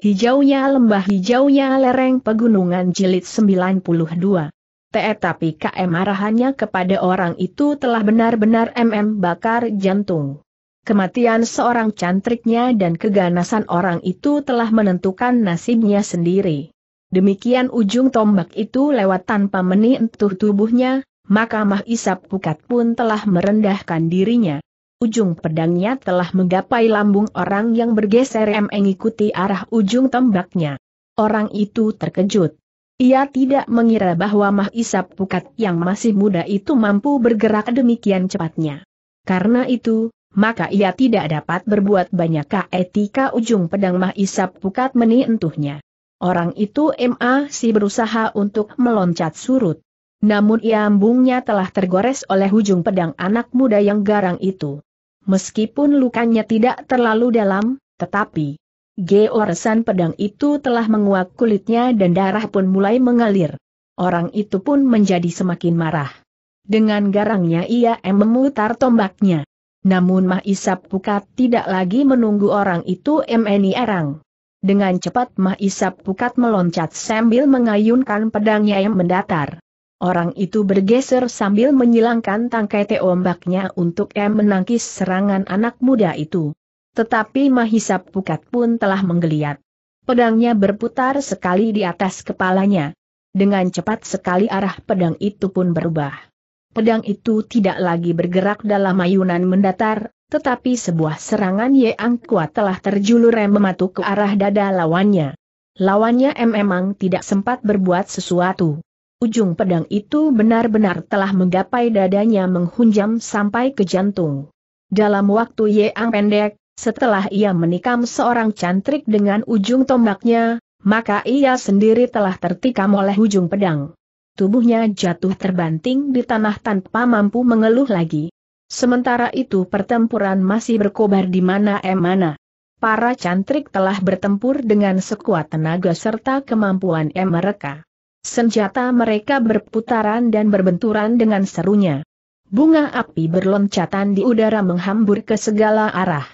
Hijaunya lembah hijaunya lereng pegunungan jilid 92. Tetapi KM arahannya kepada orang itu telah benar-benar MM bakar jantung. Kematian seorang cantriknya dan keganasan orang itu telah menentukan nasibnya sendiri. Demikian ujung tombak itu lewat tanpa menyentuh tubuhnya, maka Mah Isap Pukat pun telah merendahkan dirinya. Ujung pedangnya telah menggapai lambung orang yang bergeser yang mengikuti arah ujung tembaknya. Orang itu terkejut. Ia tidak mengira bahwa Isap Pukat yang masih muda itu mampu bergerak demikian cepatnya. Karena itu, maka ia tidak dapat berbuat banyak keetika ujung pedang Isap Pukat menyentuhnya. Orang itu M.A. si berusaha untuk meloncat surut. Namun ia ambungnya telah tergores oleh ujung pedang anak muda yang garang itu. Meskipun lukanya tidak terlalu dalam, tetapi georesan pedang itu telah menguak kulitnya dan darah pun mulai mengalir. Orang itu pun menjadi semakin marah. Dengan garangnya ia memutar tombaknya. Namun Mah Isap Pukat tidak lagi menunggu orang itu MNI erang. Dengan cepat Mah Isap Pukat meloncat sambil mengayunkan pedangnya yang mendatar. Orang itu bergeser sambil menyilangkan tangkai teombaknya untuk M menangkis serangan anak muda itu. Tetapi Mahisa Pukat pun telah menggeliat. Pedangnya berputar sekali di atas kepalanya. Dengan cepat sekali arah pedang itu pun berubah. Pedang itu tidak lagi bergerak dalam ayunan mendatar, tetapi sebuah serangan yang kuat telah terjulur mematuk ke arah dada lawannya. Lawannya M memang tidak sempat berbuat sesuatu Ujung pedang itu benar-benar telah menggapai dadanya menghunjam sampai ke jantung. Dalam waktu yang pendek, setelah ia menikam seorang cantrik dengan ujung tombaknya, maka ia sendiri telah tertikam oleh ujung pedang. Tubuhnya jatuh terbanting di tanah tanpa mampu mengeluh lagi. Sementara itu pertempuran masih berkobar di mana emana. Para cantrik telah bertempur dengan sekuat tenaga serta kemampuan mereka. Senjata mereka berputaran dan berbenturan dengan serunya. Bunga api berloncatan di udara menghambur ke segala arah.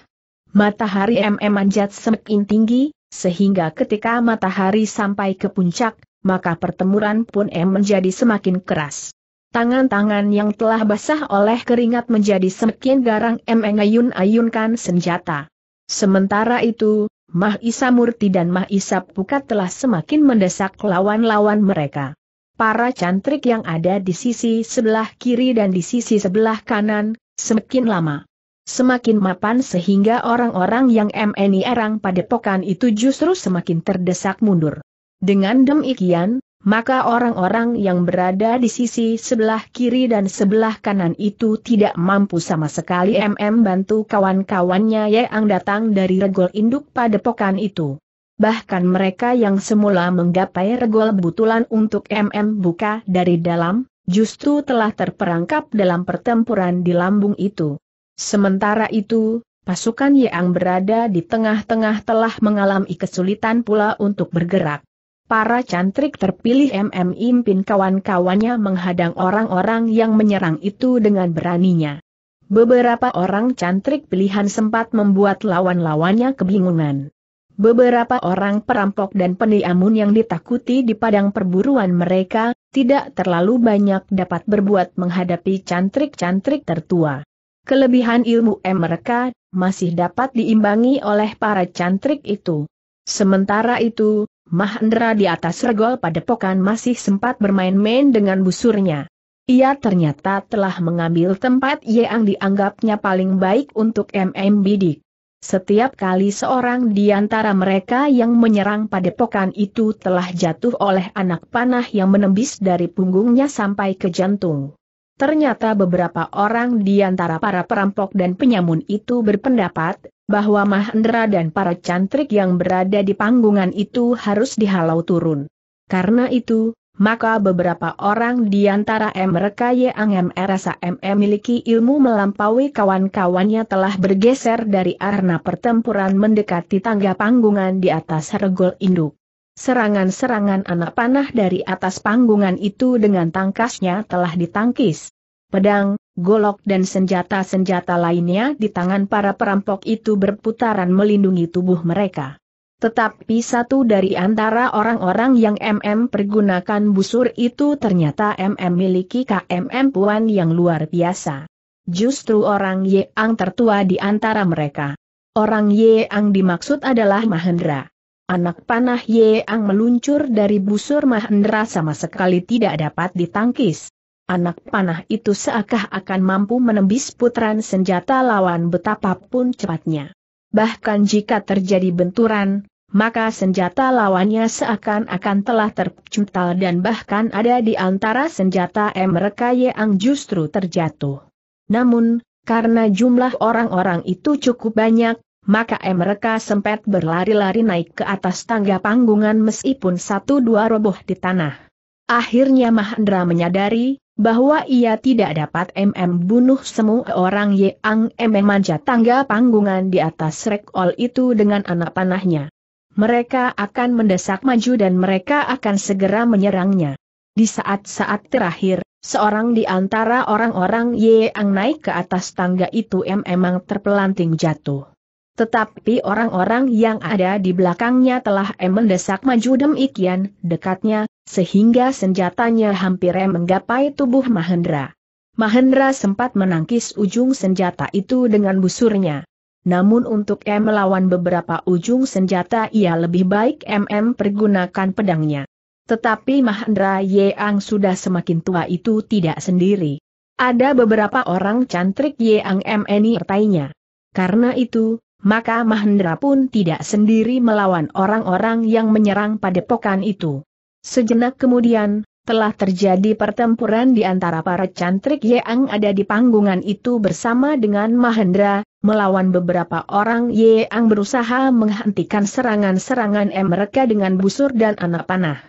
Matahari MM manjat semakin tinggi, sehingga ketika matahari sampai ke puncak, maka pertempuran pun M menjadi semakin keras. Tangan-tangan yang telah basah oleh keringat menjadi semakin garang M mengayun-ayunkan senjata. Sementara itu, Mah Isa Murti dan Mah Isa Pukat telah semakin mendesak lawan-lawan mereka. Para cantrik yang ada di sisi sebelah kiri dan di sisi sebelah kanan, semakin lama. Semakin mapan sehingga orang-orang yang MNI erang pada pokan itu justru semakin terdesak mundur. Dengan demikian, maka orang-orang yang berada di sisi sebelah kiri dan sebelah kanan itu tidak mampu sama sekali MM bantu kawan-kawannya yang datang dari regol induk padepokan itu. Bahkan mereka yang semula menggapai regol butulan untuk MM buka dari dalam, justru telah terperangkap dalam pertempuran di lambung itu. Sementara itu, pasukan yang berada di tengah-tengah telah mengalami kesulitan pula untuk bergerak. Para cantrik terpilih MM Impin kawan-kawannya menghadang orang-orang yang menyerang itu dengan beraninya. Beberapa orang cantrik pilihan sempat membuat lawan-lawannya kebingungan. Beberapa orang perampok dan peniamun yang ditakuti di padang perburuan mereka, tidak terlalu banyak dapat berbuat menghadapi cantrik-cantrik tertua. Kelebihan ilmu M mereka, masih dapat diimbangi oleh para cantrik itu. Sementara itu, Mahendra di atas regol pokan masih sempat bermain-main dengan busurnya. Ia ternyata telah mengambil tempat yang dianggapnya paling baik untuk MM Bidik. Setiap kali seorang di antara mereka yang menyerang pada pokan itu telah jatuh oleh anak panah yang menembis dari punggungnya sampai ke jantung. Ternyata beberapa orang di antara para perampok dan penyamun itu berpendapat, bahwa Mahendra dan para cantrik yang berada di panggungan itu harus dihalau turun. Karena itu, maka beberapa orang di antara mereka yang merasa MM miliki ilmu melampaui kawan-kawannya telah bergeser dari arena pertempuran mendekati tangga panggungan di atas regol induk. Serangan-serangan anak panah dari atas panggungan itu dengan tangkasnya telah ditangkis. Pedang, golok dan senjata-senjata lainnya di tangan para perampok itu berputaran melindungi tubuh mereka. Tetapi satu dari antara orang-orang yang MM pergunakan busur itu ternyata MM miliki KMM Puan yang luar biasa. Justru orang Yeang tertua di antara mereka. Orang Yeang dimaksud adalah Mahendra. Anak panah Yeang meluncur dari busur Mahendra sama sekali tidak dapat ditangkis. Anak panah itu seakah-akan mampu menembis putaran senjata lawan betapapun cepatnya. Bahkan jika terjadi benturan, maka senjata lawannya seakan-akan telah terpental dan bahkan ada di antara senjata mereka yang justru terjatuh. Namun, karena jumlah orang-orang itu cukup banyak, maka mereka sempat berlari-lari naik ke atas tangga panggungan meskipun satu dua roboh di tanah. Akhirnya Mahendra menyadari, bahwa ia tidak dapat MM bunuh semua orang yang MM manja tangga panggungan di atas rekol itu dengan anak panahnya. Mereka akan mendesak maju dan mereka akan segera menyerangnya. Di saat-saat terakhir, seorang di antara orang-orang yang naik ke atas tangga itu memang terpelanting jatuh. Tetapi orang-orang yang ada di belakangnya telah mendesak maju demikian dekatnya, sehingga senjatanya hampir menggapai tubuh Mahendra. Mahendra sempat menangkis ujung senjata itu dengan busurnya. Namun untuk M melawan beberapa ujung senjata ia lebih baik MM pergunakan pedangnya. Tetapi Mahendra Yeang sudah semakin tua itu tidak sendiri. Ada beberapa orang cantrik Yeang MNI pertainya. Karena itu, maka Mahendra pun tidak sendiri melawan orang-orang yang menyerang padepokan itu. Sejenak kemudian, telah terjadi pertempuran di antara para cantrik yang ada di panggungan itu bersama dengan Mahendra, melawan beberapa orang yang berusaha menghentikan serangan-serangan mereka dengan busur dan anak panah.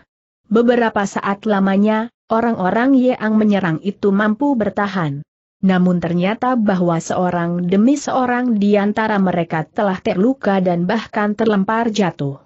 Beberapa saat lamanya, orang-orang yang menyerang itu mampu bertahan. Namun ternyata bahwa seorang demi seorang di antara mereka telah terluka dan bahkan terlempar jatuh.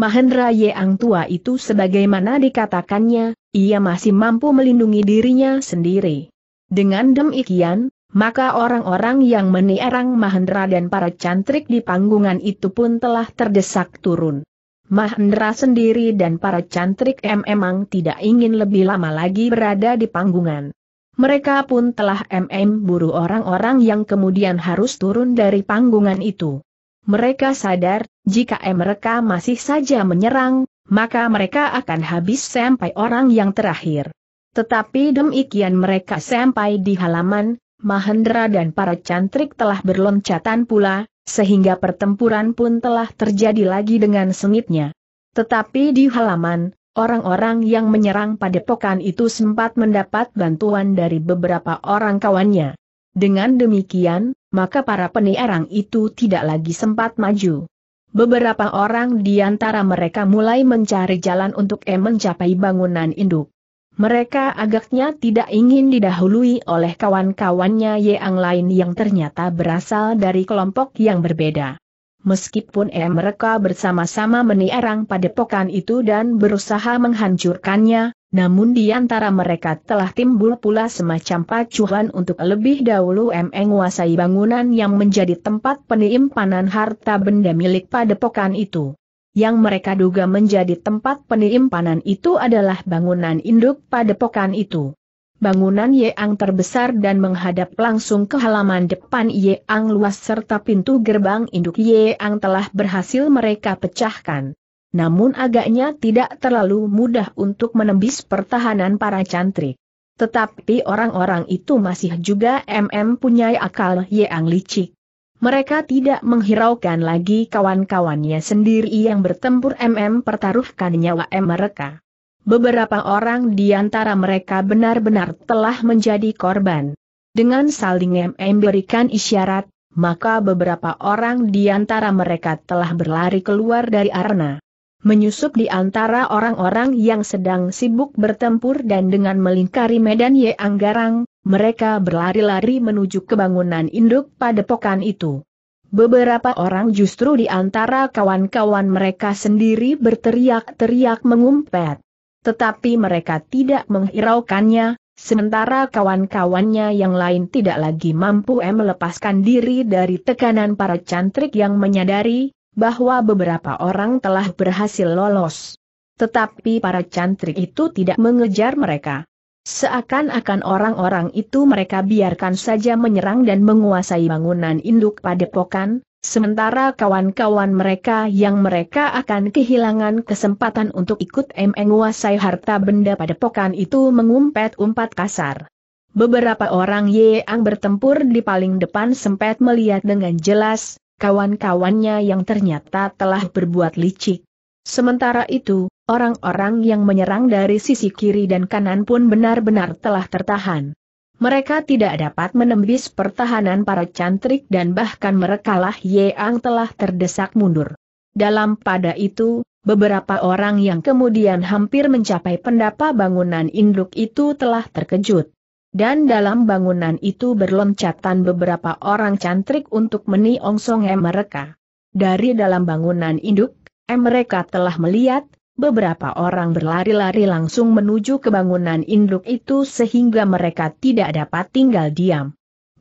Mahendra Yeang tua itu sebagaimana dikatakannya, ia masih mampu melindungi dirinya sendiri. Dengan demikian, maka orang-orang yang menierang Mahendra dan para cantrik di panggungan itu pun telah terdesak turun. Mahendra sendiri dan para cantrik memang tidak ingin lebih lama lagi berada di panggungan. Mereka pun telah MM buru orang-orang yang kemudian harus turun dari panggungan itu. Mereka sadar, jika mereka masih saja menyerang, maka mereka akan habis sampai orang yang terakhir. Tetapi demikian mereka sampai di halaman, Mahendra dan para cantrik telah berloncatan pula, sehingga pertempuran pun telah terjadi lagi dengan sengitnya. Tetapi di halaman, Orang-orang yang menyerang padepokan itu sempat mendapat bantuan dari beberapa orang kawannya. Dengan demikian, maka para penerang itu tidak lagi sempat maju. Beberapa orang di antara mereka mulai mencari jalan untuk e mencapai bangunan induk. Mereka agaknya tidak ingin didahului oleh kawan-kawannya yang lain yang ternyata berasal dari kelompok yang berbeda. Meskipun eh mereka bersama-sama meniarang padepokan itu dan berusaha menghancurkannya, namun di antara mereka telah timbul pula semacam pacuhan untuk lebih dahulu menguasai bangunan yang menjadi tempat penyimpanan harta benda milik padepokan itu. Yang mereka duga menjadi tempat penyimpanan itu adalah bangunan induk padepokan itu bangunan Yeang terbesar dan menghadap langsung ke halaman depan Yeang luas serta pintu gerbang induk Yeang telah berhasil mereka pecahkan. Namun agaknya tidak terlalu mudah untuk menembus pertahanan para cantrik. Tetapi orang-orang itu masih juga MM punya akal Yeang licik. Mereka tidak menghiraukan lagi kawan-kawannya sendiri yang bertempur MM pertaruhkan nyawa M mereka. Beberapa orang di antara mereka benar-benar telah menjadi korban. Dengan saling memberikan isyarat, maka beberapa orang di antara mereka telah berlari keluar dari arena. Menyusup di antara orang-orang yang sedang sibuk bertempur dan dengan melingkari medan Ye Anggarang, mereka berlari-lari menuju kebangunan bangunan induk padepokan itu. Beberapa orang justru di antara kawan-kawan mereka sendiri berteriak-teriak mengumpet. Tetapi mereka tidak menghiraukannya, sementara kawan-kawannya yang lain tidak lagi mampu melepaskan diri dari tekanan para cantrik yang menyadari bahwa beberapa orang telah berhasil lolos. Tetapi para cantrik itu tidak mengejar mereka. Seakan-akan orang-orang itu mereka biarkan saja menyerang dan menguasai bangunan induk padepokan, Sementara kawan-kawan mereka yang mereka akan kehilangan kesempatan untuk ikut menguasai harta benda pada pokan itu mengumpet-umpat kasar. Beberapa orang Ye Ang bertempur di paling depan sempat melihat dengan jelas, kawan-kawannya yang ternyata telah berbuat licik. Sementara itu, orang-orang yang menyerang dari sisi kiri dan kanan pun benar-benar telah tertahan. Mereka tidak dapat menembus pertahanan para cantrik dan bahkan merekalah Yeang telah terdesak mundur. Dalam pada itu, beberapa orang yang kemudian hampir mencapai pendapa bangunan induk itu telah terkejut. Dan dalam bangunan itu berloncatan beberapa orang cantrik untuk meniongsong mereka. Dari dalam bangunan induk, mereka telah melihat, beberapa orang berlari-lari langsung menuju ke bangunan induk itu sehingga mereka tidak dapat tinggal diam.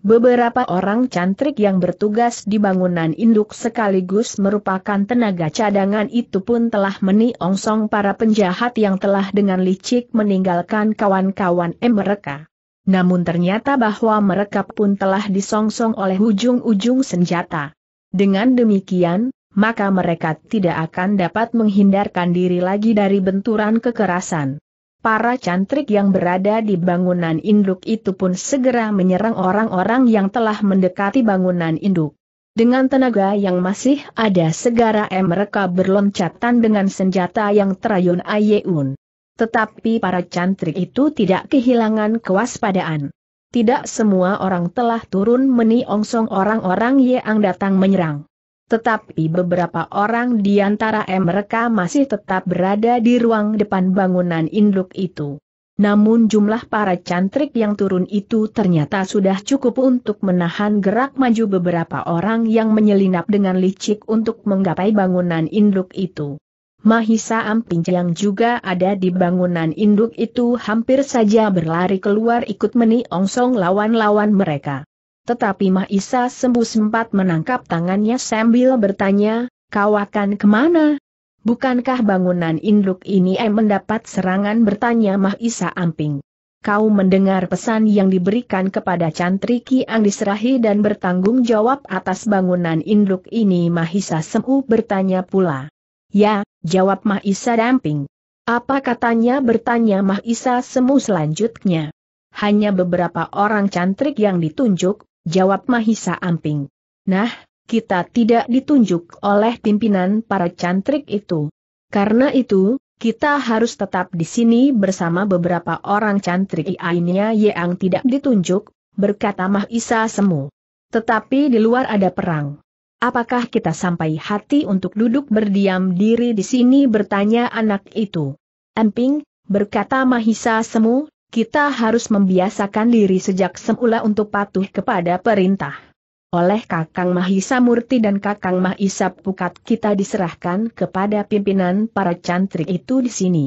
Beberapa orang cantrik yang bertugas di bangunan induk sekaligus merupakan tenaga cadangan itu pun telah meniongsong para penjahat yang telah dengan licik meninggalkan kawan-kawan M mereka. Namun ternyata bahwa mereka pun telah disongsong oleh ujung-ujung senjata. Dengan demikian, maka mereka tidak akan dapat menghindarkan diri lagi dari benturan kekerasan. Para cantrik yang berada di bangunan induk itu pun segera menyerang orang-orang yang telah mendekati bangunan induk. Dengan tenaga yang masih ada segera eh, mereka berloncatan dengan senjata yang terayun ayeun. Tetapi para cantrik itu tidak kehilangan kewaspadaan. Tidak semua orang telah turun meniongsong orang-orang yang datang menyerang tetapi beberapa orang di antara mereka masih tetap berada di ruang depan bangunan induk itu. Namun jumlah para cantrik yang turun itu ternyata sudah cukup untuk menahan gerak maju beberapa orang yang menyelinap dengan licik untuk menggapai bangunan induk itu. Mahisa Amping yang juga ada di bangunan induk itu hampir saja berlari keluar ikut meniongsong lawan-lawan mereka tetapi Mahisa sembuh sempat menangkap tangannya sambil bertanya, kau akan kemana? Bukankah bangunan induk ini em mendapat serangan bertanya Mahisa Amping? Kau mendengar pesan yang diberikan kepada Cantriki yang diserahi dan bertanggung jawab atas bangunan induk ini Mahisa Semu bertanya pula. Ya, jawab Mahisa Damping. Apa katanya bertanya Mahisa Semu selanjutnya. Hanya beberapa orang cantrik yang ditunjuk, jawab Mahisa Amping. Nah, kita tidak ditunjuk oleh pimpinan para cantrik itu. Karena itu, kita harus tetap di sini bersama beberapa orang cantrik lainnya yang tidak ditunjuk, berkata Mahisa Semu. Tetapi di luar ada perang. Apakah kita sampai hati untuk duduk berdiam diri di sini bertanya anak itu? Amping berkata Mahisa Semu kita harus membiasakan diri sejak semula untuk patuh kepada perintah. Oleh Kakang Mahisa Murti dan Kakang Mahisa Pukat kita diserahkan kepada pimpinan para cantrik itu di sini.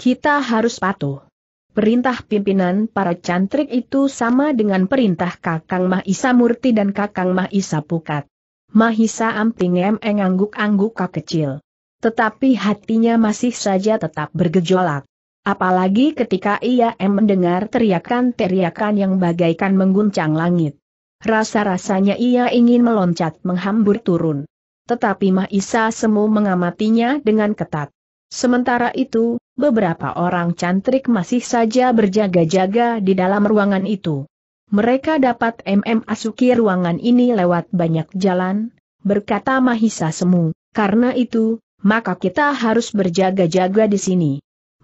Kita harus patuh. Perintah pimpinan para cantrik itu sama dengan perintah Kakang Mahisa Murti dan Kakang Mahisa Pukat. Mahisa Amping Emeng angguk-angguk kecil. Tetapi hatinya masih saja tetap bergejolak. Apalagi ketika ia mendengar teriakan-teriakan yang bagaikan mengguncang langit. Rasa-rasanya ia ingin meloncat menghambur turun. Tetapi Mahisa Semu mengamatinya dengan ketat. Sementara itu, beberapa orang cantrik masih saja berjaga-jaga di dalam ruangan itu. Mereka dapat MM asuki ruangan ini lewat banyak jalan, berkata Mahisa Semu, karena itu, maka kita harus berjaga-jaga di sini.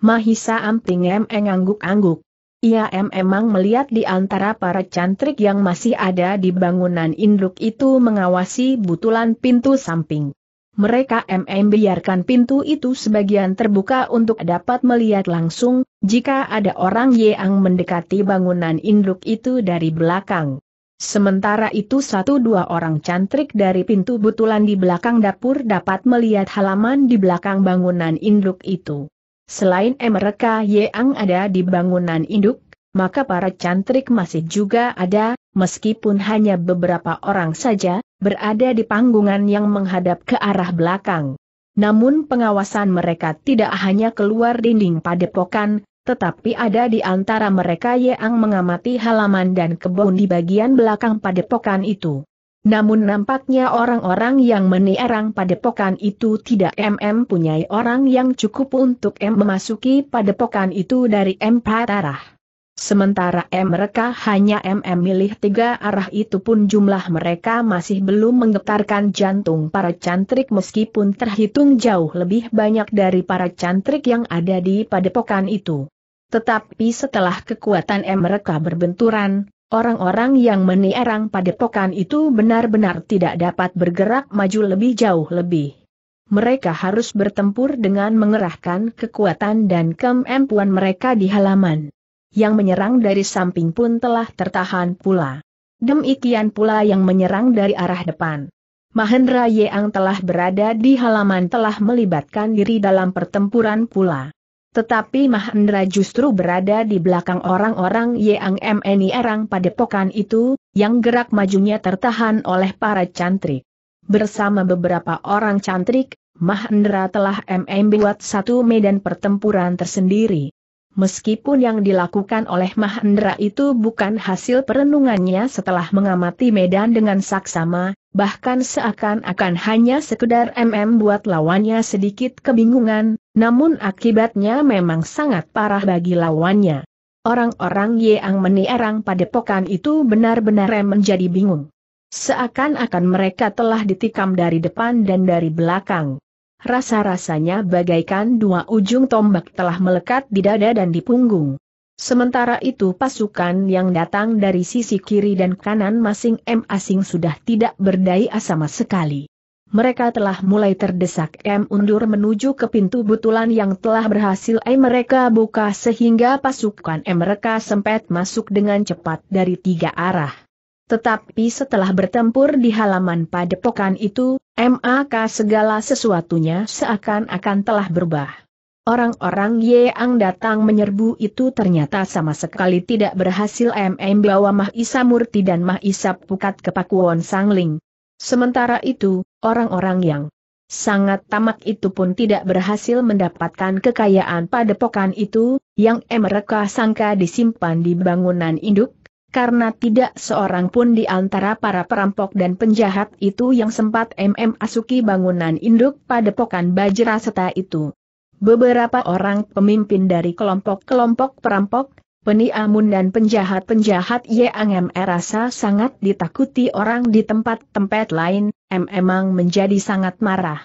Mahisa Amping MM angguk-angguk. Ia memang melihat di antara para cantrik yang masih ada di bangunan induk itu mengawasi butulan pintu samping. Mereka MM biarkan pintu itu sebagian terbuka untuk dapat melihat langsung, jika ada orang yang mendekati bangunan induk itu dari belakang. Sementara itu satu dua orang cantrik dari pintu butulan di belakang dapur dapat melihat halaman di belakang bangunan induk itu. Selain mereka yang ada di bangunan induk, maka para cantrik masih juga ada, meskipun hanya beberapa orang saja, berada di panggungan yang menghadap ke arah belakang. Namun pengawasan mereka tidak hanya keluar dinding padepokan, tetapi ada di antara mereka yang mengamati halaman dan kebun di bagian belakang padepokan itu. Namun nampaknya orang-orang yang menierang padepokan itu tidak MM punyai orang yang cukup untuk M memasuki padepokan itu dari empat arah. Sementara M mereka hanya MM milih tiga arah itu pun jumlah mereka masih belum menggetarkan jantung para cantrik meskipun terhitung jauh lebih banyak dari para cantrik yang ada di padepokan itu. Tetapi setelah kekuatan M mereka berbenturan, Orang-orang yang menierang padepokan itu benar-benar tidak dapat bergerak maju lebih jauh lebih. Mereka harus bertempur dengan mengerahkan kekuatan dan kemampuan mereka di halaman. Yang menyerang dari samping pun telah tertahan pula. Demikian pula yang menyerang dari arah depan. Mahendra Yeang telah berada di halaman telah melibatkan diri dalam pertempuran pula. Tetapi Mahendra justru berada di belakang orang-orang Yang MNI Erang Padepokan itu, yang gerak majunya tertahan oleh para cantrik. Bersama beberapa orang cantrik, Mahendra telah MM buat satu medan pertempuran tersendiri. Meskipun yang dilakukan oleh Mahendra itu bukan hasil perenungannya setelah mengamati medan dengan saksama, bahkan seakan-akan hanya sekedar MM buat lawannya sedikit kebingungan, namun akibatnya memang sangat parah bagi lawannya. Orang-orang yang menierang padepokan itu benar-benar menjadi bingung. Seakan-akan mereka telah ditikam dari depan dan dari belakang. Rasa-rasanya bagaikan dua ujung tombak telah melekat di dada dan di punggung. Sementara itu pasukan yang datang dari sisi kiri dan kanan masing masing sudah tidak berdaya sama sekali. Mereka telah mulai terdesak M undur menuju ke pintu butulan yang telah berhasil M mereka buka sehingga pasukan M mereka sempat masuk dengan cepat dari tiga arah. Tetapi setelah bertempur di halaman padepokan itu, maka segala sesuatunya seakan-akan telah berubah. Orang-orang Yeang datang menyerbu itu ternyata sama sekali tidak berhasil MM bawa Mahisa Murti dan Mahisa Pukat ke Pakuwon Sangling. Sementara itu, orang-orang yang sangat tamak itu pun tidak berhasil mendapatkan kekayaan padepokan itu, yang mereka sangka disimpan di bangunan induk, karena tidak seorang pun di antara para perampok dan penjahat itu yang sempat MM asuki bangunan induk padepokan Bajra Seta itu. Beberapa orang pemimpin dari kelompok-kelompok perampok, peniamun dan penjahat-penjahat Yang rasa sangat ditakuti orang di tempat-tempat lain, MM memang menjadi sangat marah.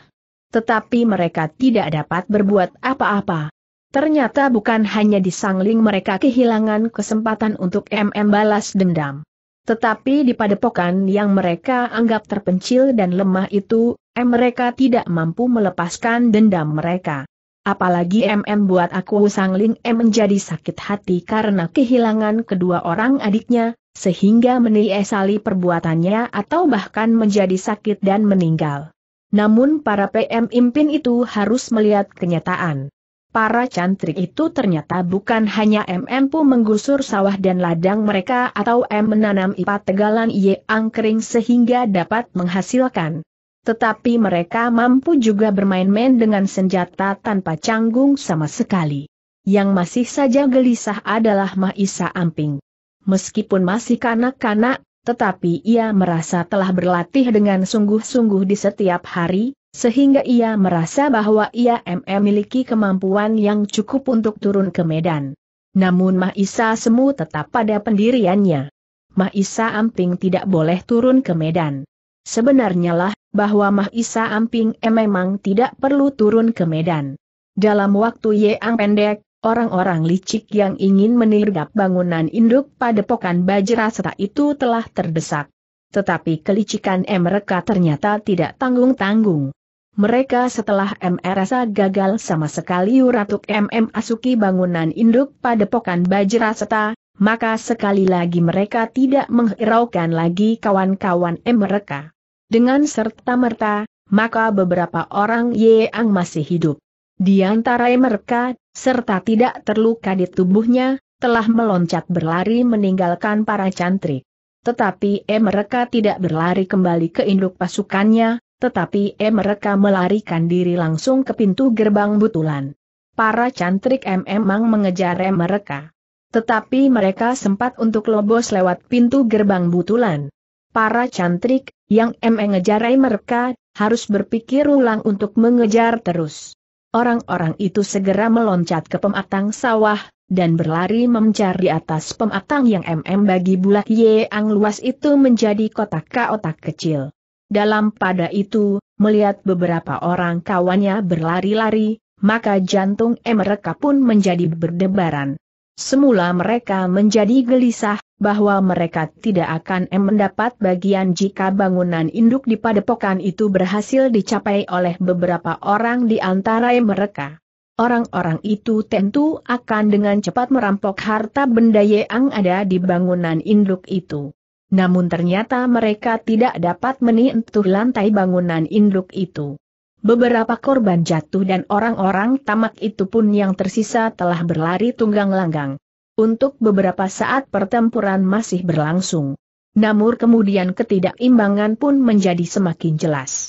Tetapi mereka tidak dapat berbuat apa-apa. Ternyata bukan hanya di Sangling mereka kehilangan kesempatan untuk MM balas dendam. Tetapi di padepokan yang mereka anggap terpencil dan lemah itu, M mereka tidak mampu melepaskan dendam mereka. Apalagi MM buat aku Sangling M menjadi sakit hati karena kehilangan kedua orang adiknya, sehingga meniesali perbuatannya atau bahkan menjadi sakit dan meninggal. Namun para PM impin itu harus melihat kenyataan para cantrik itu ternyata bukan hanya MM Pu menggusur sawah dan ladang mereka atau M menanam ipat tegalan Y angkering sehingga dapat menghasilkan. Tetapi mereka mampu juga bermain-main dengan senjata tanpa canggung sama sekali. Yang masih saja gelisah adalah Mahisa Amping. Meskipun masih kanak-kanak, tetapi ia merasa telah berlatih dengan sungguh-sungguh di setiap hari, sehingga ia merasa bahwa ia memiliki kemampuan yang cukup untuk turun ke medan. Namun Mahisa Semu tetap pada pendiriannya. Mahisa Amping tidak boleh turun ke medan. Sebenarnya lah, bahwa Mahisa Amping memang tidak perlu turun ke medan. Dalam waktu yang pendek, orang-orang licik yang ingin menirgap bangunan induk pada padepokan serta itu telah terdesak. Tetapi kelicikan mereka ternyata tidak tanggung-tanggung. Mereka setelah MRSA gagal sama sekali Uratuk MM Asuki bangunan induk pada padepokan Bajraseta, maka sekali lagi mereka tidak menghiraukan lagi kawan-kawan mereka. Dengan serta-merta, maka beberapa orang Yeang masih hidup. Di antara mereka, serta tidak terluka di tubuhnya, telah meloncat berlari meninggalkan para cantrik. Tetapi M mereka tidak berlari kembali ke induk pasukannya, tetapi M e mereka melarikan diri langsung ke pintu gerbang butulan. Para cantrik M memang mengejar M e mereka. Tetapi mereka sempat untuk lobos lewat pintu gerbang butulan. Para cantrik, yang M mengejar e mereka, harus berpikir ulang untuk mengejar terus. Orang-orang itu segera meloncat ke pematang sawah, dan berlari memcar di atas pematang yang MM bagi bulat ang luas itu menjadi kotak-kotak kecil. Dalam pada itu, melihat beberapa orang kawannya berlari-lari, maka jantung mereka pun menjadi berdebaran. Semula mereka menjadi gelisah, bahwa mereka tidak akan mendapat bagian jika bangunan induk di padepokan itu berhasil dicapai oleh beberapa orang di antara mereka. Orang-orang itu tentu akan dengan cepat merampok harta benda yang ada di bangunan induk itu. Namun ternyata mereka tidak dapat menyentuh lantai bangunan induk itu. Beberapa korban jatuh dan orang-orang tamak itu pun yang tersisa telah berlari tunggang langgang. Untuk beberapa saat pertempuran masih berlangsung. Namun kemudian ketidakimbangan pun menjadi semakin jelas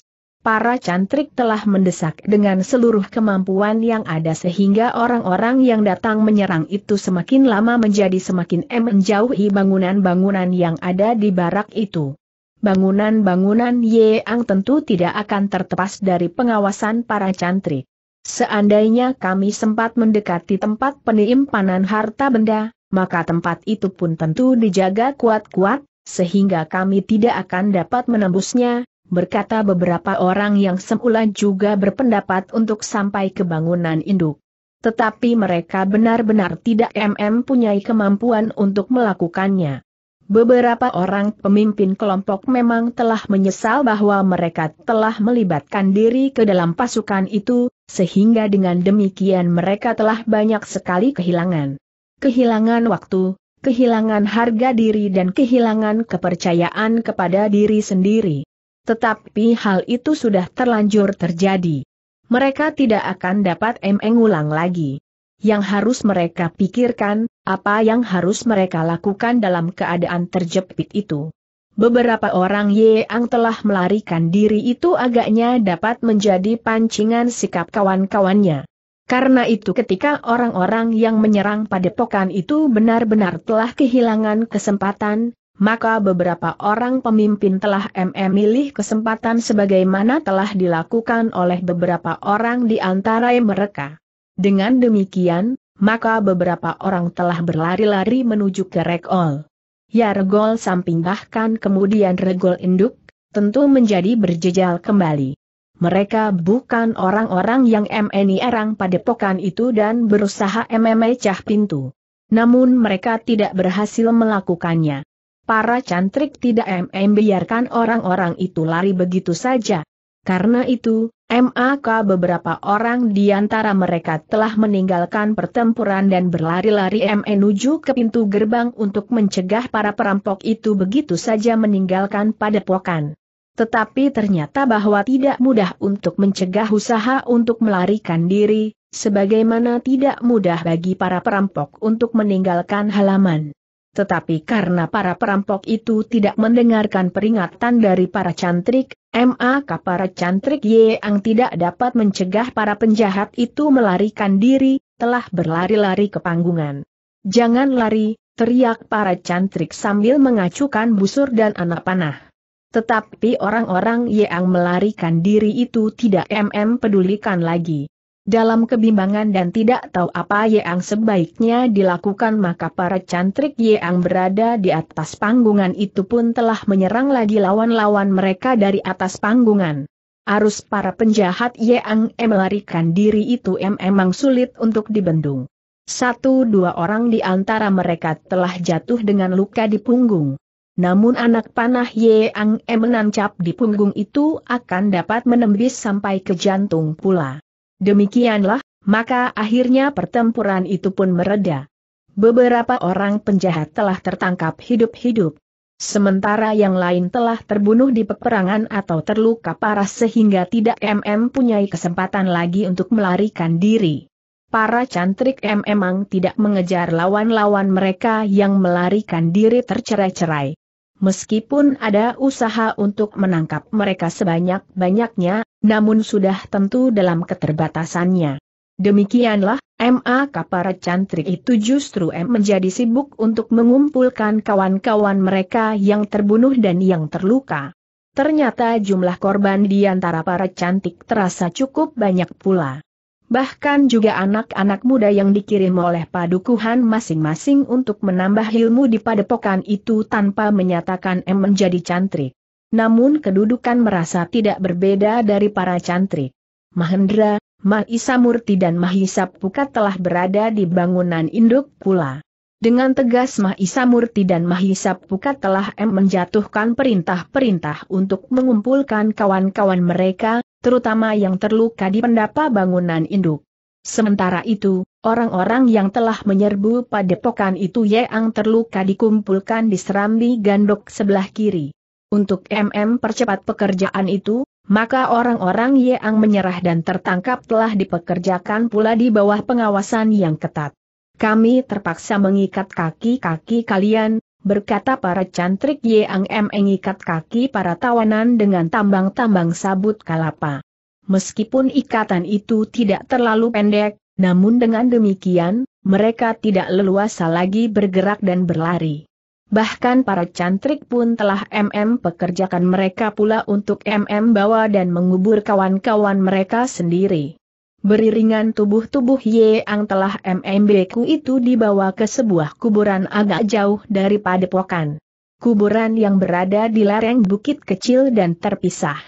para cantrik telah mendesak dengan seluruh kemampuan yang ada sehingga orang-orang yang datang menyerang itu semakin lama menjadi semakin menjauhi bangunan-bangunan yang ada di barak itu. Bangunan-bangunan Ye Ang tentu tidak akan terlepas dari pengawasan para cantrik. Seandainya kami sempat mendekati tempat penyimpanan harta benda, maka tempat itu pun tentu dijaga kuat-kuat, sehingga kami tidak akan dapat menembusnya, berkata beberapa orang yang semula juga berpendapat untuk sampai ke bangunan induk. Tetapi mereka benar-benar tidak MM punyai kemampuan untuk melakukannya. Beberapa orang pemimpin kelompok memang telah menyesal bahwa mereka telah melibatkan diri ke dalam pasukan itu, sehingga dengan demikian mereka telah banyak sekali kehilangan. Kehilangan waktu, kehilangan harga diri dan kehilangan kepercayaan kepada diri sendiri. Tetapi hal itu sudah terlanjur terjadi. Mereka tidak akan dapat mengulang lagi. Yang harus mereka pikirkan, apa yang harus mereka lakukan dalam keadaan terjepit itu. Beberapa orang yang telah melarikan diri itu agaknya dapat menjadi pancingan sikap kawan-kawannya. Karena itu ketika orang-orang yang menyerang padepokan itu benar-benar telah kehilangan kesempatan, maka beberapa orang pemimpin telah memilih kesempatan sebagaimana telah dilakukan oleh beberapa orang di antara mereka. Dengan demikian, maka beberapa orang telah berlari-lari menuju ke regol. Ya regol samping bahkan kemudian regol induk, tentu menjadi berjejal kembali. Mereka bukan orang-orang yang MNI erang pokan itu dan berusaha MMA cah pintu. Namun mereka tidak berhasil melakukannya para cantrik tidak membiarkan orang-orang itu lari begitu saja. Karena itu, MAK beberapa orang di antara mereka telah meninggalkan pertempuran dan berlari-lari menuju ke pintu gerbang untuk mencegah para perampok itu begitu saja meninggalkan padepokan. Tetapi ternyata bahwa tidak mudah untuk mencegah usaha untuk melarikan diri, sebagaimana tidak mudah bagi para perampok untuk meninggalkan halaman. Tetapi karena para perampok itu tidak mendengarkan peringatan dari para cantrik, maka para cantrik yang tidak dapat mencegah para penjahat itu melarikan diri, telah berlari-lari ke panggungan. Jangan lari, teriak para cantrik sambil mengacukan busur dan anak panah. Tetapi orang-orang yang melarikan diri itu tidak mm pedulikan lagi. Dalam kebimbangan dan tidak tahu apa yang sebaiknya dilakukan maka para cantrik yang berada di atas panggungan itu pun telah menyerang lagi lawan-lawan mereka dari atas panggungan. Arus para penjahat yang melarikan diri itu memang sulit untuk dibendung. Satu dua orang di antara mereka telah jatuh dengan luka di punggung. Namun anak panah yang menancap di punggung itu akan dapat menembus sampai ke jantung pula. Demikianlah, maka akhirnya pertempuran itu pun mereda. Beberapa orang penjahat telah tertangkap hidup-hidup. Sementara yang lain telah terbunuh di peperangan atau terluka parah sehingga tidak MM punya kesempatan lagi untuk melarikan diri. Para cantrik MM memang tidak mengejar lawan-lawan mereka yang melarikan diri tercerai-cerai. Meskipun ada usaha untuk menangkap mereka sebanyak-banyaknya, namun sudah tentu dalam keterbatasannya. Demikianlah, M.A. Kapara Cantrik itu justru M menjadi sibuk untuk mengumpulkan kawan-kawan mereka yang terbunuh dan yang terluka. Ternyata jumlah korban di antara para cantik terasa cukup banyak pula. Bahkan juga anak-anak muda yang dikirim oleh padukuhan masing-masing untuk menambah ilmu di padepokan itu tanpa menyatakan M menjadi cantrik. Namun kedudukan merasa tidak berbeda dari para cantrik. Mahendra, Mahisa Murti dan Mahisa Pukat telah berada di bangunan induk pula. Dengan tegas Mahisa Murti dan Mahisa Pukat telah M menjatuhkan perintah-perintah untuk mengumpulkan kawan-kawan mereka, terutama yang terluka di pendapa bangunan induk. Sementara itu, orang-orang yang telah menyerbu padepokan itu yang terluka dikumpulkan di serambi gandok sebelah kiri. Untuk MM percepat pekerjaan itu, maka orang-orang yang menyerah dan tertangkap telah dipekerjakan pula di bawah pengawasan yang ketat kami terpaksa mengikat kaki-kaki kalian, berkata para cantrik Yang M mengikat kaki para tawanan dengan tambang-tambang sabut kalapa. Meskipun ikatan itu tidak terlalu pendek, namun dengan demikian, mereka tidak leluasa lagi bergerak dan berlari. Bahkan para cantrik pun telah MM pekerjakan mereka pula untuk MM bawa dan mengubur kawan-kawan mereka sendiri. Beriringan tubuh-tubuh Yeang telah MMB ku itu dibawa ke sebuah kuburan agak jauh dari padepokan. Kuburan yang berada di lereng bukit kecil dan terpisah.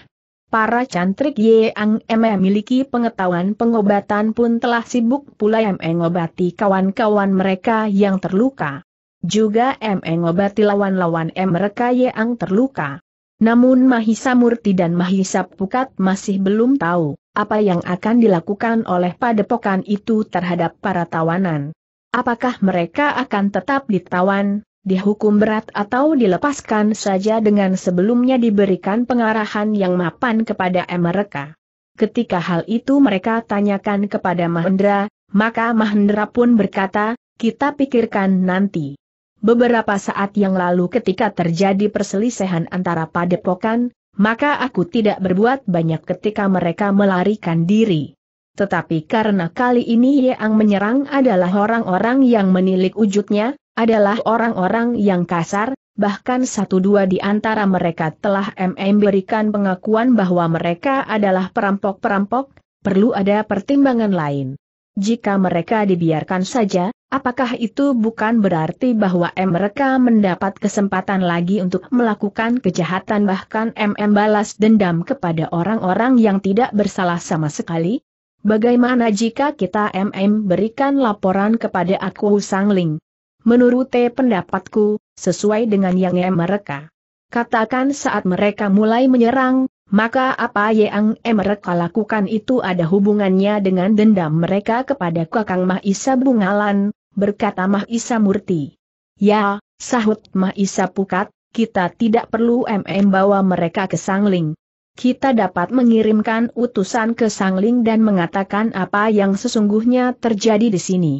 Para cantrik Yeang MM memiliki pengetahuan pengobatan pun telah sibuk pula MM ngobati kawan-kawan mereka yang terluka. Juga MM ngobati lawan-lawan M mereka Yeang terluka. Namun Mahisa Murti dan Mahisa Pukat masih belum tahu apa yang akan dilakukan oleh padepokan itu terhadap para tawanan. Apakah mereka akan tetap ditawan, dihukum berat atau dilepaskan saja dengan sebelumnya diberikan pengarahan yang mapan kepada mereka. Ketika hal itu mereka tanyakan kepada Mahendra, maka Mahendra pun berkata, kita pikirkan nanti. Beberapa saat yang lalu ketika terjadi perselisihan antara padepokan, maka aku tidak berbuat banyak ketika mereka melarikan diri. Tetapi karena kali ini yang menyerang adalah orang-orang yang menilik wujudnya, adalah orang-orang yang kasar, bahkan satu dua di antara mereka telah MM berikan pengakuan bahwa mereka adalah perampok-perampok, perlu ada pertimbangan lain. Jika mereka dibiarkan saja, apakah itu bukan berarti bahwa mereka mendapat kesempatan lagi untuk melakukan kejahatan bahkan MM balas dendam kepada orang-orang yang tidak bersalah sama sekali? Bagaimana jika kita MM berikan laporan kepada aku Sangling? Menurut pendapatku, sesuai dengan yang mereka. Katakan saat mereka mulai menyerang, maka apa yang mereka lakukan itu ada hubungannya dengan dendam mereka kepada Kakang Mahisa Bungalan, berkata Mahisa Murti. Ya, sahut Mahisa Pukat, kita tidak perlu MM bawa mereka ke Sangling. Kita dapat mengirimkan utusan ke Sangling dan mengatakan apa yang sesungguhnya terjadi di sini.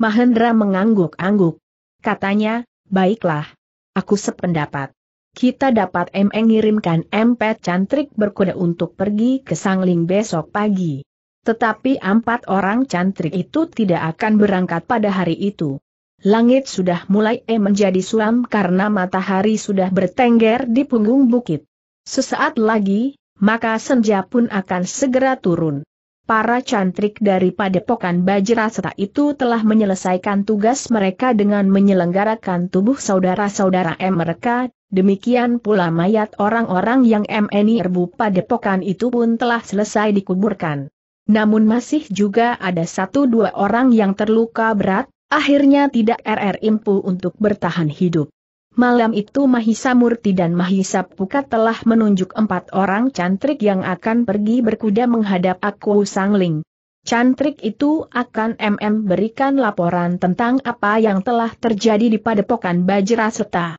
Mahendra mengangguk-angguk. Katanya, baiklah. Aku sependapat kita dapat mengirimkan empat cantrik berkuda untuk pergi ke Sangling besok pagi. Tetapi empat orang cantrik itu tidak akan berangkat pada hari itu. Langit sudah mulai e menjadi suam karena matahari sudah bertengger di punggung bukit. Sesaat lagi, maka senja pun akan segera turun. Para cantrik dari padepokan Bajrasata itu telah menyelesaikan tugas mereka dengan menyelenggarakan tubuh saudara-saudara M e mereka Demikian pula mayat orang-orang yang MNI Erbu Padepokan itu pun telah selesai dikuburkan. Namun masih juga ada satu dua orang yang terluka berat, akhirnya tidak RR Impu untuk bertahan hidup. Malam itu Mahisa Murti dan Mahisa Pukat telah menunjuk empat orang cantrik yang akan pergi berkuda menghadap Aku Sangling. Cantrik itu akan MM berikan laporan tentang apa yang telah terjadi di padepokan Bajra Seta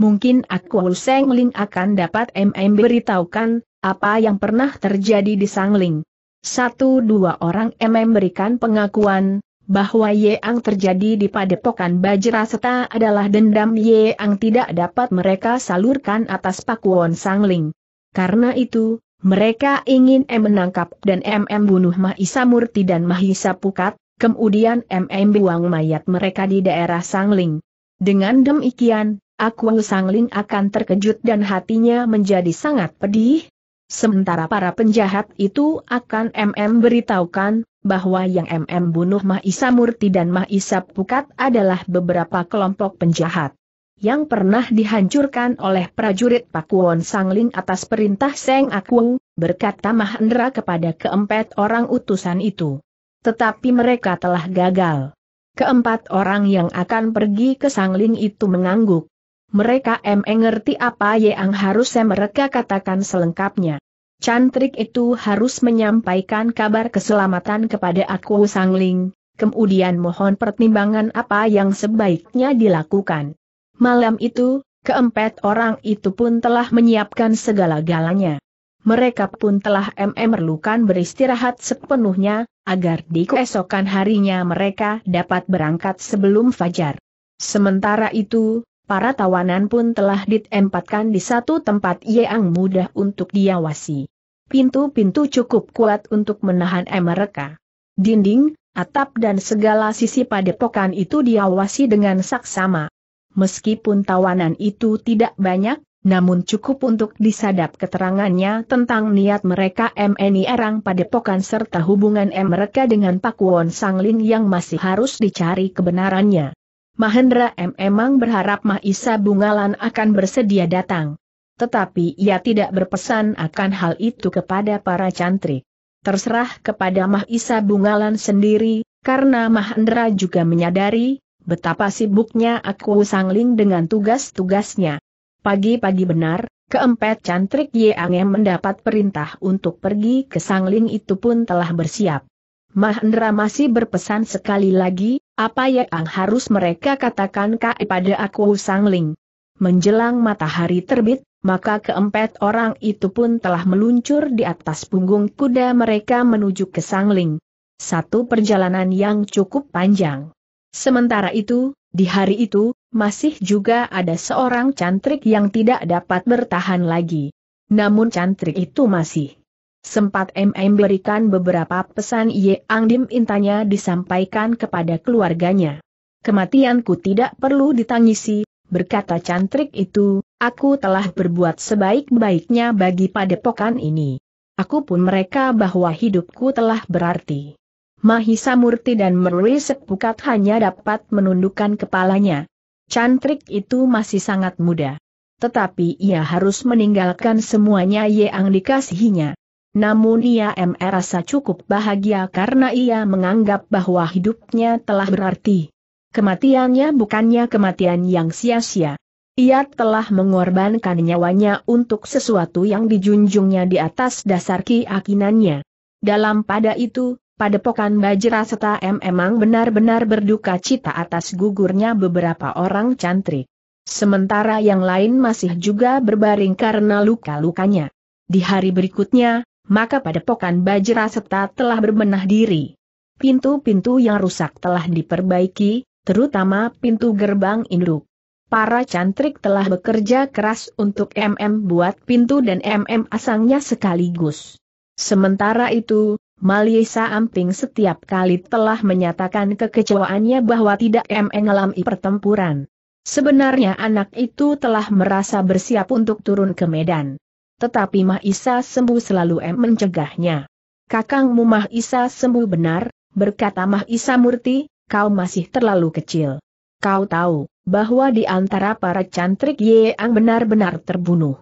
mungkin aku Seng Ling akan dapat MM beritahukan, apa yang pernah terjadi di Sangling. Satu dua orang MM berikan pengakuan, bahwa Yeang terjadi di padepokan Bajraseta adalah dendam Yeang tidak dapat mereka salurkan atas Pakuwon Sangling. Karena itu, mereka ingin M menangkap dan MM bunuh Mahisa Murti dan Mahisa Pukat, kemudian MM buang mayat mereka di daerah Sangling. Dengan demikian, Aku Sangling akan terkejut dan hatinya menjadi sangat pedih. Sementara para penjahat itu akan MM beritahukan, bahwa yang MM bunuh Mahisa Murti dan Mahisa Pukat adalah beberapa kelompok penjahat yang pernah dihancurkan oleh prajurit Pakuwon Sangling atas perintah Seng Aku, berkata Mahendra kepada keempat orang utusan itu. Tetapi mereka telah gagal. Keempat orang yang akan pergi ke Sangling itu mengangguk mereka emang ngerti apa yang harus mereka katakan selengkapnya. Cantrik itu harus menyampaikan kabar keselamatan kepada aku Sangling, kemudian mohon pertimbangan apa yang sebaiknya dilakukan. Malam itu, keempat orang itu pun telah menyiapkan segala-galanya. Mereka pun telah memerlukan beristirahat sepenuhnya, agar di keesokan harinya mereka dapat berangkat sebelum fajar. Sementara itu, para tawanan pun telah ditempatkan di satu tempat yang mudah untuk diawasi. Pintu-pintu cukup kuat untuk menahan mereka. Dinding, atap dan segala sisi padepokan itu diawasi dengan saksama. Meskipun tawanan itu tidak banyak, namun cukup untuk disadap keterangannya tentang niat mereka MNI Erang padepokan serta hubungan mereka dengan Pakuwon Sangling yang masih harus dicari kebenarannya. Mahendra M. emang berharap Mahisa Bungalan akan bersedia datang. Tetapi ia tidak berpesan akan hal itu kepada para cantrik. Terserah kepada Mahisa Bungalan sendiri, karena Mahendra juga menyadari, betapa sibuknya aku sangling dengan tugas-tugasnya. Pagi-pagi benar, keempat cantrik Angem mendapat perintah untuk pergi ke sangling itu pun telah bersiap. Mahendra masih berpesan sekali lagi, apa yang harus mereka katakan kepada aku Sangling. Menjelang matahari terbit, maka keempat orang itu pun telah meluncur di atas punggung kuda mereka menuju ke Sangling. Satu perjalanan yang cukup panjang. Sementara itu, di hari itu, masih juga ada seorang cantrik yang tidak dapat bertahan lagi. Namun cantrik itu masih Sempat MM berikan beberapa pesan Yang Dim intanya disampaikan kepada keluarganya. Kematianku tidak perlu ditangisi, berkata cantrik itu, aku telah berbuat sebaik-baiknya bagi padepokan ini. Aku pun mereka bahwa hidupku telah berarti. Mahisa Murti dan Merwi Sepukat hanya dapat menundukkan kepalanya. Cantrik itu masih sangat muda. Tetapi ia harus meninggalkan semuanya yang dikasihinya. Namun ia merasa cukup bahagia karena ia menganggap bahwa hidupnya telah berarti. Kematiannya bukannya kematian yang sia-sia. Ia telah mengorbankan nyawanya untuk sesuatu yang dijunjungnya di atas dasar keyakinannya. Dalam pada itu, pada Padepokan Bajra serta M emang benar-benar berduka cita atas gugurnya beberapa orang cantrik. Sementara yang lain masih juga berbaring karena luka-lukanya. Di hari berikutnya, maka pada padepokan Bajra seta telah berbenah diri. Pintu-pintu yang rusak telah diperbaiki, terutama pintu gerbang induk. Para cantrik telah bekerja keras untuk MM buat pintu dan MM asangnya sekaligus. Sementara itu, Maliesa Amping setiap kali telah menyatakan kekecewaannya bahwa tidak MM ngalami pertempuran. Sebenarnya anak itu telah merasa bersiap untuk turun ke medan tetapi Mah Isa sembuh selalu em mencegahnya. Kakangmu Mah Isa sembuh benar, berkata Mah Isa Murti, kau masih terlalu kecil. Kau tahu, bahwa di antara para cantrik Yeang benar-benar terbunuh.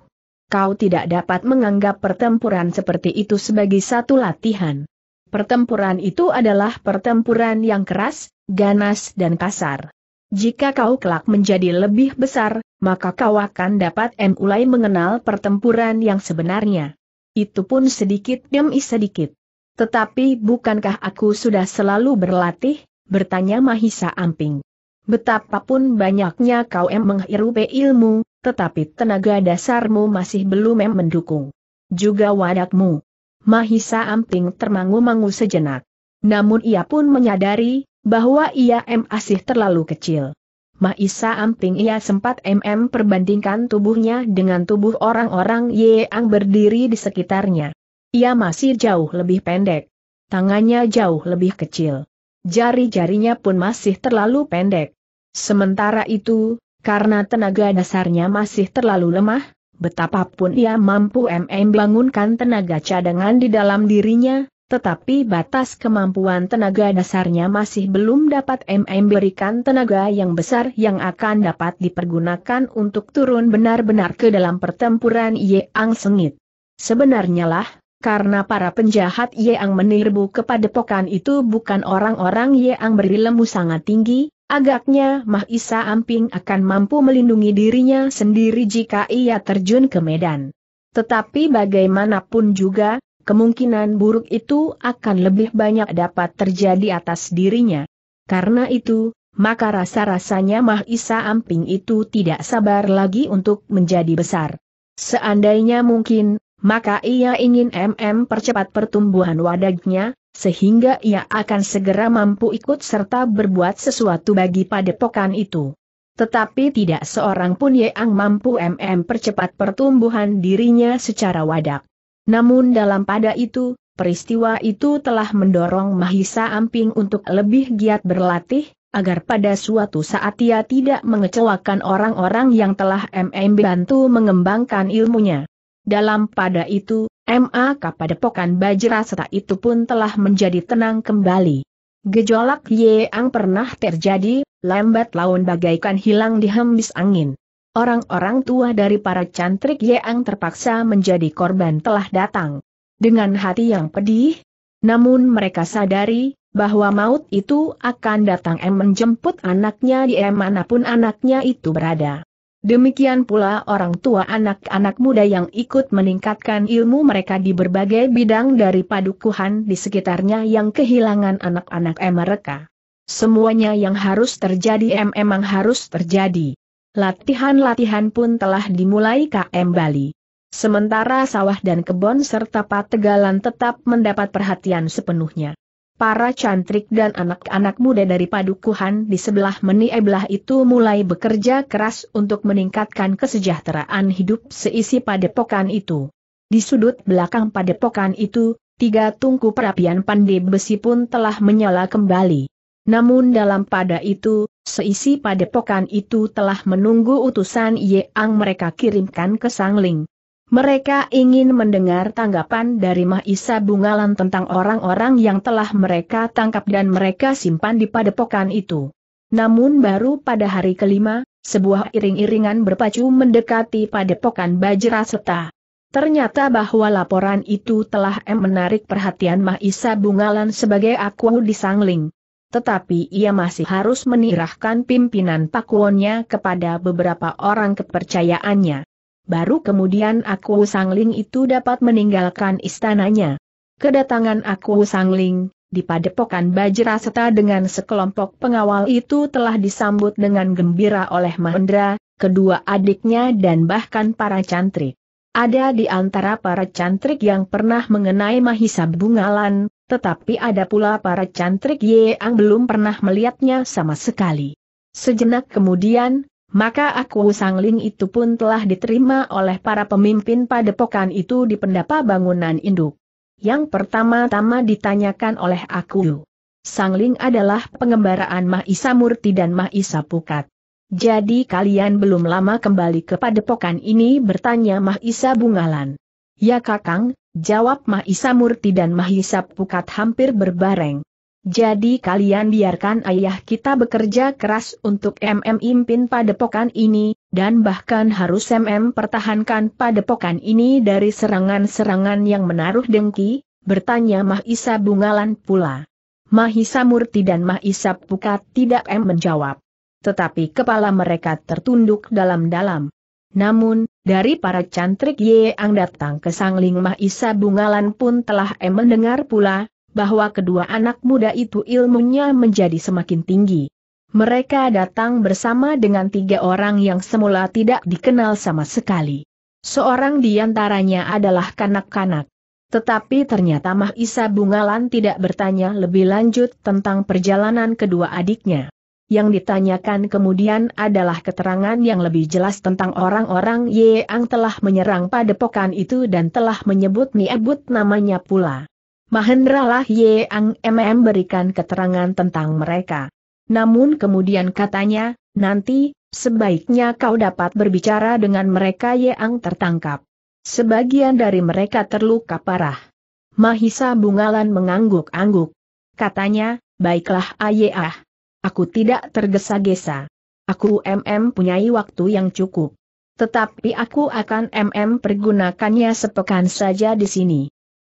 Kau tidak dapat menganggap pertempuran seperti itu sebagai satu latihan. Pertempuran itu adalah pertempuran yang keras, ganas dan kasar. Jika kau kelak menjadi lebih besar, maka kau akan dapat mulai mengenal pertempuran yang sebenarnya. Itu pun sedikit demi sedikit. Tetapi bukankah aku sudah selalu berlatih? Bertanya Mahisa Amping. Betapapun banyaknya kau em menghirup ilmu, tetapi tenaga dasarmu masih belum mendukung. Juga wadakmu. Mahisa Amping termangu-mangu sejenak. Namun ia pun menyadari, bahwa ia masih terlalu kecil. Maisa Amping ia sempat MM perbandingkan tubuhnya dengan tubuh orang-orang yang berdiri di sekitarnya. Ia masih jauh lebih pendek. Tangannya jauh lebih kecil. Jari-jarinya pun masih terlalu pendek. Sementara itu, karena tenaga dasarnya masih terlalu lemah, betapapun ia mampu MM bangunkan tenaga cadangan di dalam dirinya, tetapi batas kemampuan tenaga dasarnya masih belum dapat MM berikan tenaga yang besar yang akan dapat dipergunakan untuk turun benar-benar ke dalam pertempuran Yeang Sengit. Sebenarnya lah, karena para penjahat Yeang menirbu kepada pokan itu bukan orang-orang Yeang berilmu sangat tinggi, agaknya Mahisa Amping akan mampu melindungi dirinya sendiri jika ia terjun ke medan. Tetapi bagaimanapun juga, kemungkinan buruk itu akan lebih banyak dapat terjadi atas dirinya. Karena itu, maka rasa-rasanya Mahisa Amping itu tidak sabar lagi untuk menjadi besar. Seandainya mungkin, maka ia ingin MM percepat pertumbuhan wadagnya, sehingga ia akan segera mampu ikut serta berbuat sesuatu bagi padepokan itu. Tetapi tidak seorang pun yang mampu MM percepat pertumbuhan dirinya secara wadak. Namun dalam pada itu, peristiwa itu telah mendorong Mahisa Amping untuk lebih giat berlatih, agar pada suatu saat ia tidak mengecewakan orang-orang yang telah MM bantu mengembangkan ilmunya. Dalam pada itu, MA kepada Bajra Bajraseta itu pun telah menjadi tenang kembali. Gejolak Yeang pernah terjadi, lambat laun bagaikan hilang di dihembus angin. Orang-orang tua dari para cantrik yeang terpaksa menjadi korban telah datang. Dengan hati yang pedih, namun mereka sadari, bahwa maut itu akan datang em menjemput anaknya di manapun anaknya itu berada. Demikian pula orang tua anak-anak muda yang ikut meningkatkan ilmu mereka di berbagai bidang dari padukuhan di sekitarnya yang kehilangan anak-anak mereka. Semuanya yang harus terjadi em emang harus terjadi latihan-latihan pun telah dimulai KM Bali. Sementara sawah dan kebon serta pategalan tetap mendapat perhatian sepenuhnya. Para cantrik dan anak-anak muda dari padukuhan di sebelah meni itu mulai bekerja keras untuk meningkatkan kesejahteraan hidup seisi padepokan itu. Di sudut belakang padepokan itu, tiga tungku perapian pandai besi pun telah menyala kembali. Namun dalam pada itu, Seisi padepokan itu telah menunggu utusan Yeang mereka kirimkan ke Sangling. Mereka ingin mendengar tanggapan dari Mahisa Bungalan tentang orang-orang yang telah mereka tangkap dan mereka simpan di padepokan itu. Namun baru pada hari kelima, sebuah iring-iringan berpacu mendekati padepokan Bajraseta. Ternyata bahwa laporan itu telah menarik perhatian Mahisa Bungalan sebagai aku di Sangling tetapi ia masih harus menirahkan pimpinan pakuonnya kepada beberapa orang kepercayaannya. Baru kemudian aku Sangling itu dapat meninggalkan istananya. Kedatangan aku Sangling, di padepokan Bajraseta dengan sekelompok pengawal itu telah disambut dengan gembira oleh Mahendra, kedua adiknya dan bahkan para cantrik. Ada di antara para cantrik yang pernah mengenai Mahisa Bungalan, tetapi ada pula para cantrik yang belum pernah melihatnya sama sekali. Sejenak kemudian, maka aku Ling itu pun telah diterima oleh para pemimpin padepokan itu di pendapa bangunan induk. Yang pertama-tama ditanyakan oleh aku. Ling adalah pengembaraan Mahisa Murti dan Mahisa Pukat. Jadi kalian belum lama kembali ke padepokan ini bertanya Mahisa Bungalan. Ya kakang, Jawab Mahisa Murti dan Mahisa Pukat hampir berbareng. Jadi kalian biarkan ayah kita bekerja keras untuk MM impin padepokan ini, dan bahkan harus MM pertahankan padepokan ini dari serangan-serangan yang menaruh dengki, bertanya Mahisa Bungalan pula. Mahisa Murti dan Mahisa Pukat tidak M menjawab. Tetapi kepala mereka tertunduk dalam-dalam. Namun, dari para cantrik yang datang ke Sangling Isa Bungalan pun telah em mendengar pula, bahwa kedua anak muda itu ilmunya menjadi semakin tinggi. Mereka datang bersama dengan tiga orang yang semula tidak dikenal sama sekali. Seorang di antaranya adalah kanak-kanak. Tetapi ternyata Isa Bungalan tidak bertanya lebih lanjut tentang perjalanan kedua adiknya. Yang ditanyakan kemudian adalah keterangan yang lebih jelas tentang orang-orang yang telah menyerang padepokan itu dan telah menyebut Niebut namanya pula. Mahendra lah Ang MM berikan keterangan tentang mereka. Namun kemudian katanya, nanti, sebaiknya kau dapat berbicara dengan mereka Yeang tertangkap. Sebagian dari mereka terluka parah. Mahisa Bungalan mengangguk-angguk. Katanya, baiklah ayah. Aku tidak tergesa-gesa. Aku MM punyai waktu yang cukup. Tetapi aku akan MM pergunakannya sepekan saja di sini.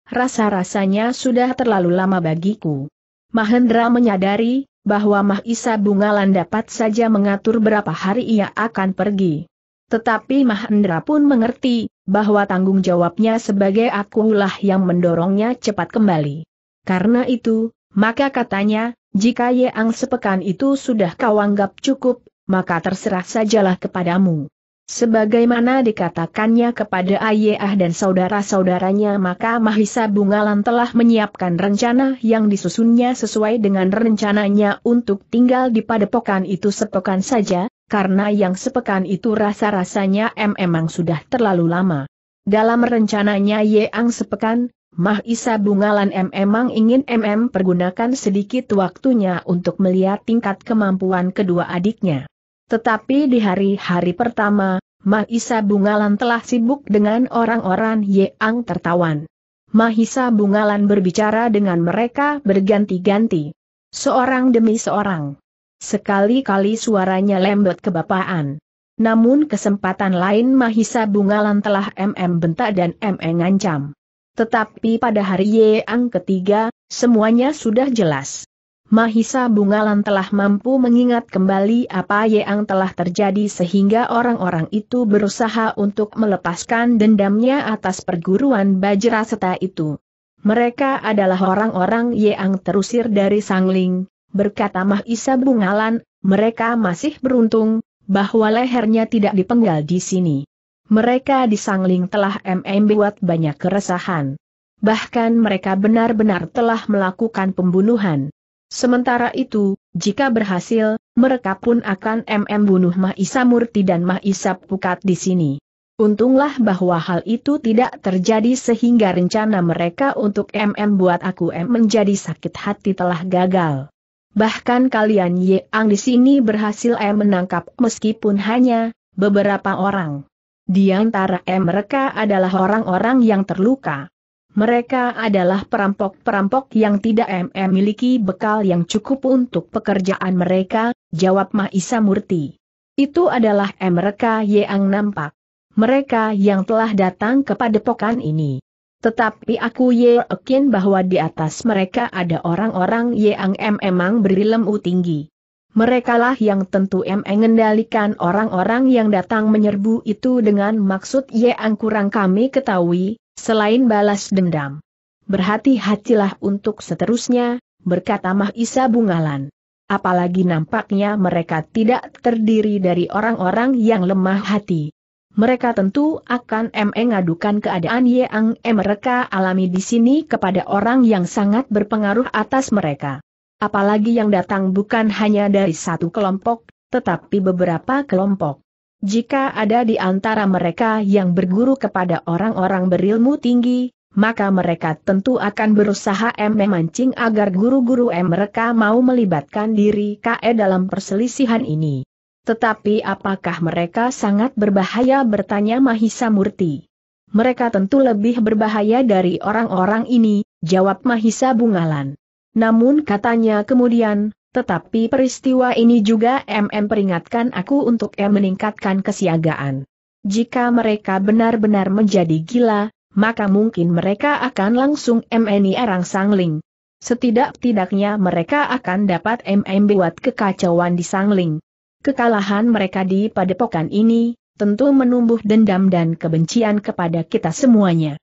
Rasa-rasanya sudah terlalu lama bagiku. Mahendra menyadari, bahwa Mahisa Bungalan dapat saja mengatur berapa hari ia akan pergi. Tetapi Mahendra pun mengerti, bahwa tanggung jawabnya sebagai akulah yang mendorongnya cepat kembali. Karena itu, maka katanya, jika Ye Ang sepekan itu sudah kau anggap cukup, maka terserah sajalah kepadamu. Sebagaimana dikatakannya kepada Ayah dan saudara-saudaranya maka Mahisa Bungalan telah menyiapkan rencana yang disusunnya sesuai dengan rencananya untuk tinggal di padepokan itu sepekan saja, karena yang sepekan itu rasa-rasanya memang sudah terlalu lama. Dalam rencananya Ye Ang sepekan, Mah Isa Bungalan M memang ingin MM pergunakan sedikit waktunya untuk melihat tingkat kemampuan kedua adiknya. Tetapi di hari-hari pertama, Mah Isa Bungalan telah sibuk dengan orang-orang yang tertawan. Mahisa Bungalan berbicara dengan mereka berganti-ganti. Seorang demi seorang. Sekali-kali suaranya lembut kebapaan. Namun kesempatan lain Mahisa Bungalan telah MM bentak dan MM ngancam. Tetapi pada hari yang ketiga, semuanya sudah jelas. Mahisa Bungalan telah mampu mengingat kembali apa yang telah terjadi sehingga orang-orang itu berusaha untuk melepaskan dendamnya atas perguruan Bajraseta itu. Mereka adalah orang-orang yang terusir dari Sangling, berkata Mahisa Bungalan, mereka masih beruntung, bahwa lehernya tidak dipenggal di sini. Mereka di Sangling telah membuat banyak keresahan. Bahkan mereka benar-benar telah melakukan pembunuhan. Sementara itu, jika berhasil, mereka pun akan MM bunuh Mahisa Murti dan Mahisa Pukat di sini. Untunglah bahwa hal itu tidak terjadi sehingga rencana mereka untuk MM buat aku M menjadi sakit hati telah gagal. Bahkan kalian Yang di sini berhasil M menangkap meskipun hanya beberapa orang. Di antara mereka adalah orang-orang yang terluka. Mereka adalah perampok-perampok yang tidak memiliki bekal yang cukup untuk pekerjaan mereka, jawab Mahisa Murti. Itu adalah mereka yang nampak. Mereka yang telah datang kepada pokan ini. Tetapi aku yakin bahwa di atas mereka ada orang-orang yang memang berilmu tinggi. Merekalah yang tentu mengendalikan orang-orang yang datang menyerbu itu dengan maksud yang kurang kami ketahui, selain balas dendam. Berhati-hatilah untuk seterusnya, berkata Mah Isa Bungalan. Apalagi nampaknya mereka tidak terdiri dari orang-orang yang lemah hati. Mereka tentu akan mengadukan keadaan yang mereka alami di sini kepada orang yang sangat berpengaruh atas mereka. Apalagi yang datang bukan hanya dari satu kelompok, tetapi beberapa kelompok. Jika ada di antara mereka yang berguru kepada orang-orang berilmu tinggi, maka mereka tentu akan berusaha memancing agar guru-guru mereka mau melibatkan diri KE dalam perselisihan ini. Tetapi apakah mereka sangat berbahaya bertanya Mahisa Murti? Mereka tentu lebih berbahaya dari orang-orang ini, jawab Mahisa Bungalan. Namun katanya kemudian, tetapi peristiwa ini juga MM peringatkan aku untuk M meningkatkan kesiagaan. Jika mereka benar-benar menjadi gila, maka mungkin mereka akan langsung MNI Arang Sangling. Setidak-tidaknya mereka akan dapat MM buat kekacauan di Sangling. Kekalahan mereka di padepokan ini, tentu menumbuh dendam dan kebencian kepada kita semuanya.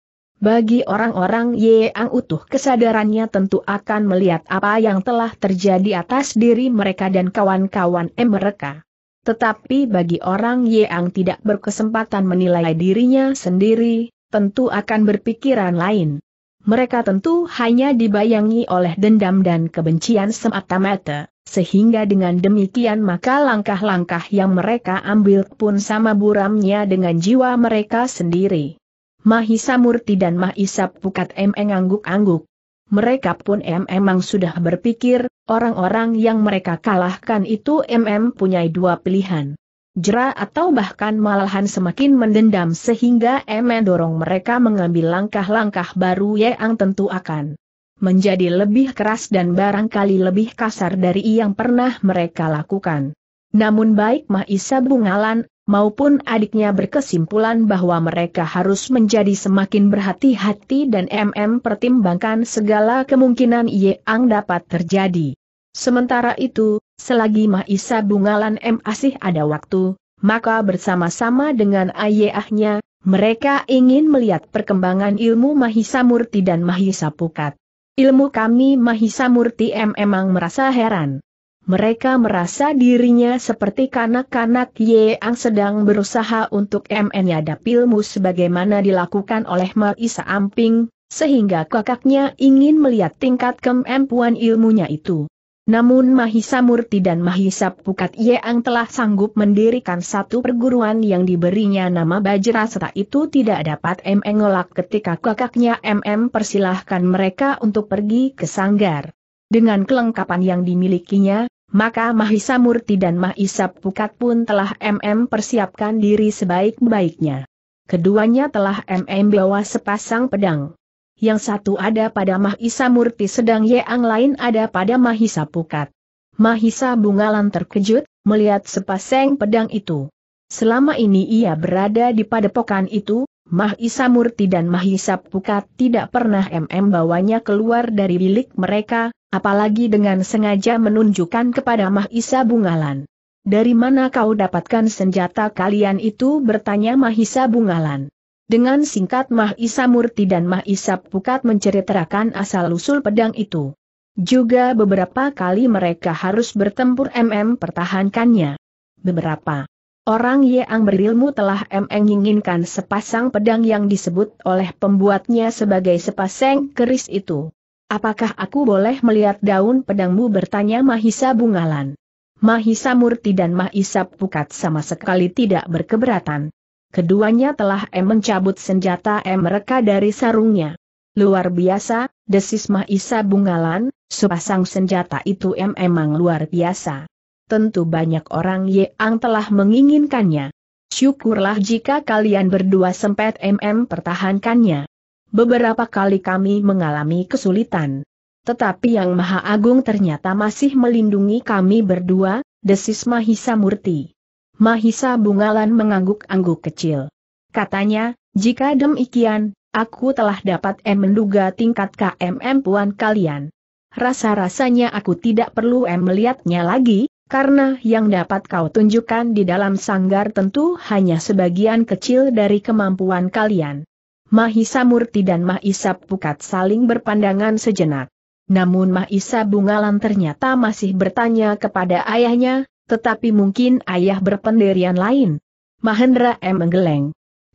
Bagi orang-orang yang utuh kesadarannya tentu akan melihat apa yang telah terjadi atas diri mereka dan kawan-kawan mereka. Tetapi bagi orang yang tidak berkesempatan menilai dirinya sendiri, tentu akan berpikiran lain. Mereka tentu hanya dibayangi oleh dendam dan kebencian semata-mata, sehingga dengan demikian maka langkah-langkah yang mereka ambil pun sama buramnya dengan jiwa mereka sendiri. Mahisa Murti dan Mahisa Pukat emeng angguk-angguk. Mereka pun memang sudah berpikir, orang-orang yang mereka kalahkan itu MM punya dua pilihan. Jera atau bahkan malahan semakin mendendam sehingga MM dorong mereka mengambil langkah-langkah baru yang tentu akan menjadi lebih keras dan barangkali lebih kasar dari yang pernah mereka lakukan. Namun baik Mahisa Bungalan maupun adiknya berkesimpulan bahwa mereka harus menjadi semakin berhati-hati dan MM pertimbangkan segala kemungkinan yang dapat terjadi. Sementara itu, selagi Mahisa Bungalan M masih ada waktu, maka bersama-sama dengan ayahnya, mereka ingin melihat perkembangan ilmu Mahisa Murti dan Mahisa Pukat. Ilmu kami Mahisa Murti M memang merasa heran mereka merasa dirinya seperti kanak-kanak yang sedang berusaha untuk menyadap ilmu sebagaimana dilakukan oleh Marisa Amping, sehingga kakaknya ingin melihat tingkat kemampuan ilmunya itu. Namun Mahisa Murti dan Mahisa Pukat Yeang telah sanggup mendirikan satu perguruan yang diberinya nama Bajra Bajrasata itu tidak dapat mn ngelak ketika kakaknya MM persilahkan mereka untuk pergi ke Sanggar. Dengan kelengkapan yang dimilikinya, maka Mahisa Murti dan Mahisa Pukat pun telah MM persiapkan diri sebaik-baiknya. Keduanya telah MM bawa sepasang pedang. Yang satu ada pada Mahisa Murti sedang yang lain ada pada Mahisa Pukat. Mahisa Bungalan terkejut, melihat sepasang pedang itu. Selama ini ia berada di padepokan itu, Mahisa Murti dan Mahisa Pukat tidak pernah MM bawanya keluar dari bilik mereka, apalagi dengan sengaja menunjukkan kepada Mahisa Bungalan. Dari mana kau dapatkan senjata kalian itu bertanya Mahisa Bungalan. Dengan singkat Mahisa Murti dan Mahisa Pukat menceritakan asal-usul pedang itu. Juga beberapa kali mereka harus bertempur MM pertahankannya. Beberapa orang yang berilmu telah MM inginkan sepasang pedang yang disebut oleh pembuatnya sebagai sepasang keris itu. Apakah aku boleh melihat daun pedangmu bertanya Mahisa Bungalan. Mahisa Murti dan Mahisa Pukat sama sekali tidak berkeberatan. Keduanya telah M mencabut senjata M mereka dari sarungnya. Luar biasa, desis Mahisa Bungalan, sepasang senjata itu M emang luar biasa. Tentu banyak orang yang telah menginginkannya. Syukurlah jika kalian berdua sempat MM pertahankannya beberapa kali kami mengalami kesulitan. Tetapi Yang Maha Agung ternyata masih melindungi kami berdua, desis Mahisa Murti. Mahisa Bungalan mengangguk-angguk kecil. Katanya, jika demikian, aku telah dapat em menduga tingkat KMM puan kalian. Rasa-rasanya aku tidak perlu em melihatnya lagi, karena yang dapat kau tunjukkan di dalam sanggar tentu hanya sebagian kecil dari kemampuan kalian. Mahisa Murti dan Mahisa Pukat saling berpandangan sejenak. Namun Mahisa Bungalan ternyata masih bertanya kepada ayahnya, tetapi mungkin ayah berpendirian lain. Mahendra M. menggeleng.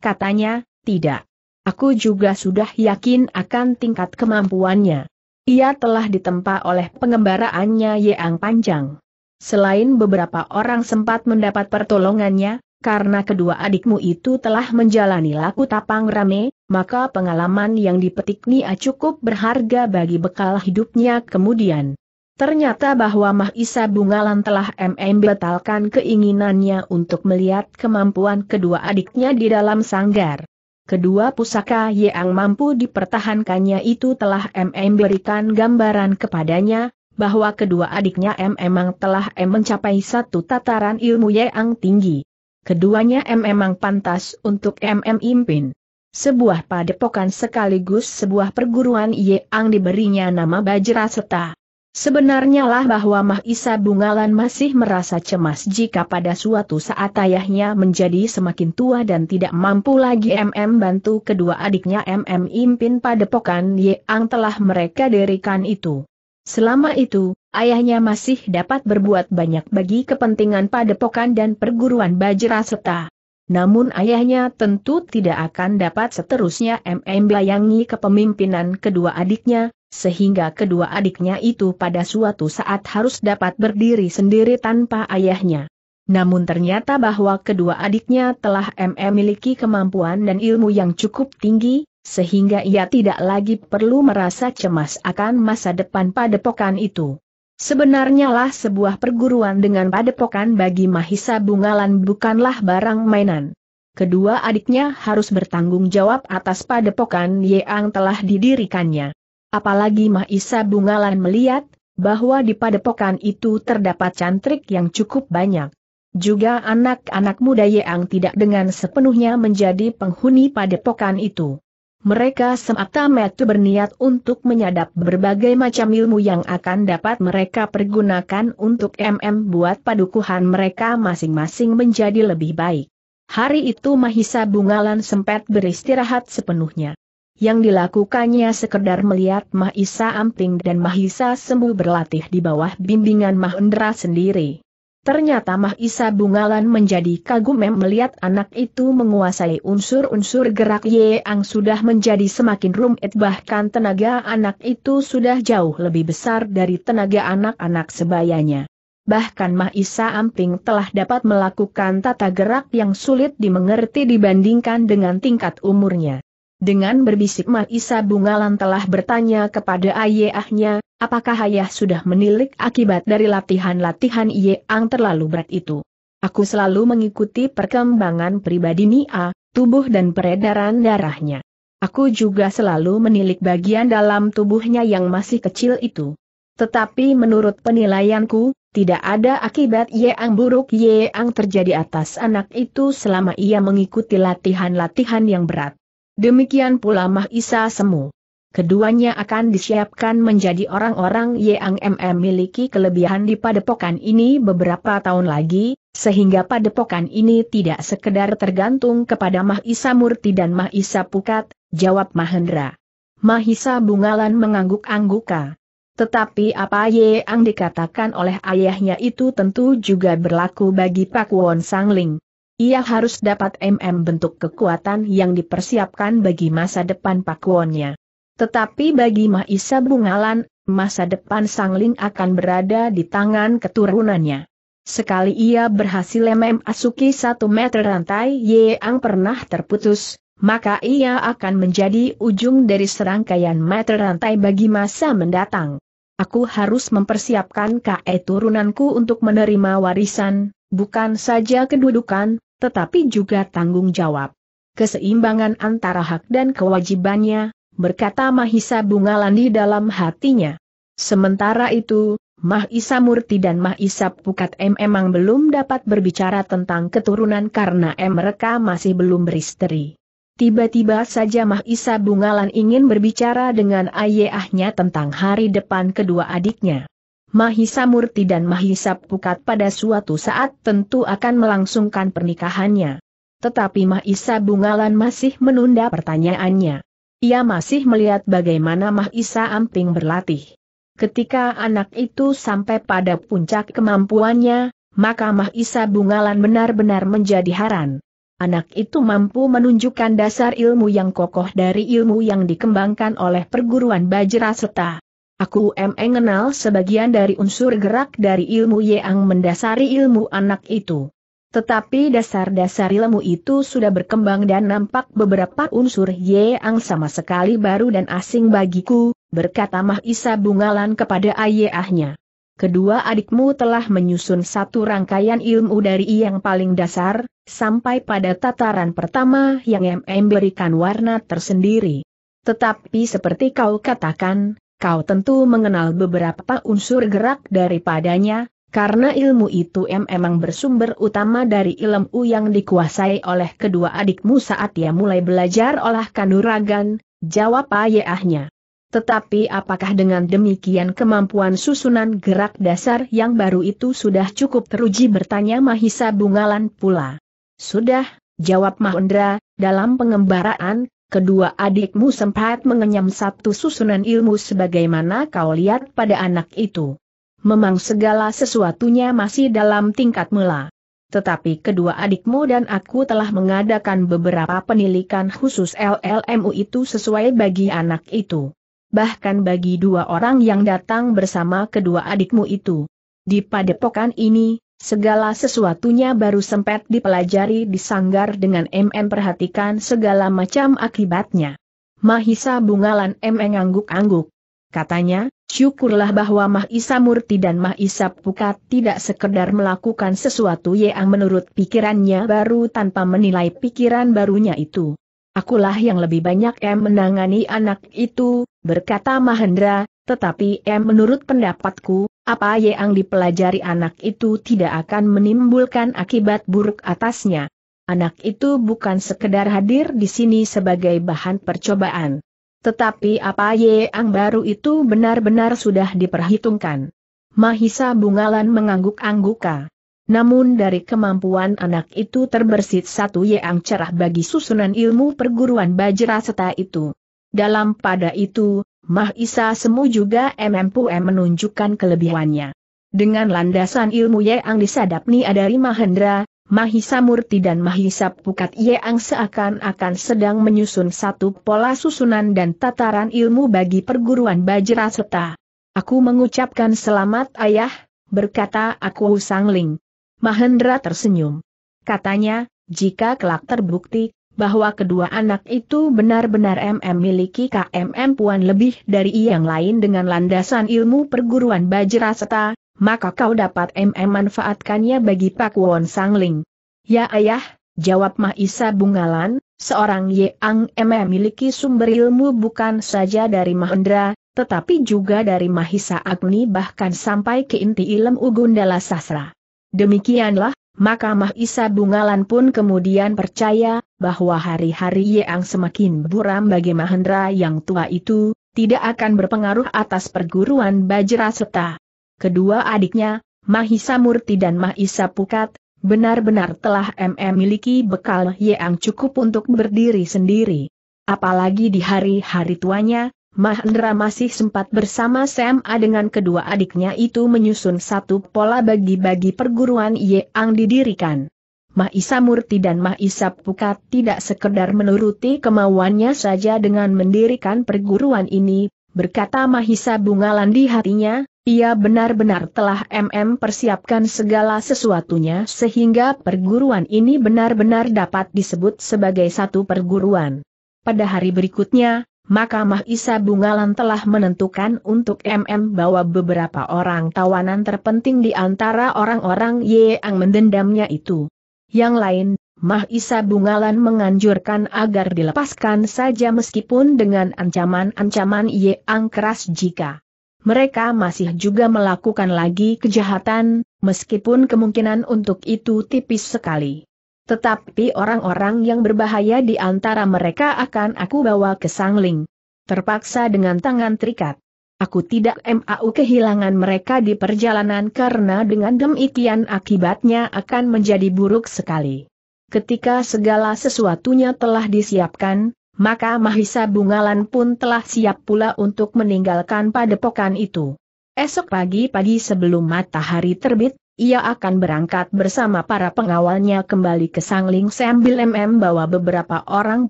Katanya, tidak. Aku juga sudah yakin akan tingkat kemampuannya. Ia telah ditempa oleh pengembaraannya yang panjang. Selain beberapa orang sempat mendapat pertolongannya, karena kedua adikmu itu telah menjalani laku tapang rame, maka pengalaman yang dipetik Nia cukup berharga bagi bekal hidupnya kemudian. Ternyata bahwa Mahisa Bungalan telah MM batalkan keinginannya untuk melihat kemampuan kedua adiknya di dalam sanggar. Kedua pusaka yang mampu dipertahankannya itu telah MM berikan gambaran kepadanya, bahwa kedua adiknya M memang telah M mencapai satu tataran ilmu yang tinggi. Keduanya M memang pantas untuk MM Impin. Sebuah padepokan sekaligus sebuah perguruan yeang diberinya nama Bajra Seta. Sebenarnya lah bahwa Mahisa Bungalan masih merasa cemas jika pada suatu saat ayahnya menjadi semakin tua dan tidak mampu lagi MM bantu kedua adiknya MM Impin padepokan yeang telah mereka derikan itu. Selama itu, ayahnya masih dapat berbuat banyak bagi kepentingan padepokan dan perguruan Bajra Seta. Namun ayahnya tentu tidak akan dapat seterusnya MM bayangi kepemimpinan kedua adiknya, sehingga kedua adiknya itu pada suatu saat harus dapat berdiri sendiri tanpa ayahnya. Namun ternyata bahwa kedua adiknya telah MM miliki kemampuan dan ilmu yang cukup tinggi, sehingga ia tidak lagi perlu merasa cemas akan masa depan padepokan itu. Sebenarnya lah sebuah perguruan dengan padepokan bagi Mahisa Bungalan bukanlah barang mainan. Kedua adiknya harus bertanggung jawab atas padepokan Yeang telah didirikannya. Apalagi Mahisa Bungalan melihat, bahwa di padepokan itu terdapat cantrik yang cukup banyak. Juga anak-anak muda Yeang tidak dengan sepenuhnya menjadi penghuni padepokan itu. Mereka semata-mata berniat untuk menyadap berbagai macam ilmu yang akan dapat mereka pergunakan untuk MM buat padukuhan mereka masing-masing menjadi lebih baik. Hari itu Mahisa Bungalan sempat beristirahat sepenuhnya. Yang dilakukannya sekedar melihat Mahisa Amping dan Mahisa Sembu berlatih di bawah bimbingan Mahendra sendiri. Ternyata Mahisa Isa Bungalan menjadi kagum melihat anak itu menguasai unsur-unsur gerak Yeang sudah menjadi semakin rumit bahkan tenaga anak itu sudah jauh lebih besar dari tenaga anak-anak sebayanya. Bahkan Mahisa Amping telah dapat melakukan tata gerak yang sulit dimengerti dibandingkan dengan tingkat umurnya. Dengan berbisik Maisa Bungalan telah bertanya kepada ayahnya, apakah ayah sudah menilik akibat dari latihan-latihan Ye Ang terlalu berat itu. Aku selalu mengikuti perkembangan pribadi Nia, tubuh dan peredaran darahnya. Aku juga selalu menilik bagian dalam tubuhnya yang masih kecil itu. Tetapi menurut penilaianku, tidak ada akibat Ye Ang buruk Ye Ang terjadi atas anak itu selama ia mengikuti latihan-latihan yang berat. Demikian pula Mahisa Semu. Keduanya akan disiapkan menjadi orang-orang yang memiliki kelebihan di padepokan ini beberapa tahun lagi, sehingga padepokan ini tidak sekedar tergantung kepada Mahisa Murti dan Mahisa Pukat, jawab Mahendra. Mahisa Bungalan mengangguk-angguka. Tetapi apa yang dikatakan oleh ayahnya itu tentu juga berlaku bagi Pakuwon Sangling. Ia harus dapat MM bentuk kekuatan yang dipersiapkan bagi masa depan pakuannya. Tetapi bagi Mahisa Bungalan, masa depan Sangling akan berada di tangan keturunannya. Sekali ia berhasil MM asuki satu meter rantai yang pernah terputus, maka ia akan menjadi ujung dari serangkaian meter rantai bagi masa mendatang. Aku harus mempersiapkan KE turunanku untuk menerima warisan, bukan saja kedudukan, tetapi juga tanggung jawab. Keseimbangan antara hak dan kewajibannya, berkata Mahisa Bungalan di dalam hatinya. Sementara itu, Mahisa Murti dan Mahisa Pukat M memang belum dapat berbicara tentang keturunan karena M mereka masih belum beristri. Tiba-tiba saja Mahisa Bungalan ingin berbicara dengan ayahnya tentang hari depan kedua adiknya. Mahisa Murti dan Mahisa Pukat pada suatu saat tentu akan melangsungkan pernikahannya. Tetapi Mahisa Bungalan masih menunda pertanyaannya. Ia masih melihat bagaimana Mahisa Amping berlatih. Ketika anak itu sampai pada puncak kemampuannya, maka Mahisa Bungalan benar-benar menjadi haran. Anak itu mampu menunjukkan dasar ilmu yang kokoh dari ilmu yang dikembangkan oleh perguruan Bajra Seta. Aku emang sebagian dari unsur gerak dari ilmu yang mendasari ilmu anak itu. Tetapi dasar-dasar ilmu itu sudah berkembang dan nampak beberapa unsur yang sama sekali baru dan asing bagiku, berkata Mahisa Bungalan kepada ayahnya. Kedua adikmu telah menyusun satu rangkaian ilmu dari yang paling dasar, sampai pada tataran pertama yang MM berikan warna tersendiri. Tetapi seperti kau katakan, kau tentu mengenal beberapa unsur gerak daripadanya, karena ilmu itu memang bersumber utama dari ilmu yang dikuasai oleh kedua adikmu saat ia mulai belajar olah kanuragan, jawab ayahnya. Tetapi apakah dengan demikian kemampuan susunan gerak dasar yang baru itu sudah cukup teruji bertanya Mahisa Bungalan pula. Sudah, jawab Mahendra, dalam pengembaraan, kedua adikmu sempat mengenyam satu susunan ilmu sebagaimana kau lihat pada anak itu. Memang segala sesuatunya masih dalam tingkat mula. Tetapi kedua adikmu dan aku telah mengadakan beberapa penilikan khusus LLMU itu sesuai bagi anak itu. Bahkan bagi dua orang yang datang bersama kedua adikmu itu. Di padepokan ini, Segala sesuatunya baru sempat dipelajari di sanggar dengan MM perhatikan segala macam akibatnya. Mahisa Bungalan MM angguk angguk Katanya, syukurlah bahwa Mahisa Murti dan Mahisa Pukat tidak sekedar melakukan sesuatu yang menurut pikirannya baru tanpa menilai pikiran barunya itu. Akulah yang lebih banyak yang menangani anak itu, berkata Mahendra, tetapi M menurut pendapatku, apa yang dipelajari anak itu tidak akan menimbulkan akibat buruk atasnya. Anak itu bukan sekedar hadir di sini sebagai bahan percobaan. Tetapi apa yang baru itu benar-benar sudah diperhitungkan. Mahisa Bungalan mengangguk-angguka. Namun dari kemampuan anak itu terbersit satu yang cerah bagi susunan ilmu perguruan Bajra Seta itu. Dalam pada itu, Mah Isa Semu juga MMPUM menunjukkan kelebihannya. Dengan landasan ilmu yang disadapni dari Mahendra, Mahisa Murti dan Mahisa Pukat Yang seakan-akan sedang menyusun satu pola susunan dan tataran ilmu bagi perguruan Bajra Seta. Aku mengucapkan selamat ayah, berkata aku Sangling. Mahendra tersenyum. Katanya, jika kelak terbukti, bahwa kedua anak itu benar-benar MM miliki KMM puan lebih dari yang lain dengan landasan ilmu perguruan Bajrasata, maka kau dapat MM manfaatkannya bagi Pak Won Sangling. Ya ayah, jawab Mahisa Bungalan, seorang yeang MM miliki sumber ilmu bukan saja dari Mahendra, tetapi juga dari Mahisa Agni bahkan sampai ke inti ilmu Gundala Sasra. Demikianlah, maka Mahisa Bungalan pun kemudian percaya, bahwa hari-hari yang semakin buram bagi Mahendra yang tua itu, tidak akan berpengaruh atas perguruan Bajra serta kedua adiknya, Mahisa Murti dan Mahisa Pukat, benar-benar telah MM miliki bekal yang cukup untuk berdiri sendiri. Apalagi di hari-hari tuanya, Mahendra masih sempat bersama SMA dengan kedua adiknya itu menyusun satu pola bagi-bagi perguruan yang didirikan. Mahisa Murti dan Mahisa Pukat tidak sekedar menuruti kemauannya saja dengan mendirikan perguruan ini, berkata Mahisa Bungalan di hatinya, ia benar-benar telah MM persiapkan segala sesuatunya sehingga perguruan ini benar-benar dapat disebut sebagai satu perguruan. Pada hari berikutnya, maka Mahisa Bungalan telah menentukan untuk MM bahwa beberapa orang tawanan terpenting di antara orang-orang yang mendendamnya itu. Yang lain, Mahisa Bungalan menganjurkan agar dilepaskan saja meskipun dengan ancaman-ancaman yang keras jika mereka masih juga melakukan lagi kejahatan, meskipun kemungkinan untuk itu tipis sekali. Tetapi orang-orang yang berbahaya di antara mereka akan aku bawa ke Sangling. Terpaksa dengan tangan terikat. Aku tidak mau kehilangan mereka di perjalanan karena dengan demikian akibatnya akan menjadi buruk sekali. Ketika segala sesuatunya telah disiapkan, maka Mahisa Bungalan pun telah siap pula untuk meninggalkan padepokan itu. Esok pagi-pagi sebelum matahari terbit, ia akan berangkat bersama para pengawalnya kembali ke Sangling sambil MM bawa beberapa orang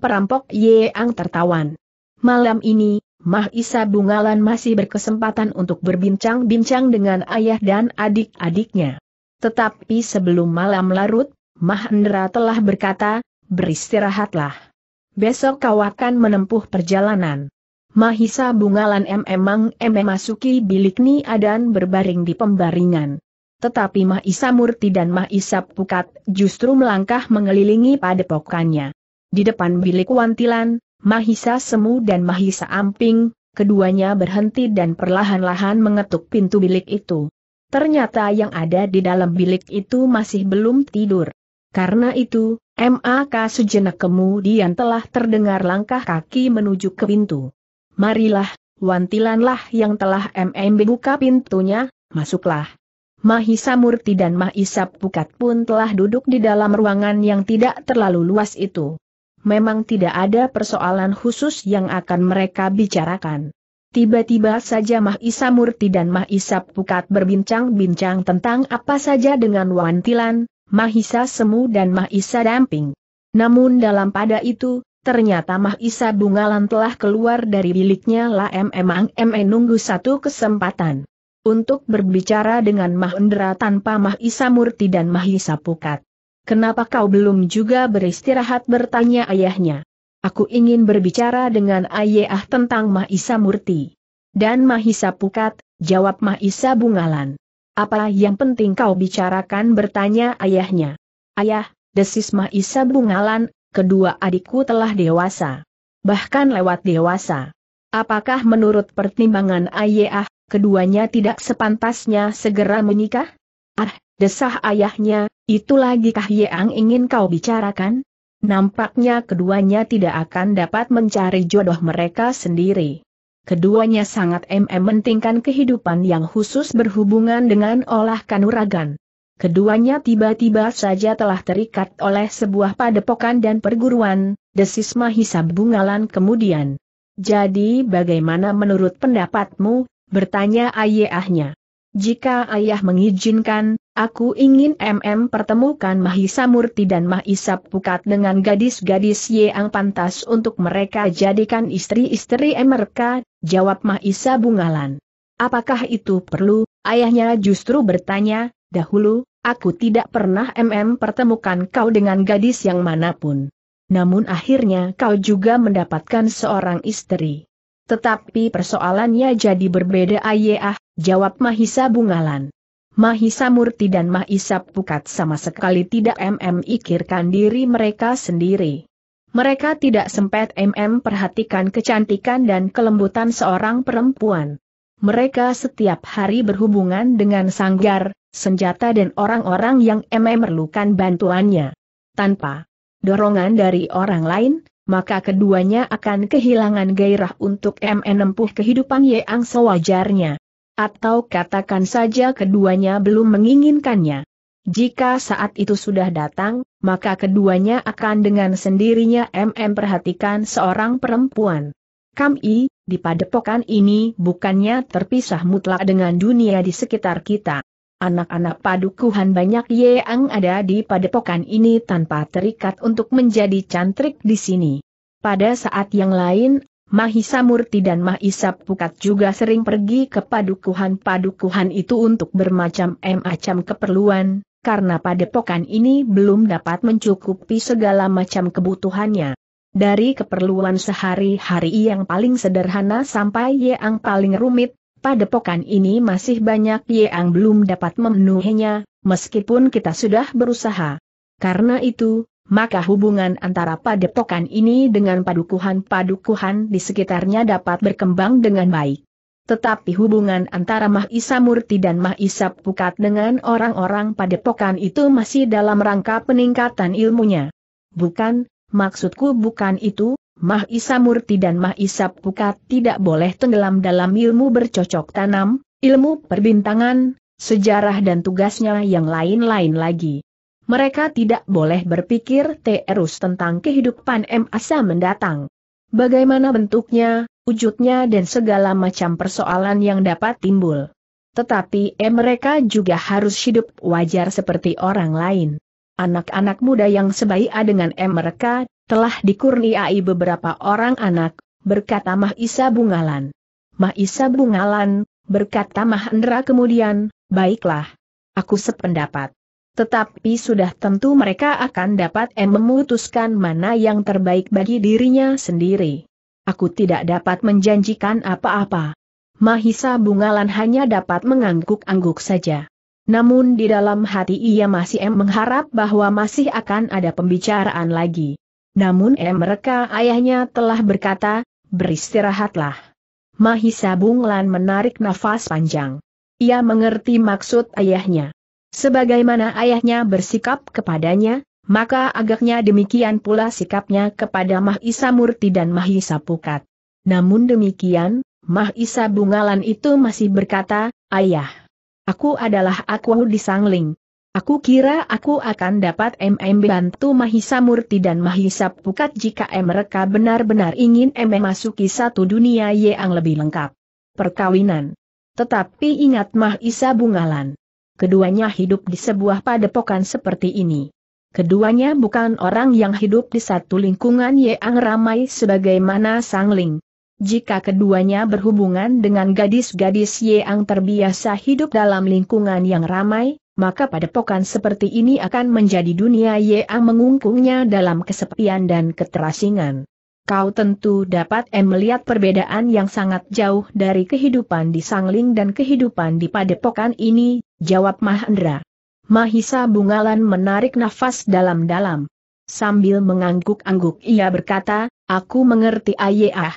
perampok Yeang tertawan. Malam ini, Mah Isa Bungalan masih berkesempatan untuk berbincang-bincang dengan ayah dan adik-adiknya. Tetapi sebelum malam larut, Mahendra telah berkata, beristirahatlah. Besok kau akan menempuh perjalanan. Mahisa Bungalan MM masuki bilik ni adan berbaring di pembaringan tetapi Mah Murti dan Mah Isa Pukat justru melangkah mengelilingi padepokannya. Di depan bilik wantilan, Mahisa Semu dan Mahisa Amping, keduanya berhenti dan perlahan-lahan mengetuk pintu bilik itu. Ternyata yang ada di dalam bilik itu masih belum tidur. Karena itu, MAK sejenak kemudian telah terdengar langkah kaki menuju ke pintu. Marilah, wantilanlah yang telah MMB buka pintunya, masuklah. Mahisa Murti dan Mahisa Pukat pun telah duduk di dalam ruangan yang tidak terlalu luas itu. Memang tidak ada persoalan khusus yang akan mereka bicarakan. Tiba-tiba saja Mahisa Murti dan Mahisa Pukat berbincang-bincang tentang apa saja dengan Wantilan, Mahisa Semu dan Mahisa Damping. Namun dalam pada itu, ternyata Mahisa Bungalan telah keluar dari biliknya lah emang emang-emang nunggu satu kesempatan untuk berbicara dengan Mahendra tanpa Mahisa Murti dan Mahisa Pukat. Kenapa kau belum juga beristirahat bertanya ayahnya. Aku ingin berbicara dengan ayah tentang Mahisa Murti. Dan Mahisa Pukat, jawab Mahisa Bungalan. Apa yang penting kau bicarakan bertanya ayahnya. Ayah, desis Mahisa Bungalan, kedua adikku telah dewasa. Bahkan lewat dewasa. Apakah menurut pertimbangan ayah keduanya tidak sepantasnya segera menikah? Ah, desah ayahnya, itu lagi kah yang ingin kau bicarakan? Nampaknya keduanya tidak akan dapat mencari jodoh mereka sendiri. Keduanya sangat mementingkan kehidupan yang khusus berhubungan dengan olah kanuragan. Keduanya tiba-tiba saja telah terikat oleh sebuah padepokan dan perguruan, desis Mahisa Bungalan kemudian. Jadi bagaimana menurut pendapatmu, Bertanya ayahnya. Jika ayah mengizinkan, aku ingin MM pertemukan Mahisa Murti dan Mahisa Pukat dengan gadis-gadis yang pantas untuk mereka jadikan istri-istri mereka, jawab Mahisa Bungalan. Apakah itu perlu? Ayahnya justru bertanya, dahulu, aku tidak pernah MM pertemukan kau dengan gadis yang manapun. Namun akhirnya kau juga mendapatkan seorang istri. Tetapi persoalannya jadi berbeda ayah, jawab Mahisa Bungalan. Mahisa Murti dan Mahisa Pukat sama sekali tidak memikirkan diri mereka sendiri. Mereka tidak sempat MM perhatikan kecantikan dan kelembutan seorang perempuan. Mereka setiap hari berhubungan dengan sanggar, senjata dan orang-orang yang MM memerlukan bantuannya. Tanpa dorongan dari orang lain, maka keduanya akan kehilangan gairah untuk menempuh kehidupan yang sewajarnya. Atau katakan saja keduanya belum menginginkannya. Jika saat itu sudah datang, maka keduanya akan dengan sendirinya MM perhatikan seorang perempuan. Kami, di padepokan ini bukannya terpisah mutlak dengan dunia di sekitar kita. Anak-anak padukuhan banyak yang ada di padepokan ini tanpa terikat untuk menjadi cantrik di sini. Pada saat yang lain, Mahisa Murti dan Mahisa Pukat juga sering pergi ke padukuhan-padukuhan itu untuk bermacam-macam keperluan, karena padepokan ini belum dapat mencukupi segala macam kebutuhannya. Dari keperluan sehari-hari yang paling sederhana sampai yang paling rumit, padepokan ini masih banyak yang belum dapat memenuhinya, meskipun kita sudah berusaha. Karena itu, maka hubungan antara padepokan ini dengan padukuhan-padukuhan di sekitarnya dapat berkembang dengan baik. Tetapi hubungan antara Mahisa Murti dan Mahisa Pukat dengan orang-orang padepokan itu masih dalam rangka peningkatan ilmunya. Bukan, maksudku bukan itu, Mah Isa Murti dan Mah Isa Pukat tidak boleh tenggelam dalam ilmu bercocok tanam, ilmu perbintangan, sejarah dan tugasnya yang lain-lain lagi. Mereka tidak boleh berpikir terus tentang kehidupan masa mendatang. Bagaimana bentuknya, wujudnya dan segala macam persoalan yang dapat timbul. Tetapi eh, mereka juga harus hidup wajar seperti orang lain. Anak-anak muda yang sebaik dengan eh, mereka telah dikurniai beberapa orang anak, berkata Isa Bungalan. Isa Bungalan, berkata Mahendra kemudian, baiklah. Aku sependapat. Tetapi sudah tentu mereka akan dapat memutuskan mana yang terbaik bagi dirinya sendiri. Aku tidak dapat menjanjikan apa-apa. Mahisa Bungalan hanya dapat mengangguk-angguk saja. Namun di dalam hati ia masih mengharap bahwa masih akan ada pembicaraan lagi. Namun em mereka ayahnya telah berkata, beristirahatlah. Mahisa Bunglan menarik nafas panjang. Ia mengerti maksud ayahnya. Sebagaimana ayahnya bersikap kepadanya, maka agaknya demikian pula sikapnya kepada Mahisa Murti dan Mahisa Pukat. Namun demikian, Mahisa Bungalan itu masih berkata, Ayah, aku adalah aku di Sangling, Aku kira aku akan dapat MM bantu Mahisa Murti dan Mahisa Pukat jika mereka benar-benar ingin MM masuki satu dunia yang lebih lengkap. Perkawinan. Tetapi ingat Mahisa Bungalan. Keduanya hidup di sebuah padepokan seperti ini. Keduanya bukan orang yang hidup di satu lingkungan yang ramai sebagaimana sangling. Jika keduanya berhubungan dengan gadis-gadis yang terbiasa hidup dalam lingkungan yang ramai, maka padepokan seperti ini akan menjadi dunia Ya mengungkungnya dalam kesepian dan keterasingan. Kau tentu dapat em melihat perbedaan yang sangat jauh dari kehidupan di Sangling dan kehidupan di padepokan ini, jawab Mahendra. Mahisa Bungalan menarik nafas dalam-dalam. Sambil mengangguk-angguk ia berkata, aku mengerti ayah.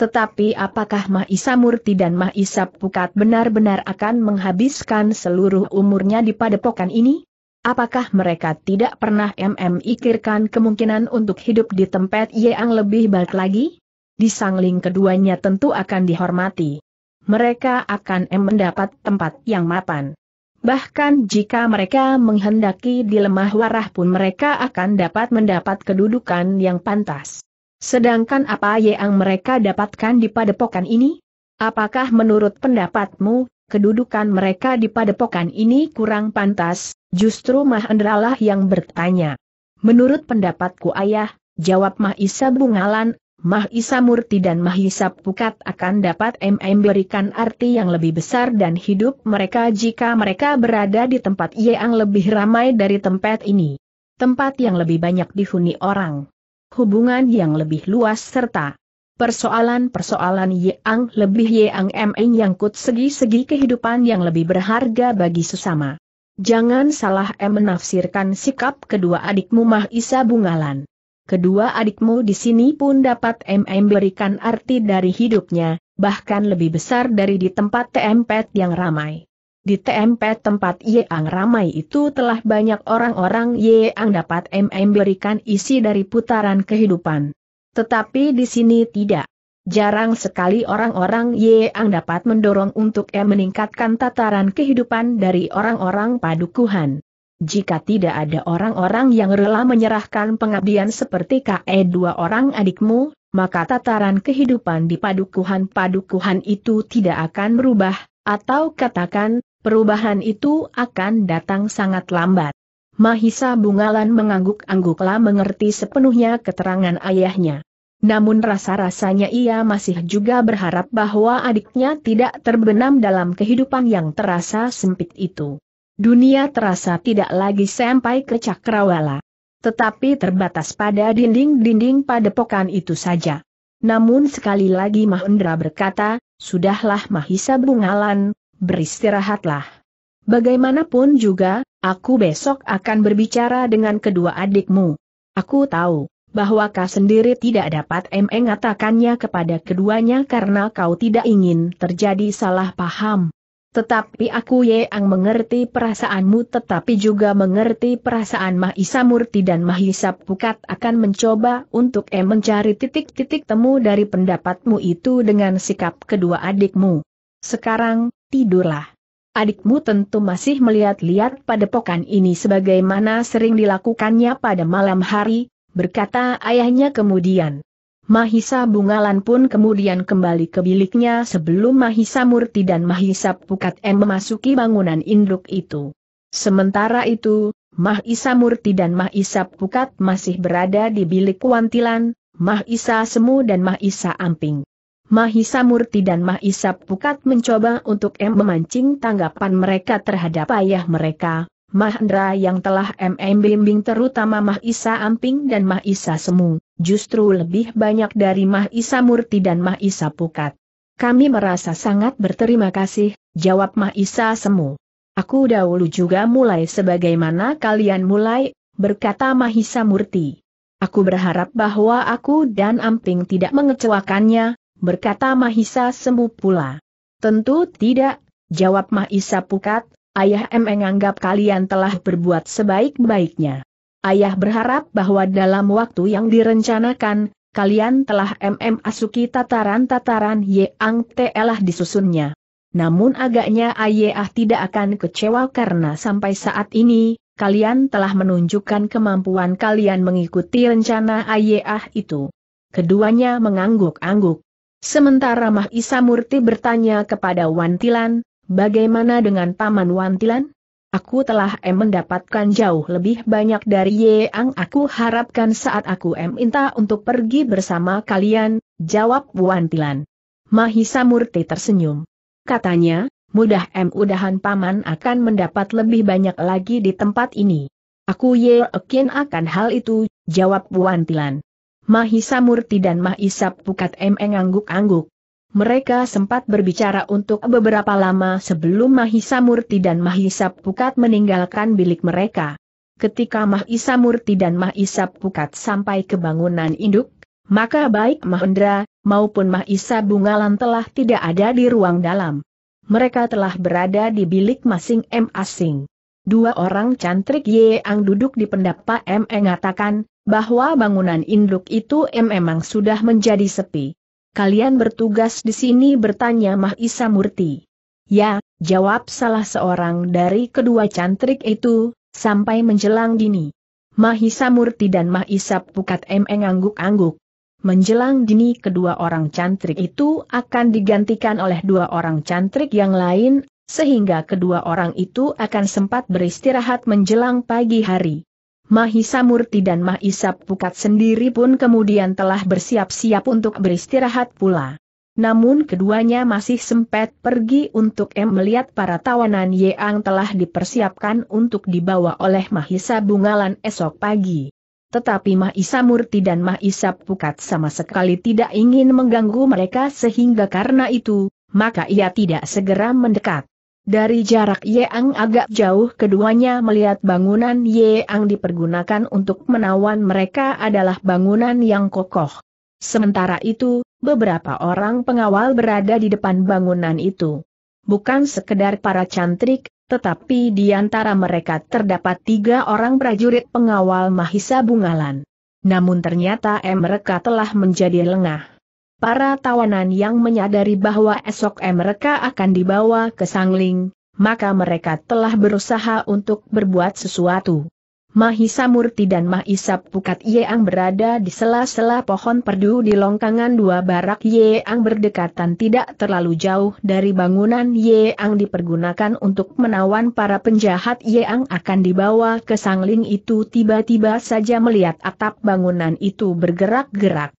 Tetapi apakah Mahisa Murti dan Mahisa Pukat benar-benar akan menghabiskan seluruh umurnya di padepokan ini? Apakah mereka tidak pernah memikirkan kemungkinan untuk hidup di tempat yang lebih baik lagi? Di sangling keduanya tentu akan dihormati. Mereka akan mendapat tempat yang mapan. Bahkan jika mereka menghendaki di lemah warah pun mereka akan dapat mendapat kedudukan yang pantas. Sedangkan apa yang mereka dapatkan di padepokan ini? Apakah menurut pendapatmu, kedudukan mereka di padepokan ini kurang pantas? Justru Mahendralah yang bertanya. Menurut pendapatku ayah, jawab Mahisa Bungalan, Mahisa Murti dan Mahisa Pukat akan dapat memberikan arti yang lebih besar dan hidup mereka jika mereka berada di tempat yang lebih ramai dari tempat ini. Tempat yang lebih banyak dihuni orang hubungan yang lebih luas serta persoalan-persoalan yang lebih yang yang kut segi-segi kehidupan yang lebih berharga bagi sesama. Jangan salah em menafsirkan sikap kedua adikmu Mah Isa Bungalan. Kedua adikmu di sini pun dapat MM berikan arti dari hidupnya, bahkan lebih besar dari di tempat TMPET yang ramai. Di TMP tempat Yeang ramai itu telah banyak orang-orang Yeang dapat MM berikan isi dari putaran kehidupan. Tetapi di sini tidak. Jarang sekali orang-orang Yeang dapat mendorong untuk M meningkatkan tataran kehidupan dari orang-orang padukuhan. Jika tidak ada orang-orang yang rela menyerahkan pengabdian seperti KE dua orang adikmu, maka tataran kehidupan di padukuhan-padukuhan itu tidak akan berubah, atau katakan, perubahan itu akan datang sangat lambat. Mahisa Bungalan mengangguk-angguklah mengerti sepenuhnya keterangan ayahnya. Namun rasa-rasanya ia masih juga berharap bahwa adiknya tidak terbenam dalam kehidupan yang terasa sempit itu. Dunia terasa tidak lagi sampai ke cakrawala. Tetapi terbatas pada dinding-dinding padepokan itu saja. Namun sekali lagi Mahendra berkata, Sudahlah Mahisa Bungalan, beristirahatlah. Bagaimanapun juga, aku besok akan berbicara dengan kedua adikmu. Aku tahu, bahwa kau sendiri tidak dapat mengatakannya kepada keduanya karena kau tidak ingin terjadi salah paham. Tetapi aku yang mengerti perasaanmu tetapi juga mengerti perasaan Mahisa Murti dan Mahisa Pukat akan mencoba untuk em mencari titik-titik temu dari pendapatmu itu dengan sikap kedua adikmu. Sekarang, tidurlah. Adikmu tentu masih melihat-lihat pada pokan ini sebagaimana sering dilakukannya pada malam hari, berkata ayahnya kemudian. Mahisa Bungalan pun kemudian kembali ke biliknya sebelum Mahisa Murti dan Mahisa Pukat M memasuki bangunan induk itu. Sementara itu, Mahisa Murti dan Mahisa Pukat masih berada di bilik kuantilan, Mahisa Semu dan Mahisa Amping. Mahisa Murti dan Mahisa Pukat mencoba untuk M memancing tanggapan mereka terhadap ayah mereka, Mahendra yang telah MM bimbing terutama Mahisa Amping dan Mahisa Isa Semu, justru lebih banyak dari Mahisa Murti dan Mahisa Pukat. Kami merasa sangat berterima kasih, jawab Mahisa Isa Semu. Aku dahulu juga mulai sebagaimana kalian mulai, berkata Mahisa Murti. Aku berharap bahwa aku dan Amping tidak mengecewakannya, berkata Mahisa Semu pula. Tentu tidak, jawab Mahisa Pukat, Ayah M menganggap kalian telah berbuat sebaik-baiknya. Ayah berharap bahwa dalam waktu yang direncanakan, kalian telah MM asuki tataran-tataran Yang telah disusunnya. Namun agaknya Ayah tidak akan kecewa karena sampai saat ini, kalian telah menunjukkan kemampuan kalian mengikuti rencana Ayah itu. Keduanya mengangguk-angguk. Sementara Mahisa Murti bertanya kepada Wantilan, bagaimana dengan Paman Wantilan? Aku telah em mendapatkan jauh lebih banyak dari yang aku harapkan saat aku em minta untuk pergi bersama kalian, jawab Wantilan. Mahisa Murti tersenyum. Katanya, mudah em udahan paman akan mendapat lebih banyak lagi di tempat ini. Aku yakin akan hal itu, jawab Wantilan. Mahisa Murti dan Mahisa Pukat M. engangguk-angguk. Mereka sempat berbicara untuk beberapa lama sebelum Mahisa Murti dan Mahisa Pukat meninggalkan bilik mereka. Ketika Mahisa Murti dan Mahisa Pukat sampai ke bangunan induk, maka baik Mahendra maupun Mahisa Bungalan telah tidak ada di ruang dalam. Mereka telah berada di bilik masing-masing. Dua orang cantrik Yeang duduk di pendapa M e mengatakan bahwa bangunan induk itu e memang sudah menjadi sepi kalian bertugas di sini bertanya Mahisa Murti. Ya, jawab salah seorang dari kedua cantrik itu, sampai menjelang dini. Mahisa Murti dan Mahisa Pukat M angguk-angguk. Menjelang dini kedua orang cantrik itu akan digantikan oleh dua orang cantrik yang lain, sehingga kedua orang itu akan sempat beristirahat menjelang pagi hari. Mahisa Murti dan Mahisa Pukat sendiri pun kemudian telah bersiap-siap untuk beristirahat pula. Namun keduanya masih sempat pergi untuk M melihat para tawanan Yeang telah dipersiapkan untuk dibawa oleh Mahisa Bungalan esok pagi. Tetapi Mahisa Murti dan Mahisa Pukat sama sekali tidak ingin mengganggu mereka sehingga karena itu, maka ia tidak segera mendekat. Dari jarak Yeang agak jauh keduanya melihat bangunan Yeang dipergunakan untuk menawan mereka adalah bangunan yang kokoh. Sementara itu, beberapa orang pengawal berada di depan bangunan itu. Bukan sekedar para cantrik, tetapi di antara mereka terdapat tiga orang prajurit pengawal Mahisa Bungalan. Namun ternyata mereka telah menjadi lengah para tawanan yang menyadari bahwa esok mereka akan dibawa ke Sangling, maka mereka telah berusaha untuk berbuat sesuatu. Mahisa Murti dan Mahisa Pukat Yeang berada di sela-sela pohon perdu di longkangan dua barak Yeang berdekatan tidak terlalu jauh dari bangunan Yeang dipergunakan untuk menawan para penjahat Yeang akan dibawa ke Sangling itu tiba-tiba saja melihat atap bangunan itu bergerak-gerak.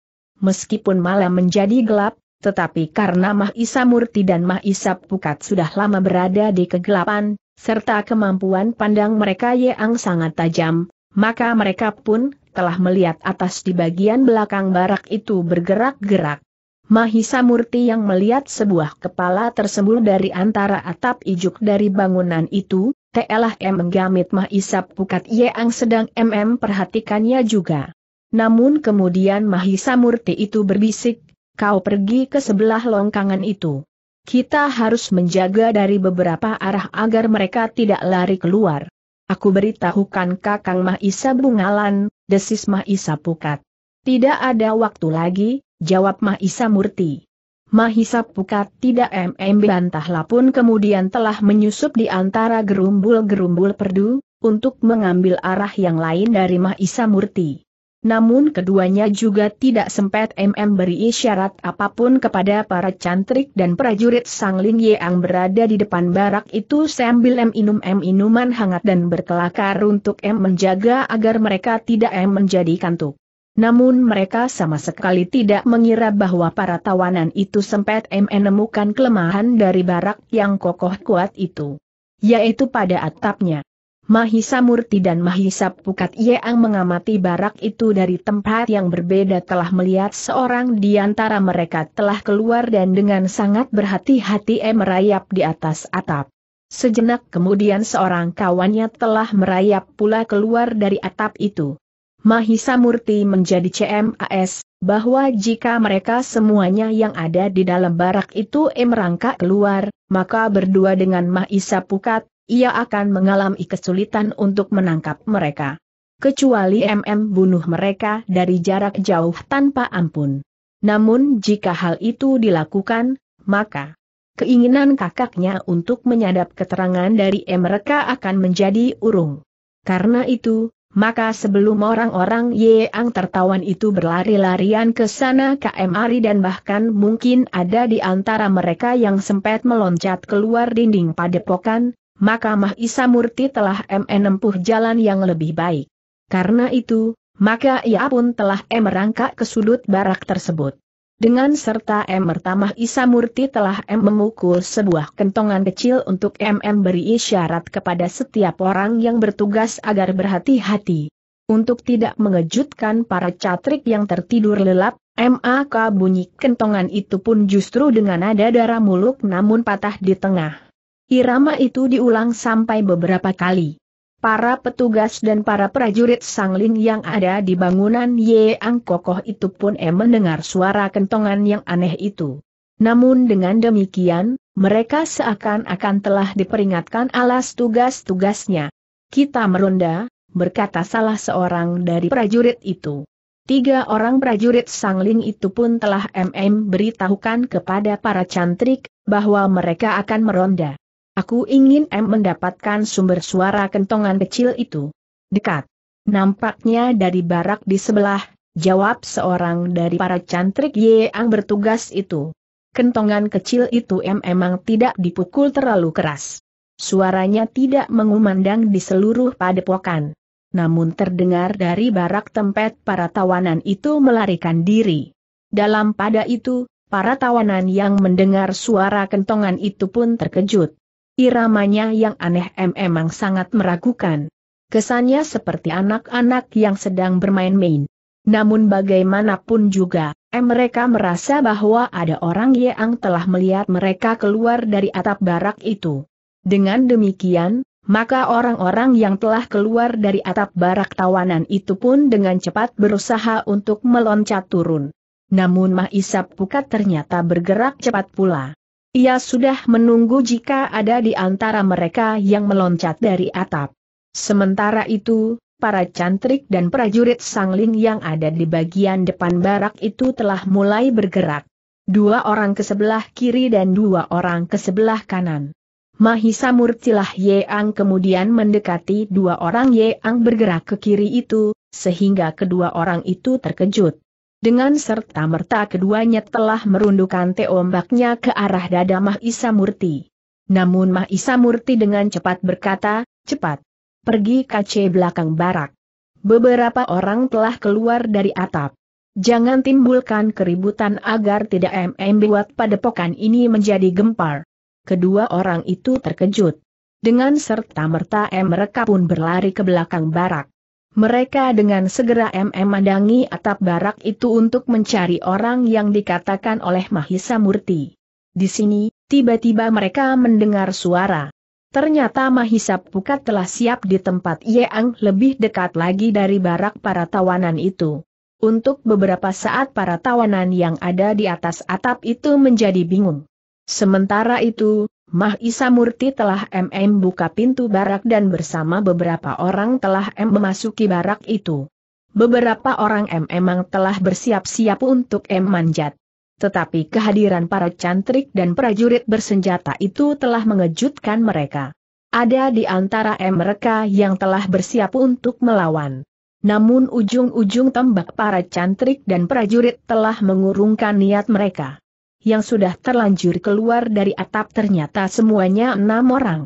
Meskipun malam menjadi gelap, tetapi karena Mahisa Murti dan Mahisa Pukat sudah lama berada di kegelapan, serta kemampuan pandang mereka yang sangat tajam, maka mereka pun telah melihat atas di bagian belakang barak itu bergerak-gerak. Mahisa Murti yang melihat sebuah kepala tersembul dari antara atap ijuk dari bangunan itu, telah menggamit Mahisa Pukat yang sedang MM perhatikannya juga. Namun kemudian Mahisa Murti itu berbisik, kau pergi ke sebelah longkangan itu. Kita harus menjaga dari beberapa arah agar mereka tidak lari keluar. Aku beritahukan Kakang Mahisa Bungalan, desis Mahisa Pukat. Tidak ada waktu lagi, jawab Mahisa Murti. Mahisa Pukat tidak MM bantahlah pun kemudian telah menyusup di antara gerumbul-gerumbul perdu, untuk mengambil arah yang lain dari Mahisa Murti. Namun keduanya juga tidak sempat MM beri isyarat apapun kepada para cantrik dan prajurit Sang Ling Ye yang berada di depan barak itu sambil M minum M minuman hangat dan berkelakar untuk M menjaga agar mereka tidak M menjadi kantuk. Namun mereka sama sekali tidak mengira bahwa para tawanan itu sempat M menemukan kelemahan dari barak yang kokoh kuat itu. Yaitu pada atapnya. Mahisa Murti dan Mahisa Pukat Yeang mengamati barak itu dari tempat yang berbeda telah melihat seorang di antara mereka telah keluar dan dengan sangat berhati-hati merayap di atas atap. Sejenak kemudian seorang kawannya telah merayap pula keluar dari atap itu. Mahisa Murti menjadi CMAS, bahwa jika mereka semuanya yang ada di dalam barak itu merangkak keluar, maka berdua dengan Mahisa Pukat, ia akan mengalami kesulitan untuk menangkap mereka. Kecuali MM bunuh mereka dari jarak jauh tanpa ampun. Namun jika hal itu dilakukan, maka keinginan kakaknya untuk menyadap keterangan dari mereka akan menjadi urung. Karena itu, maka sebelum orang-orang Yeang tertawan itu berlari-larian ke sana KM Ari dan bahkan mungkin ada di antara mereka yang sempat meloncat keluar dinding padepokan, maka Mahisa Murti telah menempuh jalan yang lebih baik. Karena itu, maka ia pun telah merangkak ke sudut barak tersebut. Dengan serta M Mertamah Isa Murti telah M memukul sebuah kentongan kecil untuk M. beri isyarat kepada setiap orang yang bertugas agar berhati-hati. Untuk tidak mengejutkan para catrik yang tertidur lelap, MAK bunyi kentongan itu pun justru dengan nada darah muluk namun patah di tengah. Irama itu diulang sampai beberapa kali. Para petugas dan para prajurit sangling yang ada di bangunan Yeang Kokoh itu pun eh mendengar suara kentongan yang aneh itu. Namun dengan demikian, mereka seakan-akan telah diperingatkan alas tugas-tugasnya. Kita meronda, berkata salah seorang dari prajurit itu. Tiga orang prajurit sangling itu pun telah MM beritahukan kepada para cantrik, bahwa mereka akan meronda. Aku ingin M mendapatkan sumber suara kentongan kecil itu. Dekat. Nampaknya dari barak di sebelah, jawab seorang dari para cantrik Ye yang bertugas itu. Kentongan kecil itu M emang tidak dipukul terlalu keras. Suaranya tidak mengumandang di seluruh padepokan. Namun terdengar dari barak tempat para tawanan itu melarikan diri. Dalam pada itu, para tawanan yang mendengar suara kentongan itu pun terkejut. Iramanya yang aneh memang sangat meragukan. Kesannya seperti anak-anak yang sedang bermain-main. Namun bagaimanapun juga, mereka merasa bahwa ada orang yang telah melihat mereka keluar dari atap barak itu. Dengan demikian, maka orang-orang yang telah keluar dari atap barak tawanan itu pun dengan cepat berusaha untuk meloncat turun. Namun Mahisap Pukat ternyata bergerak cepat pula. Ia sudah menunggu jika ada di antara mereka yang meloncat dari atap. Sementara itu, para cantrik dan prajurit sangling yang ada di bagian depan barak itu telah mulai bergerak. Dua orang ke sebelah kiri dan dua orang ke sebelah kanan. Mahisa Murtilah Yeang kemudian mendekati dua orang Yeang bergerak ke kiri itu, sehingga kedua orang itu terkejut. Dengan serta-merta keduanya telah merundukkan teombaknya ke arah dada Mahisa Murti. Namun Mahisa Murti dengan cepat berkata, cepat. Pergi kace belakang barak. Beberapa orang telah keluar dari atap. Jangan timbulkan keributan agar tidak MM buat padepokan ini menjadi gempar. Kedua orang itu terkejut. Dengan serta-merta mereka pun berlari ke belakang barak. Mereka dengan segera memandangi atap barak itu untuk mencari orang yang dikatakan oleh Mahisa Murti. Di sini, tiba-tiba mereka mendengar suara. Ternyata Mahisa Pukat telah siap di tempat Yeang lebih dekat lagi dari barak para tawanan itu. Untuk beberapa saat para tawanan yang ada di atas atap itu menjadi bingung. Sementara itu, Mah Isa Murti telah MM buka pintu barak dan bersama beberapa orang telah M memasuki barak itu. Beberapa orang M memang telah bersiap-siap untuk M manjat. Tetapi kehadiran para cantrik dan prajurit bersenjata itu telah mengejutkan mereka. Ada di antara M mereka yang telah bersiap untuk melawan. Namun ujung-ujung tembak para cantrik dan prajurit telah mengurungkan niat mereka yang sudah terlanjur keluar dari atap ternyata semuanya enam orang.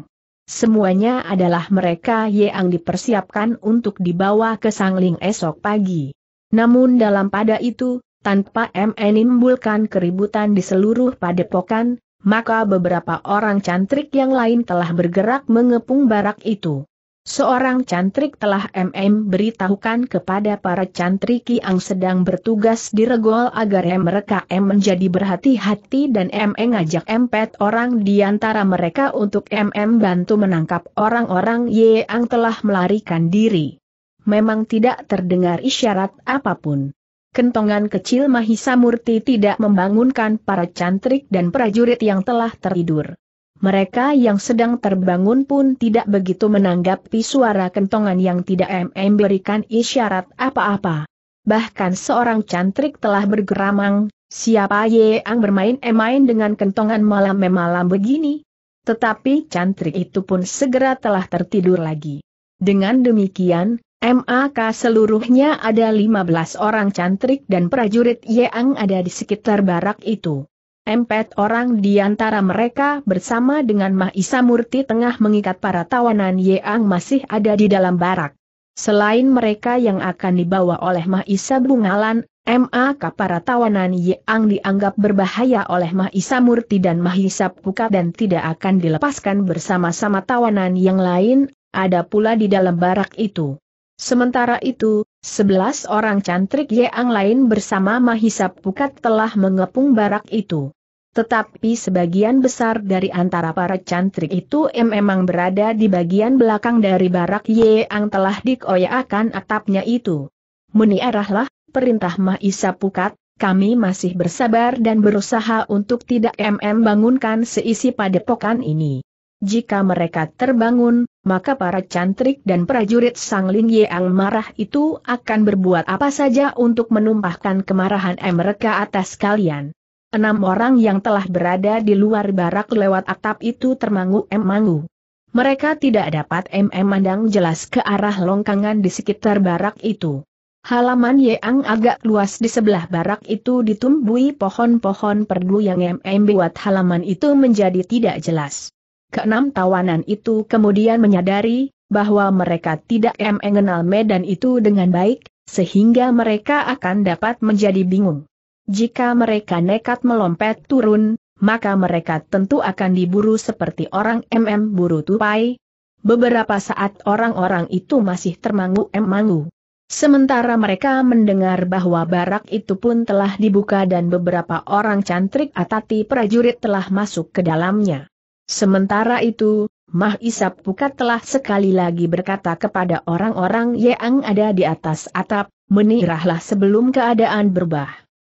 Semuanya adalah mereka yang dipersiapkan untuk dibawa ke Sangling esok pagi. Namun dalam pada itu, tanpa menimbulkan keributan di seluruh padepokan, maka beberapa orang cantrik yang lain telah bergerak mengepung barak itu. Seorang cantrik telah MM beritahukan kepada para cantrik yang sedang bertugas di regol agar mereka M menjadi berhati-hati dan MM ngajak empat orang di antara mereka untuk MM bantu menangkap orang-orang yang telah melarikan diri. Memang tidak terdengar isyarat apapun. Kentongan kecil Mahisa Murti tidak membangunkan para cantrik dan prajurit yang telah tertidur mereka yang sedang terbangun pun tidak begitu menanggapi suara kentongan yang tidak memberikan isyarat apa-apa. Bahkan seorang cantrik telah bergeramang, siapa ye yang bermain-main dengan kentongan malam-malam begini? Tetapi cantrik itu pun segera telah tertidur lagi. Dengan demikian, MAK seluruhnya ada 15 orang cantrik dan prajurit yang ada di sekitar barak itu. Empat orang di antara mereka bersama dengan Mahisa Murti tengah mengikat para tawanan Yeang masih ada di dalam barak. Selain mereka yang akan dibawa oleh Mahisa Bungalan, MAK para tawanan Yeang dianggap berbahaya oleh Mahisa Murti dan Mahisa Puka dan tidak akan dilepaskan bersama-sama tawanan yang lain, ada pula di dalam barak itu. Sementara itu, sebelas orang cantrik yang lain bersama Mahisa Pukat telah mengepung barak itu. Tetapi sebagian besar dari antara para cantrik itu memang berada di bagian belakang dari barak yang telah dikoyakan atapnya itu. Meniarahlah, perintah Mahisa Pukat, kami masih bersabar dan berusaha untuk tidak mm bangunkan seisi padepokan ini. Jika mereka terbangun, maka para cantrik dan prajurit Sang Ling Yang marah itu akan berbuat apa saja untuk menumpahkan kemarahan mereka atas kalian. Enam orang yang telah berada di luar barak lewat atap itu termangu-emangu. Mereka tidak dapat memandang jelas ke arah longkangan di sekitar barak itu. Halaman yang agak luas di sebelah barak itu ditumbuhi pohon-pohon perdu yang embuat halaman itu menjadi tidak jelas. Keenam tawanan itu kemudian menyadari bahwa mereka tidak mengenal medan itu dengan baik, sehingga mereka akan dapat menjadi bingung. Jika mereka nekat melompat turun, maka mereka tentu akan diburu seperti orang MM buru tupai. Beberapa saat orang-orang itu masih termangu mangu Sementara mereka mendengar bahwa barak itu pun telah dibuka dan beberapa orang cantrik atati prajurit telah masuk ke dalamnya. Sementara itu, Mah Isap Pukat telah sekali lagi berkata kepada orang-orang yang ada di atas atap, menirahlah sebelum keadaan berubah.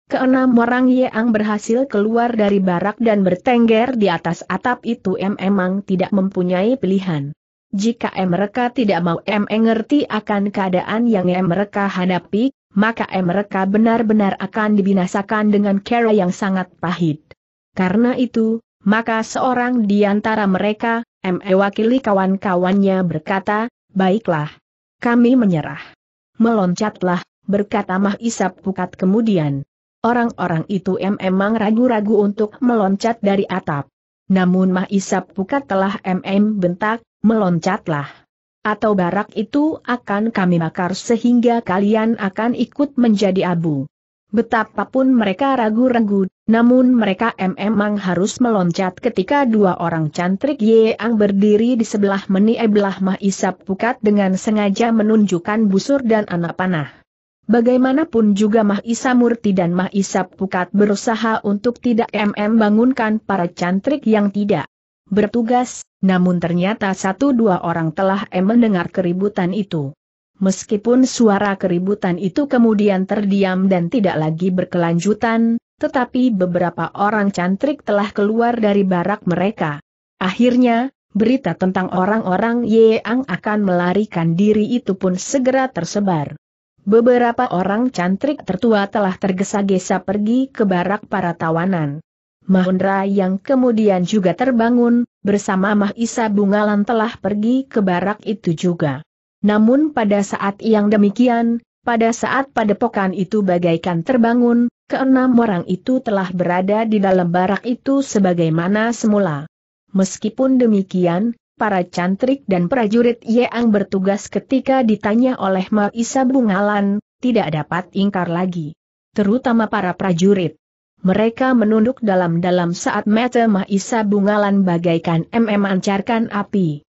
Keenam orang yang berhasil keluar dari barak dan bertengger di atas atap itu memang tidak mempunyai pilihan. Jika mereka tidak mau mengerti akan keadaan yang mereka hadapi, maka mereka benar-benar akan dibinasakan dengan cara yang sangat pahit. Karena itu, maka seorang di antara mereka, ME wakili kawan-kawannya berkata, baiklah. Kami menyerah. Meloncatlah, berkata Mah Isap Pukat kemudian. Orang-orang itu memang ragu-ragu untuk meloncat dari atap. Namun Mah Isap Pukat telah MM bentak, meloncatlah. Atau barak itu akan kami bakar sehingga kalian akan ikut menjadi abu. Betapapun mereka ragu-ragu, namun mereka memang harus meloncat ketika dua orang cantrik Yeang berdiri di sebelah meni eblah Mah Pukat dengan sengaja menunjukkan busur dan anak panah. Bagaimanapun juga Mah Isa Murti dan Mah Isa Pukat berusaha untuk tidak MM bangunkan para cantrik yang tidak bertugas, namun ternyata satu dua orang telah mendengar keributan itu. Meskipun suara keributan itu kemudian terdiam dan tidak lagi berkelanjutan, tetapi beberapa orang cantrik telah keluar dari barak mereka. Akhirnya, berita tentang orang-orang Yeang akan melarikan diri itu pun segera tersebar. Beberapa orang cantrik tertua telah tergesa-gesa pergi ke barak para tawanan. Mahendra yang kemudian juga terbangun, bersama Mahisa Bungalan telah pergi ke barak itu juga. Namun pada saat yang demikian, pada saat padepokan itu bagaikan terbangun, keenam orang itu telah berada di dalam barak itu sebagaimana semula. Meskipun demikian, para cantrik dan prajurit Yeang bertugas ketika ditanya oleh Maisa Bungalan, tidak dapat ingkar lagi. Terutama para prajurit. Mereka menunduk dalam-dalam saat mata Maisa Bungalan bagaikan MM ancarkan api.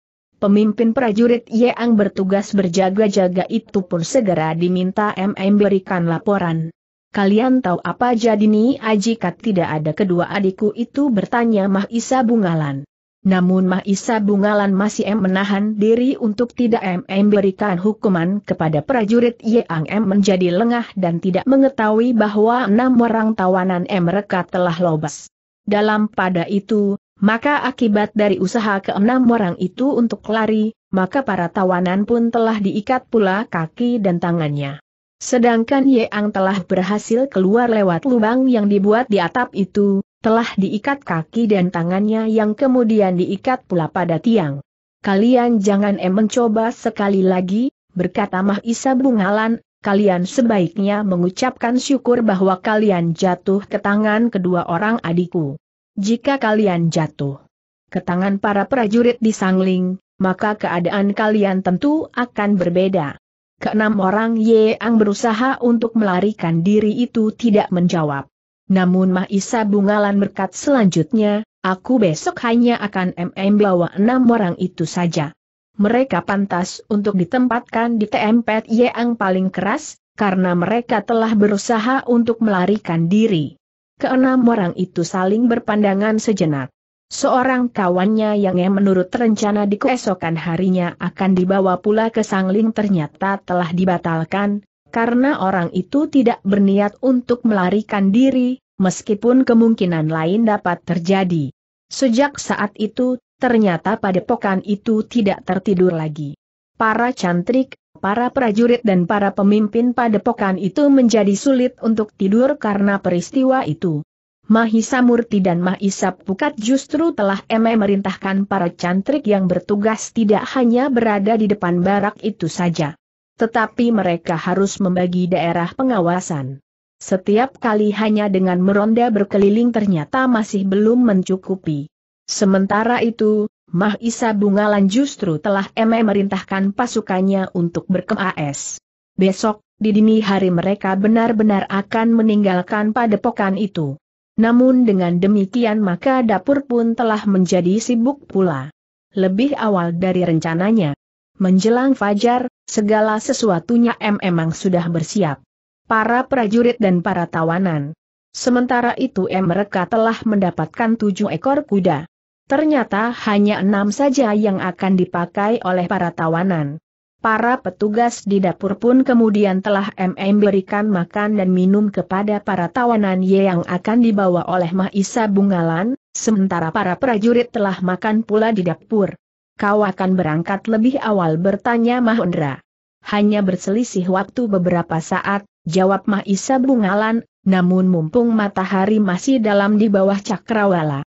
Pemimpin prajurit Yeang bertugas berjaga-jaga itu pun segera diminta MM berikan laporan. Kalian tahu apa jadi nih ajikat tidak ada kedua adikku itu bertanya Mahisa Bungalan. Namun Mahisa Bungalan masih M menahan diri untuk tidak MM berikan hukuman kepada prajurit Yeang. M menjadi lengah dan tidak mengetahui bahwa enam orang tawanan M mereka telah lobas. Dalam pada itu, maka akibat dari usaha keenam orang itu untuk lari, maka para tawanan pun telah diikat pula kaki dan tangannya. Sedangkan Yeang telah berhasil keluar lewat lubang yang dibuat di atap itu, telah diikat kaki dan tangannya yang kemudian diikat pula pada tiang. Kalian jangan em mencoba sekali lagi, berkata Mah Isa Bungalan, kalian sebaiknya mengucapkan syukur bahwa kalian jatuh ke tangan kedua orang adikku. Jika kalian jatuh ke tangan para prajurit di Sangling, maka keadaan kalian tentu akan berbeda. Keenam orang Ang berusaha untuk melarikan diri itu tidak menjawab. Namun Mahisa Bungalan berkat selanjutnya, aku besok hanya akan MM bawa enam orang itu saja. Mereka pantas untuk ditempatkan di TMP Ang paling keras, karena mereka telah berusaha untuk melarikan diri. Keenam orang itu saling berpandangan sejenak. Seorang kawannya yang menurut rencana di keesokan harinya akan dibawa pula ke Sangling ternyata telah dibatalkan, karena orang itu tidak berniat untuk melarikan diri, meskipun kemungkinan lain dapat terjadi. Sejak saat itu, ternyata pada padepokan itu tidak tertidur lagi. Para cantrik, Para prajurit dan para pemimpin padepokan itu menjadi sulit untuk tidur karena peristiwa itu. Mahisa Murti dan Mahisa Pukat justru telah eme para cantrik yang bertugas tidak hanya berada di depan barak itu saja. Tetapi mereka harus membagi daerah pengawasan. Setiap kali hanya dengan meronda berkeliling ternyata masih belum mencukupi. Sementara itu, Mah Isa Bungalan justru telah MM merintahkan pasukannya untuk berkemas. Besok, di dini hari mereka benar-benar akan meninggalkan padepokan itu. Namun dengan demikian maka dapur pun telah menjadi sibuk pula. Lebih awal dari rencananya. Menjelang fajar, segala sesuatunya M memang sudah bersiap. Para prajurit dan para tawanan. Sementara itu M mereka telah mendapatkan tujuh ekor kuda. Ternyata hanya enam saja yang akan dipakai oleh para tawanan. Para petugas di dapur pun kemudian telah MM berikan makan dan minum kepada para tawanan Y yang akan dibawa oleh Mahisa Bungalan, sementara para prajurit telah makan pula di dapur. Kau akan berangkat lebih awal bertanya Mahendra. Hanya berselisih waktu beberapa saat, jawab Mahisa Bungalan, namun mumpung matahari masih dalam di bawah cakrawala,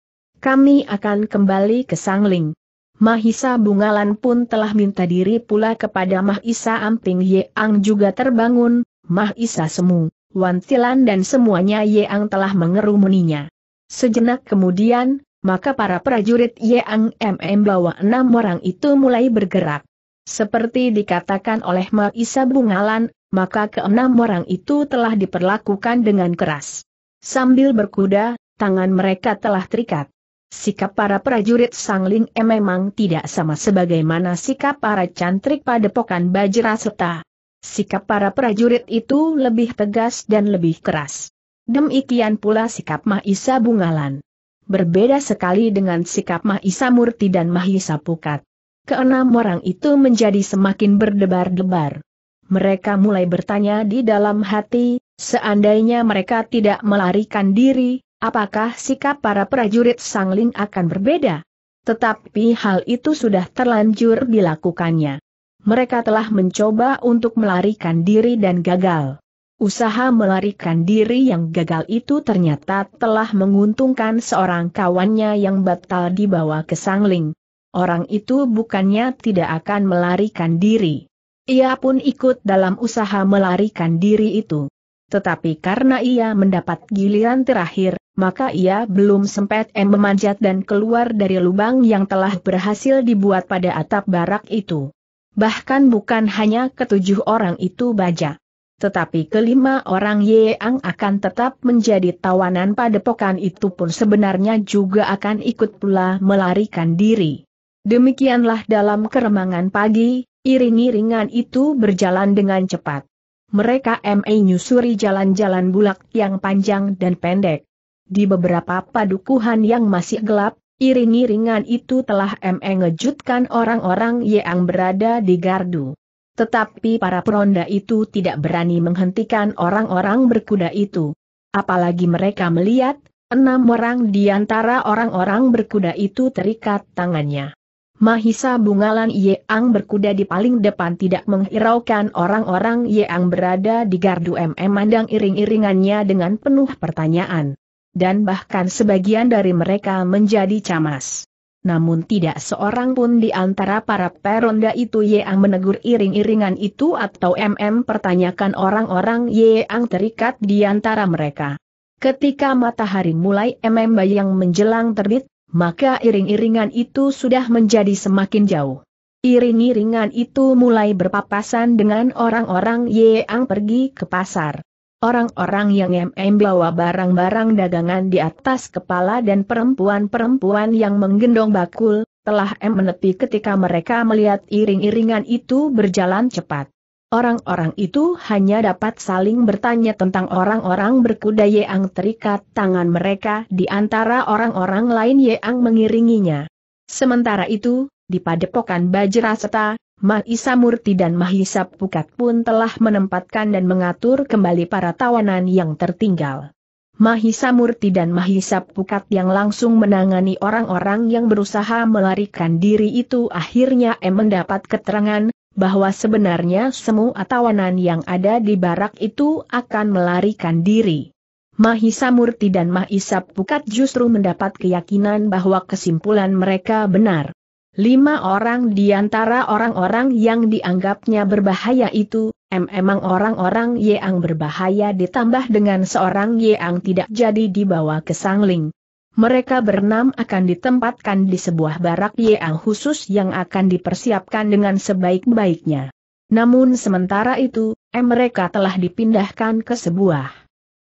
kami akan kembali ke Sangling. Mahisa Bungalan pun telah minta diri pula kepada Mahisa Amping Ang juga terbangun, Mahisa Semu, Wantilan dan semuanya Ye Ang telah mengerumuninya. Sejenak kemudian, maka para prajurit Ye Ang MM bawa enam orang itu mulai bergerak. Seperti dikatakan oleh Mahisa Bungalan, maka keenam orang itu telah diperlakukan dengan keras. Sambil berkuda, tangan mereka telah terikat. Sikap para prajurit Sangling e memang tidak sama sebagaimana sikap para cantrik padepokan Bajra serta. Sikap para prajurit itu lebih tegas dan lebih keras. Demikian pula sikap Mahisa Bungalan. Berbeda sekali dengan sikap Mahisa Murti dan Mahisa Pukat. Keenam orang itu menjadi semakin berdebar-debar. Mereka mulai bertanya di dalam hati, seandainya mereka tidak melarikan diri, apakah sikap para prajurit Sangling akan berbeda? Tetapi hal itu sudah terlanjur dilakukannya. Mereka telah mencoba untuk melarikan diri dan gagal. Usaha melarikan diri yang gagal itu ternyata telah menguntungkan seorang kawannya yang batal dibawa ke Sangling. Orang itu bukannya tidak akan melarikan diri. Ia pun ikut dalam usaha melarikan diri itu. Tetapi karena ia mendapat giliran terakhir, maka ia belum sempat em memanjat dan keluar dari lubang yang telah berhasil dibuat pada atap barak itu. Bahkan bukan hanya ketujuh orang itu baja. Tetapi kelima orang Yeang akan tetap menjadi tawanan pada pokan itu pun sebenarnya juga akan ikut pula melarikan diri. Demikianlah dalam keremangan pagi, iring-iringan itu berjalan dengan cepat. Mereka MA nyusuri jalan-jalan bulak yang panjang dan pendek di beberapa padukuhan yang masih gelap, iring-iringan itu telah mengejutkan orang-orang yang berada di gardu. Tetapi para peronda itu tidak berani menghentikan orang-orang berkuda itu. Apalagi mereka melihat, enam orang di antara orang-orang berkuda itu terikat tangannya. Mahisa Bungalan Yeang berkuda di paling depan tidak menghiraukan orang-orang Yeang berada di gardu MM mandang iring-iringannya dengan penuh pertanyaan dan bahkan sebagian dari mereka menjadi camas. Namun tidak seorang pun di antara para peronda itu yang menegur iring-iringan itu atau MM pertanyakan orang-orang yang terikat di antara mereka. Ketika matahari mulai MM bayang menjelang terbit, maka iring-iringan itu sudah menjadi semakin jauh. Iring-iringan itu mulai berpapasan dengan orang-orang yang pergi ke pasar orang-orang yang MM bawa barang-barang dagangan di atas kepala dan perempuan-perempuan yang menggendong bakul, telah M menepi ketika mereka melihat iring-iringan itu berjalan cepat. Orang-orang itu hanya dapat saling bertanya tentang orang-orang berkuda yang terikat tangan mereka di antara orang-orang lain yang mengiringinya. Sementara itu, di padepokan Bajraseta, Mahisa Murti dan Mahisa Pukat pun telah menempatkan dan mengatur kembali para tawanan yang tertinggal. Mahisa Murti dan Mahisa Pukat yang langsung menangani orang-orang yang berusaha melarikan diri itu akhirnya em mendapat keterangan, bahwa sebenarnya semua tawanan yang ada di barak itu akan melarikan diri. Mahisa Murti dan Mahisa Pukat justru mendapat keyakinan bahwa kesimpulan mereka benar. Lima orang di antara orang-orang yang dianggapnya berbahaya itu, em emang orang-orang yang berbahaya ditambah dengan seorang yang tidak jadi dibawa ke Sangling. Mereka berenam akan ditempatkan di sebuah barak yang khusus yang akan dipersiapkan dengan sebaik-baiknya. Namun sementara itu, mereka telah dipindahkan ke sebuah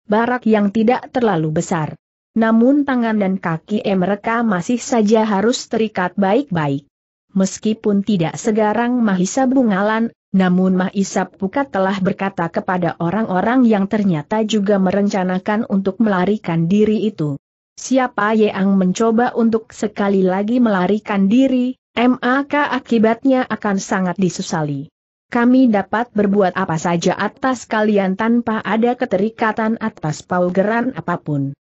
barak yang tidak terlalu besar. Namun tangan dan kaki mereka masih saja harus terikat baik-baik. Meskipun tidak segarang Mahisa Bungalan, namun Mahisa Pukat telah berkata kepada orang-orang yang ternyata juga merencanakan untuk melarikan diri itu. Siapa yang mencoba untuk sekali lagi melarikan diri, maka akibatnya akan sangat disusali. Kami dapat berbuat apa saja atas kalian tanpa ada keterikatan atas paugeran apapun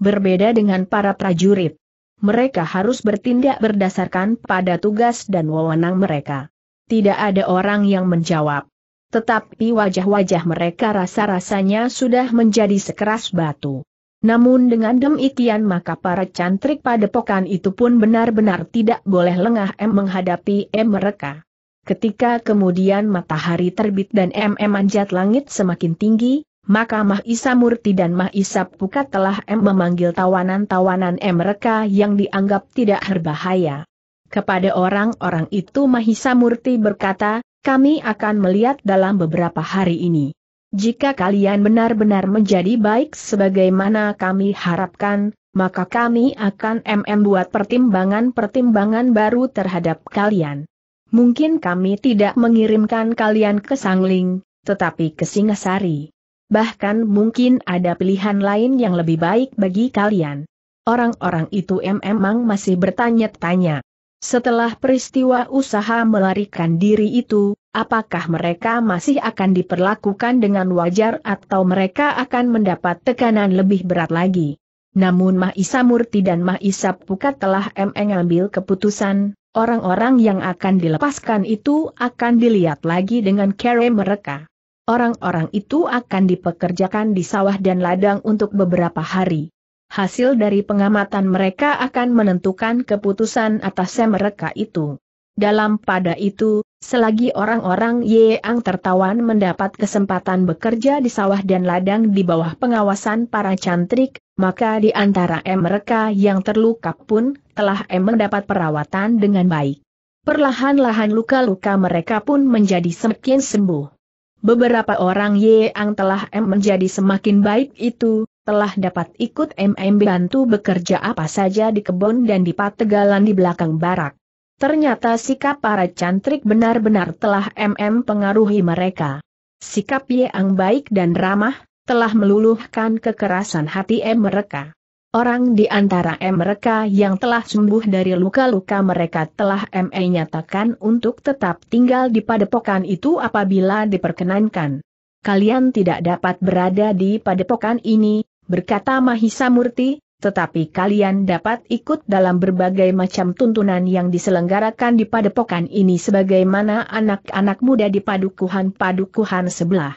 berbeda dengan para prajurit. Mereka harus bertindak berdasarkan pada tugas dan wewenang mereka. Tidak ada orang yang menjawab. Tetapi wajah-wajah mereka rasa-rasanya sudah menjadi sekeras batu. Namun dengan demikian maka para cantrik padepokan itu pun benar-benar tidak boleh lengah M menghadapi M mereka. Ketika kemudian matahari terbit dan M, M manjat langit semakin tinggi, maka Mah Isa Murti dan Mah Isa Pukat telah M memanggil tawanan-tawanan M mereka yang dianggap tidak berbahaya. Kepada orang-orang itu Mahisa Murti berkata, kami akan melihat dalam beberapa hari ini. Jika kalian benar-benar menjadi baik sebagaimana kami harapkan, maka kami akan MM buat pertimbangan-pertimbangan baru terhadap kalian. Mungkin kami tidak mengirimkan kalian ke Sangling, tetapi ke Singasari bahkan mungkin ada pilihan lain yang lebih baik bagi kalian. Orang-orang itu memang masih bertanya-tanya. Setelah peristiwa usaha melarikan diri itu, apakah mereka masih akan diperlakukan dengan wajar atau mereka akan mendapat tekanan lebih berat lagi? Namun Mahisa Murti dan Mahisa Pukat telah mengambil keputusan, orang-orang yang akan dilepaskan itu akan dilihat lagi dengan kere mereka. Orang-orang itu akan dipekerjakan di sawah dan ladang untuk beberapa hari. Hasil dari pengamatan mereka akan menentukan keputusan atas mereka itu. Dalam pada itu, selagi orang-orang Yeang tertawan mendapat kesempatan bekerja di sawah dan ladang di bawah pengawasan para cantrik, maka di antara mereka yang terluka pun telah mendapat perawatan dengan baik. Perlahan-lahan luka-luka mereka pun menjadi semakin sembuh. Beberapa orang yang telah M menjadi semakin baik itu, telah dapat ikut MM bantu bekerja apa saja di kebun dan di pategalan di belakang barak. Ternyata sikap para cantrik benar-benar telah MM pengaruhi mereka. Sikap yang baik dan ramah, telah meluluhkan kekerasan hati M mereka. Orang di antara mereka yang telah sembuh dari luka-luka mereka telah ME nyatakan untuk tetap tinggal di padepokan itu apabila diperkenankan. Kalian tidak dapat berada di padepokan ini, berkata Mahisa Murti, tetapi kalian dapat ikut dalam berbagai macam tuntunan yang diselenggarakan di padepokan ini sebagaimana anak-anak muda di padukuhan-padukuhan sebelah.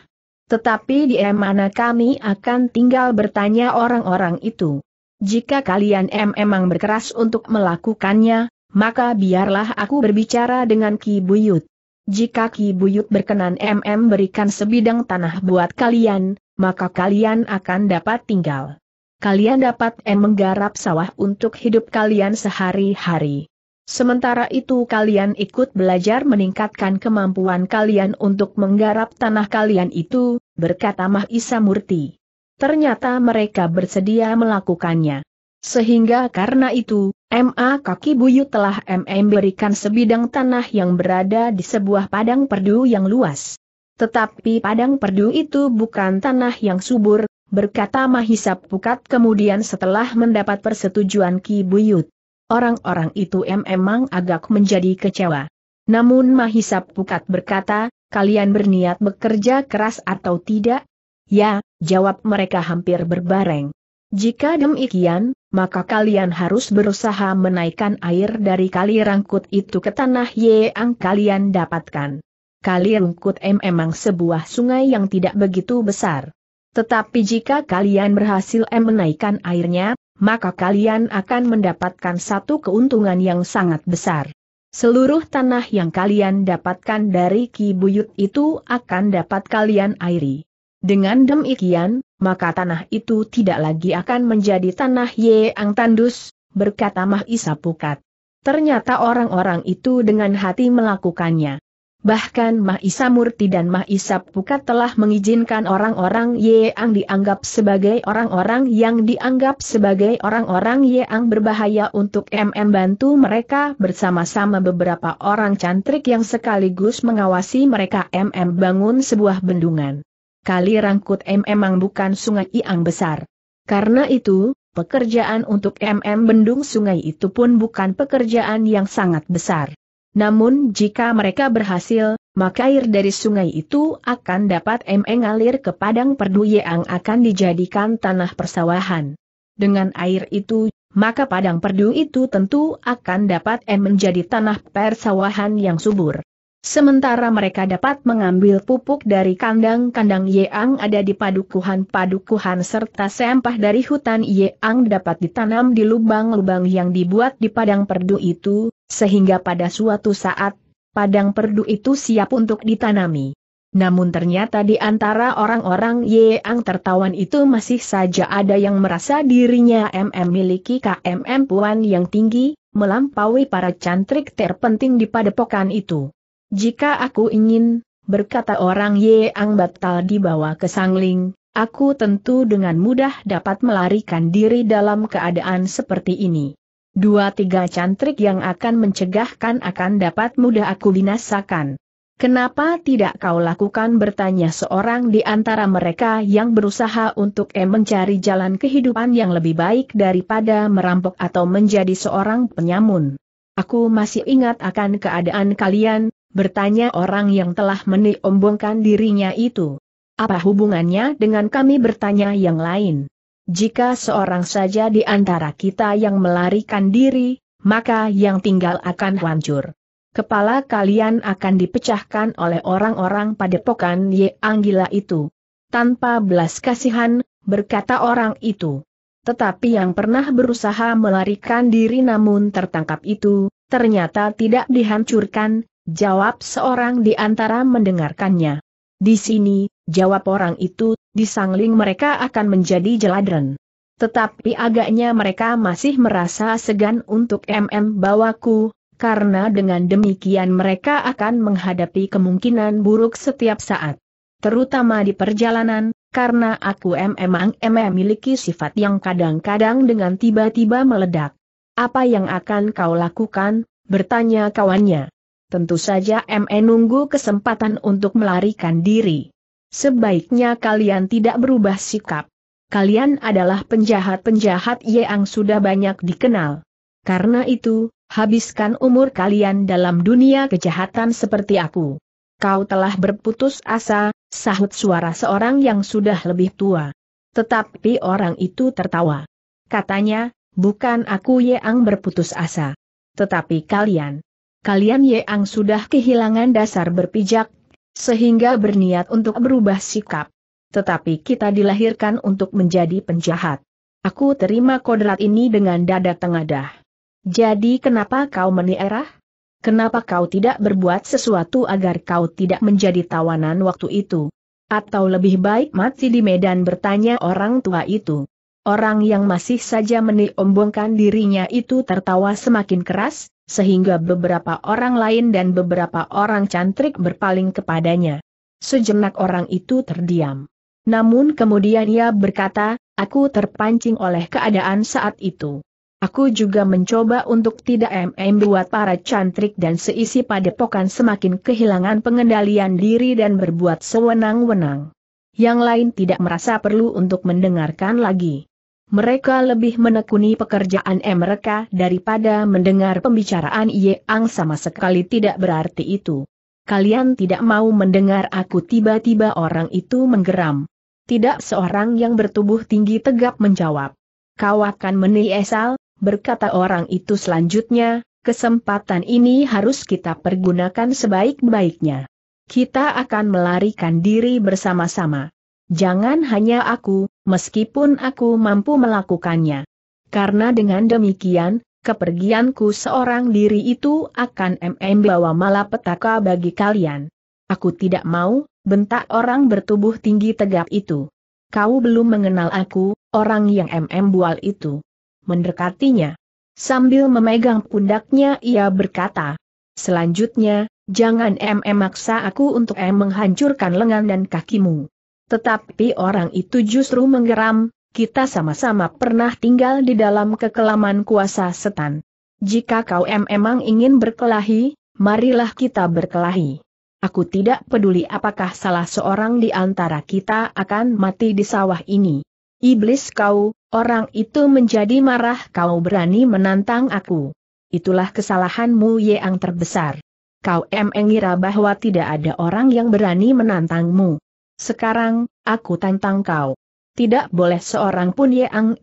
Tetapi di mana kami akan tinggal bertanya orang-orang itu. Jika kalian memang berkeras untuk melakukannya, maka biarlah aku berbicara dengan Ki Buyut. Jika Ki Buyut berkenan MM berikan sebidang tanah buat kalian, maka kalian akan dapat tinggal. Kalian dapat M menggarap sawah untuk hidup kalian sehari-hari. Sementara itu kalian ikut belajar meningkatkan kemampuan kalian untuk menggarap tanah kalian itu, berkata Mahisa Murti ternyata mereka bersedia melakukannya. Sehingga karena itu, MA Kaki Buyu telah MM berikan sebidang tanah yang berada di sebuah padang perdu yang luas. Tetapi padang perdu itu bukan tanah yang subur, berkata Mahisap Pukat kemudian setelah mendapat persetujuan Ki Buyut. Orang-orang itu memang agak menjadi kecewa. Namun Mahisap Pukat berkata, kalian berniat bekerja keras atau tidak, Ya, jawab mereka hampir berbareng. Jika demikian, maka kalian harus berusaha menaikkan air dari kali rangkut itu ke tanah yang kalian dapatkan. Kali rangkut M memang sebuah sungai yang tidak begitu besar. Tetapi jika kalian berhasil M menaikkan airnya, maka kalian akan mendapatkan satu keuntungan yang sangat besar. Seluruh tanah yang kalian dapatkan dari Ki Buyut itu akan dapat kalian airi. Dengan demikian, maka tanah itu tidak lagi akan menjadi tanah Ye Ang Tandus, berkata Mahisa Pukat. Ternyata orang-orang itu dengan hati melakukannya. Bahkan Mahisa Murti dan Mahisa Pukat telah mengizinkan orang-orang Ye Ang dianggap sebagai orang-orang yang dianggap sebagai orang-orang Ye Ang berbahaya untuk MM bantu mereka bersama-sama beberapa orang cantrik yang sekaligus mengawasi mereka MM bangun sebuah bendungan kali Rangkut M memang bukan sungai yang besar. Karena itu, pekerjaan untuk MM bendung sungai itu pun bukan pekerjaan yang sangat besar. Namun jika mereka berhasil, maka air dari sungai itu akan dapat MM ngalir ke padang perdu yang akan dijadikan tanah persawahan. Dengan air itu, maka padang perdu itu tentu akan dapat M menjadi tanah persawahan yang subur. Sementara mereka dapat mengambil pupuk dari kandang-kandang Yeang ada di padukuhan-padukuhan serta sampah dari hutan Yeang dapat ditanam di lubang-lubang yang dibuat di padang perdu itu, sehingga pada suatu saat, padang perdu itu siap untuk ditanami. Namun ternyata di antara orang-orang Yeang tertawan itu masih saja ada yang merasa dirinya MM miliki KMM puan yang tinggi, melampaui para cantrik terpenting di padepokan itu. Jika aku ingin, berkata orang Yeang batal dibawa ke Sangling, aku tentu dengan mudah dapat melarikan diri dalam keadaan seperti ini. Dua tiga cantrik yang akan mencegahkan akan dapat mudah aku binasakan. Kenapa tidak kau lakukan bertanya seorang di antara mereka yang berusaha untuk em mencari jalan kehidupan yang lebih baik daripada merampok atau menjadi seorang penyamun. Aku masih ingat akan keadaan kalian, Bertanya orang yang telah meniombongkan dirinya itu. Apa hubungannya dengan kami bertanya yang lain? Jika seorang saja di antara kita yang melarikan diri, maka yang tinggal akan hancur. Kepala kalian akan dipecahkan oleh orang-orang padepokan Ye Anggila itu. Tanpa belas kasihan, berkata orang itu. Tetapi yang pernah berusaha melarikan diri namun tertangkap itu, ternyata tidak dihancurkan, Jawab seorang di antara mendengarkannya. Di sini, jawab orang itu, di sangling mereka akan menjadi jeladren. Tetapi agaknya mereka masih merasa segan untuk MM bawaku, karena dengan demikian mereka akan menghadapi kemungkinan buruk setiap saat. Terutama di perjalanan, karena aku memang memiliki sifat yang kadang-kadang dengan tiba-tiba meledak. Apa yang akan kau lakukan? bertanya kawannya. Tentu saja ME nunggu kesempatan untuk melarikan diri. Sebaiknya kalian tidak berubah sikap. Kalian adalah penjahat-penjahat yang sudah banyak dikenal. Karena itu, habiskan umur kalian dalam dunia kejahatan seperti aku. Kau telah berputus asa, sahut suara seorang yang sudah lebih tua. Tetapi orang itu tertawa. Katanya, bukan aku yang berputus asa. Tetapi kalian kalian Yeang sudah kehilangan dasar berpijak, sehingga berniat untuk berubah sikap. Tetapi kita dilahirkan untuk menjadi penjahat. Aku terima kodrat ini dengan dada tengadah. Jadi kenapa kau menierah? Kenapa kau tidak berbuat sesuatu agar kau tidak menjadi tawanan waktu itu? Atau lebih baik mati di medan bertanya orang tua itu. Orang yang masih saja meniombongkan dirinya itu tertawa semakin keras, sehingga beberapa orang lain dan beberapa orang cantrik berpaling kepadanya. Sejenak orang itu terdiam. Namun kemudian ia berkata, aku terpancing oleh keadaan saat itu. Aku juga mencoba untuk tidak MM buat para cantrik dan seisi padepokan semakin kehilangan pengendalian diri dan berbuat sewenang-wenang. Yang lain tidak merasa perlu untuk mendengarkan lagi. Mereka lebih menekuni pekerjaan mereka daripada mendengar pembicaraan Ye Ang sama sekali tidak berarti itu. Kalian tidak mau mendengar aku tiba-tiba orang itu menggeram. Tidak seorang yang bertubuh tinggi tegap menjawab. Kau akan meniesal, berkata orang itu selanjutnya, kesempatan ini harus kita pergunakan sebaik-baiknya. Kita akan melarikan diri bersama-sama. Jangan hanya aku, meskipun aku mampu melakukannya. Karena dengan demikian, kepergianku seorang diri itu akan mm bawa malapetaka bagi kalian. Aku tidak mau, bentak orang bertubuh tinggi tegap itu. Kau belum mengenal aku, orang yang mm bual itu. Mendekatinya. Sambil memegang pundaknya ia berkata. Selanjutnya, jangan mm maksa aku untuk M menghancurkan lengan dan kakimu. Tetapi orang itu justru menggeram, kita sama-sama pernah tinggal di dalam kekelaman kuasa setan. Jika kau memang ingin berkelahi, marilah kita berkelahi. Aku tidak peduli apakah salah seorang di antara kita akan mati di sawah ini. Iblis kau, orang itu menjadi marah kau berani menantang aku. Itulah kesalahanmu yang terbesar. Kau em mengira bahwa tidak ada orang yang berani menantangmu. Sekarang, aku tantang kau. Tidak boleh seorang pun yang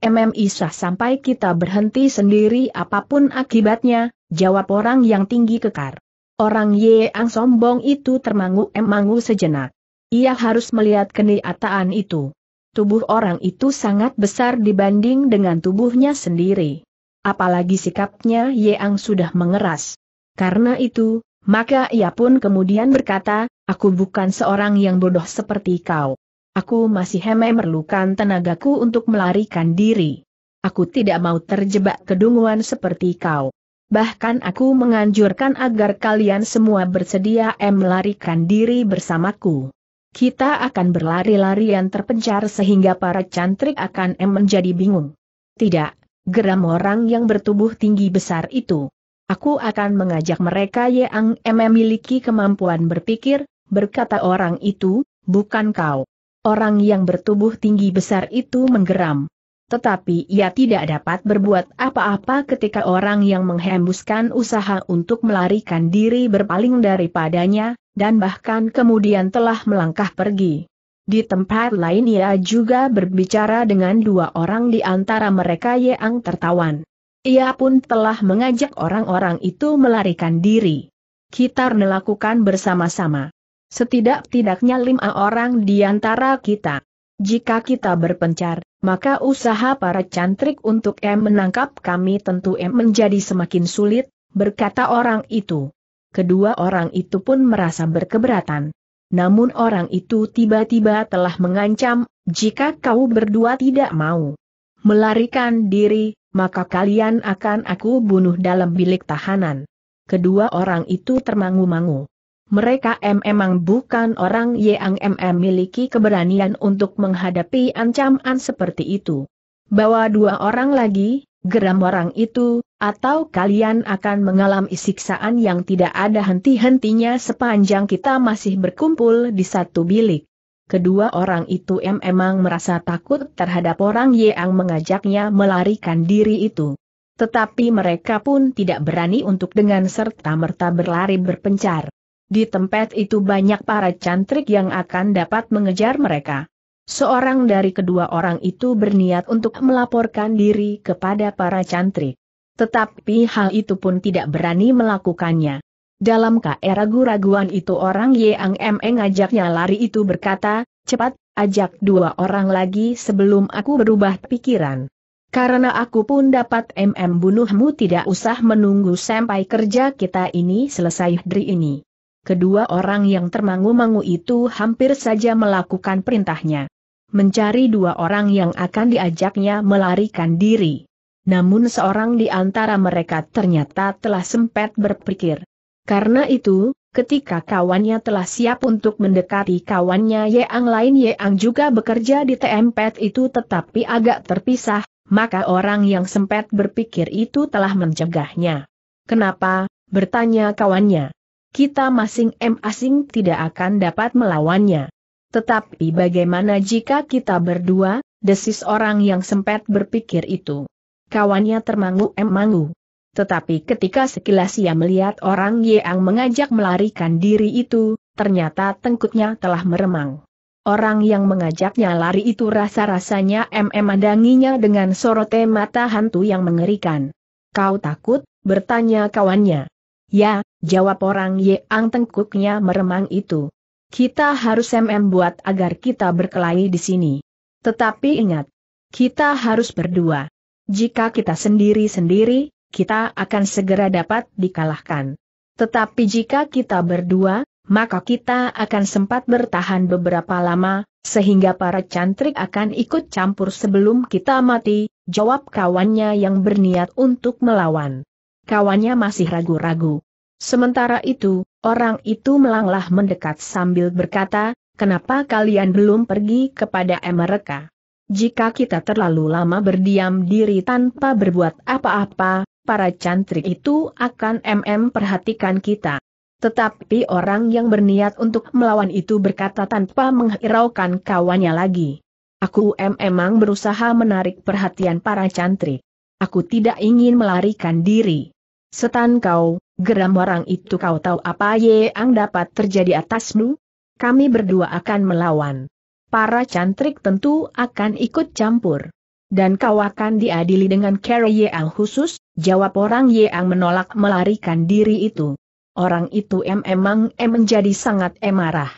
sah sampai kita berhenti sendiri apapun akibatnya, jawab orang yang tinggi kekar. Orang yang sombong itu termangu-emangu sejenak. Ia harus melihat kenyataan itu. Tubuh orang itu sangat besar dibanding dengan tubuhnya sendiri. Apalagi sikapnya yang sudah mengeras. Karena itu, maka ia pun kemudian berkata, Aku bukan seorang yang bodoh seperti kau. Aku masih memerlukan tenagaku untuk melarikan diri. Aku tidak mau terjebak kedunguan seperti kau. Bahkan aku menganjurkan agar kalian semua bersedia melarikan diri bersamaku. Kita akan berlari-larian terpencar sehingga para cantrik akan menjadi bingung. Tidak, geram orang yang bertubuh tinggi besar itu. Aku akan mengajak mereka yang memiliki kemampuan berpikir, berkata orang itu, bukan kau. Orang yang bertubuh tinggi besar itu menggeram. Tetapi ia tidak dapat berbuat apa-apa ketika orang yang menghembuskan usaha untuk melarikan diri berpaling daripadanya, dan bahkan kemudian telah melangkah pergi. Di tempat lain ia juga berbicara dengan dua orang di antara mereka yang tertawan. Ia pun telah mengajak orang-orang itu melarikan diri. Kita melakukan bersama-sama. Setidak-tidaknya lima orang di antara kita. Jika kita berpencar, maka usaha para cantrik untuk M menangkap kami tentu M menjadi semakin sulit, berkata orang itu. Kedua orang itu pun merasa berkeberatan. Namun orang itu tiba-tiba telah mengancam, jika kau berdua tidak mau melarikan diri, maka kalian akan aku bunuh dalam bilik tahanan. Kedua orang itu termangu-mangu. Mereka memang bukan orang yang memiliki keberanian untuk menghadapi ancaman seperti itu. Bawa dua orang lagi, geram orang itu, atau kalian akan mengalami siksaan yang tidak ada henti-hentinya sepanjang kita masih berkumpul di satu bilik. Kedua orang itu memang merasa takut terhadap orang yang mengajaknya melarikan diri itu. Tetapi mereka pun tidak berani untuk dengan serta-merta berlari berpencar. Di tempat itu banyak para cantrik yang akan dapat mengejar mereka. Seorang dari kedua orang itu berniat untuk melaporkan diri kepada para cantrik. Tetapi hal itu pun tidak berani melakukannya. Dalam ragu-raguan itu orang Yang M.E. ngajaknya lari itu berkata, cepat, ajak dua orang lagi sebelum aku berubah pikiran. Karena aku pun dapat MM bunuhmu tidak usah menunggu sampai kerja kita ini selesai hari ini kedua orang yang termangu-mangu itu hampir saja melakukan perintahnya. Mencari dua orang yang akan diajaknya melarikan diri. Namun seorang di antara mereka ternyata telah sempat berpikir. Karena itu, ketika kawannya telah siap untuk mendekati kawannya Yang lain Yang juga bekerja di tempat itu tetapi agak terpisah, maka orang yang sempat berpikir itu telah mencegahnya. Kenapa? bertanya kawannya kita masing masing tidak akan dapat melawannya. Tetapi bagaimana jika kita berdua, desis orang yang sempat berpikir itu. Kawannya termangu emangu. mangu. Tetapi ketika sekilas ia melihat orang yang mengajak melarikan diri itu, ternyata tengkutnya telah meremang. Orang yang mengajaknya lari itu rasa-rasanya M.M. memandanginya dengan sorote mata hantu yang mengerikan. Kau takut? bertanya kawannya. Ya, jawab orang yang tengkuknya meremang itu. Kita harus MM buat agar kita berkelahi di sini. Tetapi ingat, kita harus berdua. Jika kita sendiri-sendiri, kita akan segera dapat dikalahkan. Tetapi jika kita berdua, maka kita akan sempat bertahan beberapa lama, sehingga para cantrik akan ikut campur sebelum kita mati, jawab kawannya yang berniat untuk melawan. Kawannya masih ragu-ragu. Sementara itu, orang itu melanglah mendekat sambil berkata, kenapa kalian belum pergi kepada mereka? Jika kita terlalu lama berdiam diri tanpa berbuat apa-apa, para cantrik itu akan mm perhatikan kita. Tetapi orang yang berniat untuk melawan itu berkata tanpa menghiraukan kawannya lagi. Aku memang berusaha menarik perhatian para cantrik. Aku tidak ingin melarikan diri. Setan kau, geram orang itu kau tahu apa yang dapat terjadi atasmu? Kami berdua akan melawan. Para cantrik tentu akan ikut campur. Dan kau akan diadili dengan cara yang khusus, jawab orang yang menolak melarikan diri itu. Orang itu em emang em menjadi sangat marah.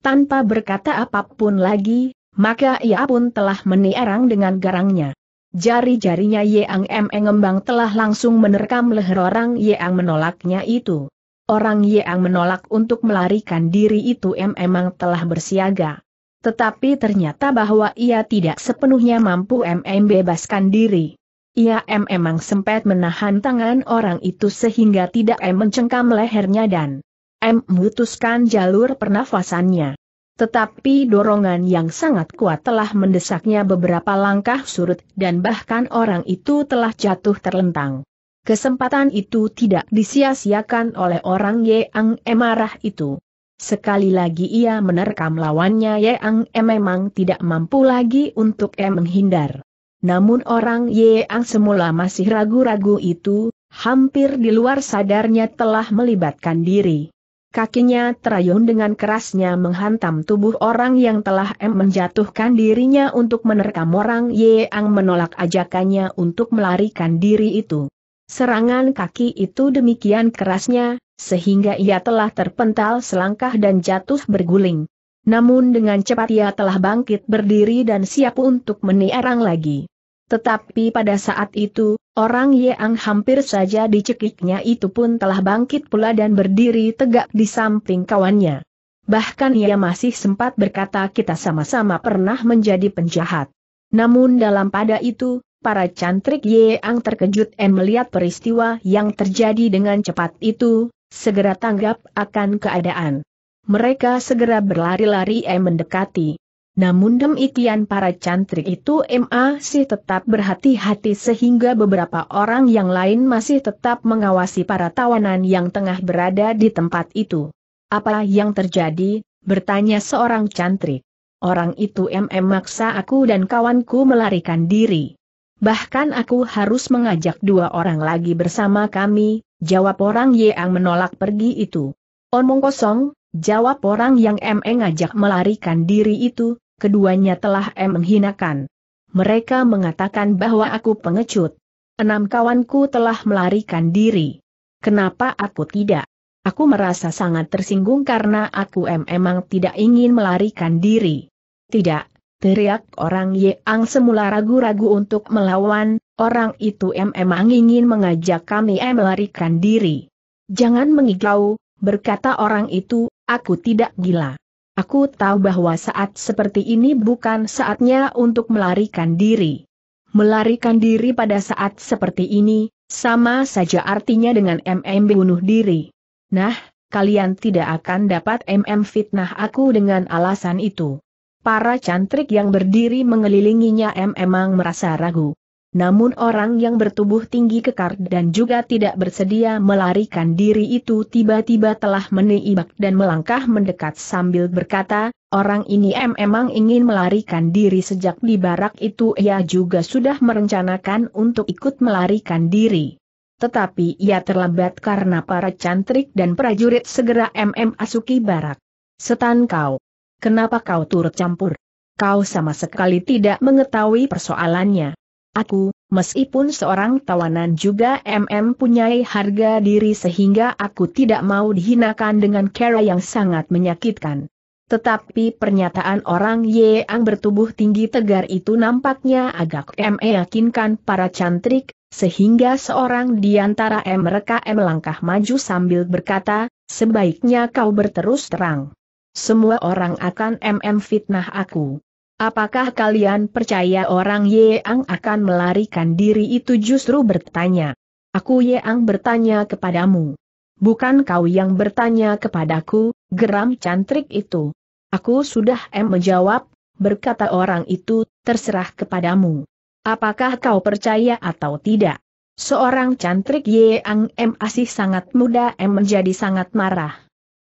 Tanpa berkata apapun lagi, maka ia pun telah meniarang dengan garangnya. Jari-jarinya Yeang M Engembang telah langsung menerkam leher orang Yeang menolaknya itu. Orang Yeang menolak untuk melarikan diri itu M emang telah bersiaga. Tetapi ternyata bahwa ia tidak sepenuhnya mampu M bebaskan diri. Ia M emang sempat menahan tangan orang itu sehingga tidak M mencengkam lehernya dan M memutuskan jalur pernafasannya. Tetapi dorongan yang sangat kuat telah mendesaknya beberapa langkah surut dan bahkan orang itu telah jatuh terlentang. Kesempatan itu tidak disia-siakan oleh orang Yeang Emarah itu. Sekali lagi ia menerkam lawannya Yeang E memang tidak mampu lagi untuk E menghindar. Namun orang Yeang semula masih ragu-ragu itu, hampir di luar sadarnya telah melibatkan diri. Kakinya terayun dengan kerasnya menghantam tubuh orang yang telah M menjatuhkan dirinya untuk menerkam orang Yeang yang menolak ajakannya untuk melarikan diri itu. Serangan kaki itu demikian kerasnya, sehingga ia telah terpental selangkah dan jatuh berguling. Namun dengan cepat ia telah bangkit berdiri dan siap untuk menierang lagi. Tetapi pada saat itu, Orang Yang hampir saja dicekiknya itu pun telah bangkit pula dan berdiri tegak di samping kawannya. Bahkan ia masih sempat berkata kita sama-sama pernah menjadi penjahat. Namun dalam pada itu, para cantrik Yang terkejut dan melihat peristiwa yang terjadi dengan cepat itu, segera tanggap akan keadaan. Mereka segera berlari-lari dan mendekati. Namun demikian para cantrik itu masih tetap berhati-hati sehingga beberapa orang yang lain masih tetap mengawasi para tawanan yang tengah berada di tempat itu. Apa yang terjadi? bertanya seorang cantrik. Orang itu mm maksa aku dan kawanku melarikan diri. Bahkan aku harus mengajak dua orang lagi bersama kami, jawab orang yang menolak pergi itu. Omong kosong, jawab orang yang MM ngajak melarikan diri itu, keduanya telah em menghinakan. Mereka mengatakan bahwa aku pengecut. Enam kawanku telah melarikan diri. Kenapa aku tidak? Aku merasa sangat tersinggung karena aku em emang tidak ingin melarikan diri. Tidak, teriak orang Ang semula ragu-ragu untuk melawan, orang itu em emang ingin mengajak kami em melarikan diri. Jangan mengigau, berkata orang itu, aku tidak gila. Aku tahu bahwa saat seperti ini bukan saatnya untuk melarikan diri. Melarikan diri pada saat seperti ini, sama saja artinya dengan MM bunuh diri. Nah, kalian tidak akan dapat MM fitnah aku dengan alasan itu. Para cantrik yang berdiri mengelilinginya mm merasa ragu namun orang yang bertubuh tinggi kekar dan juga tidak bersedia melarikan diri itu tiba-tiba telah meniibak dan melangkah mendekat sambil berkata, orang ini memang ingin melarikan diri sejak di barak itu ia juga sudah merencanakan untuk ikut melarikan diri. Tetapi ia terlambat karena para cantrik dan prajurit segera MM asuki barak. Setan kau. Kenapa kau turut campur? Kau sama sekali tidak mengetahui persoalannya. Aku, meskipun seorang tawanan juga MM punyai harga diri sehingga aku tidak mau dihinakan dengan cara yang sangat menyakitkan. Tetapi pernyataan orang yang bertubuh tinggi tegar itu nampaknya agak ME meyakinkan para cantrik, sehingga seorang di antara mereka melangkah maju sambil berkata, sebaiknya kau berterus terang. Semua orang akan MM fitnah aku. Apakah kalian percaya orang Ye Ang akan melarikan diri itu justru bertanya. Aku Ye Ang bertanya kepadamu. Bukan kau yang bertanya kepadaku, geram cantrik itu. Aku sudah em menjawab, berkata orang itu, terserah kepadamu. Apakah kau percaya atau tidak? Seorang cantrik Ang em asih sangat muda em menjadi sangat marah.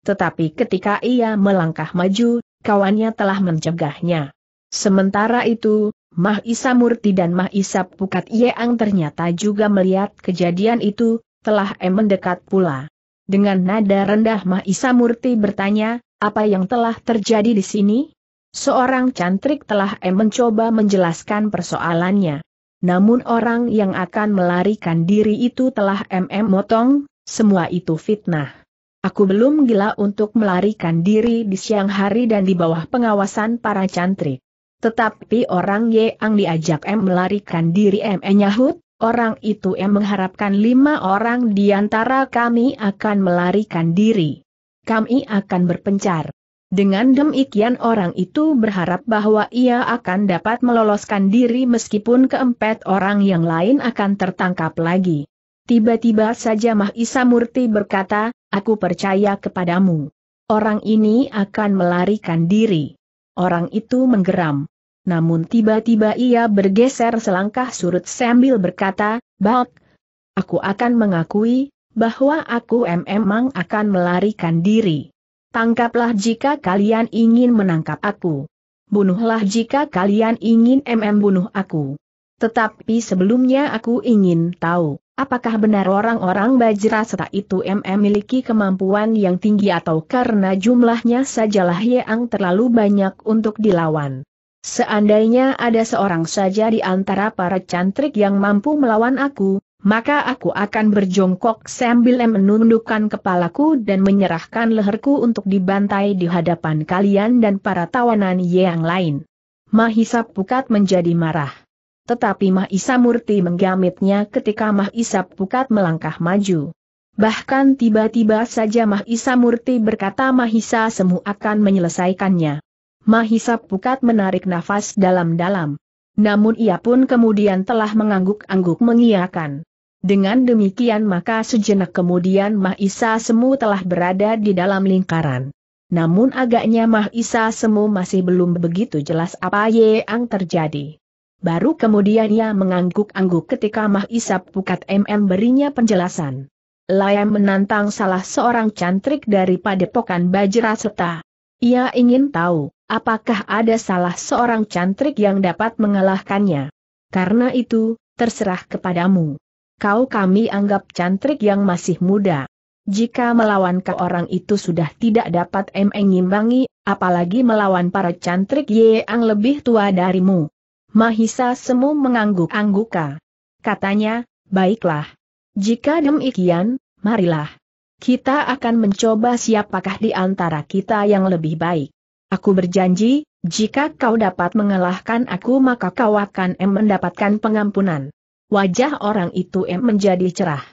Tetapi ketika ia melangkah maju, kawannya telah mencegahnya. Sementara itu, Mah Isa Murti dan Mah Isa Pukat Yeang ternyata juga melihat kejadian itu, telah em mendekat pula. Dengan nada rendah Mah Isa Murti bertanya, apa yang telah terjadi di sini? Seorang cantrik telah em mencoba menjelaskan persoalannya. Namun orang yang akan melarikan diri itu telah MM motong, semua itu fitnah. Aku belum gila untuk melarikan diri di siang hari dan di bawah pengawasan para cantrik. Tetapi orang yang diajak M melarikan diri M enyahut. orang itu M mengharapkan lima orang di antara kami akan melarikan diri. Kami akan berpencar. Dengan demikian orang itu berharap bahwa ia akan dapat meloloskan diri meskipun keempat orang yang lain akan tertangkap lagi. Tiba-tiba saja Mahisa Murti berkata, aku percaya kepadamu. Orang ini akan melarikan diri. Orang itu menggeram. Namun tiba-tiba ia bergeser selangkah surut sambil berkata, Balk, aku akan mengakui, bahwa aku memang akan melarikan diri. Tangkaplah jika kalian ingin menangkap aku. Bunuhlah jika kalian ingin mm bunuh aku. Tetapi sebelumnya aku ingin tahu, apakah benar orang-orang Bajrasata itu mm miliki kemampuan yang tinggi atau karena jumlahnya sajalah yang terlalu banyak untuk dilawan. Seandainya ada seorang saja di antara para cantrik yang mampu melawan aku, maka aku akan berjongkok sambil menundukkan kepalaku dan menyerahkan leherku untuk dibantai di hadapan kalian dan para tawanan yang lain. Mahisa Pukat menjadi marah. Tetapi Mahisa Murti menggamitnya ketika Mahisa Pukat melangkah maju. Bahkan tiba-tiba saja Mahisa Murti berkata Mahisa Semu akan menyelesaikannya. Mahisa Pukat menarik nafas dalam-dalam. Namun ia pun kemudian telah mengangguk-angguk mengiakan. Dengan demikian maka sejenak kemudian Mahisa Semu telah berada di dalam lingkaran. Namun agaknya Mahisa Semu masih belum begitu jelas apa yang terjadi. Baru kemudian ia mengangguk-angguk ketika Mahisa Pukat MM berinya penjelasan. Layam menantang salah seorang cantrik daripada padepokan Bajra Seta. Ia ingin tahu, apakah ada salah seorang cantrik yang dapat mengalahkannya? Karena itu, terserah kepadamu. Kau kami anggap cantrik yang masih muda. Jika melawan ke orang itu sudah tidak dapat mengimbangi, apalagi melawan para cantrik yang lebih tua darimu. Mahisa Semu mengangguk-angguka. Katanya, baiklah. Jika demikian, marilah. Kita akan mencoba siapakah di antara kita yang lebih baik. Aku berjanji, jika kau dapat mengalahkan aku maka kau akan em mendapatkan pengampunan. Wajah orang itu em menjadi cerah.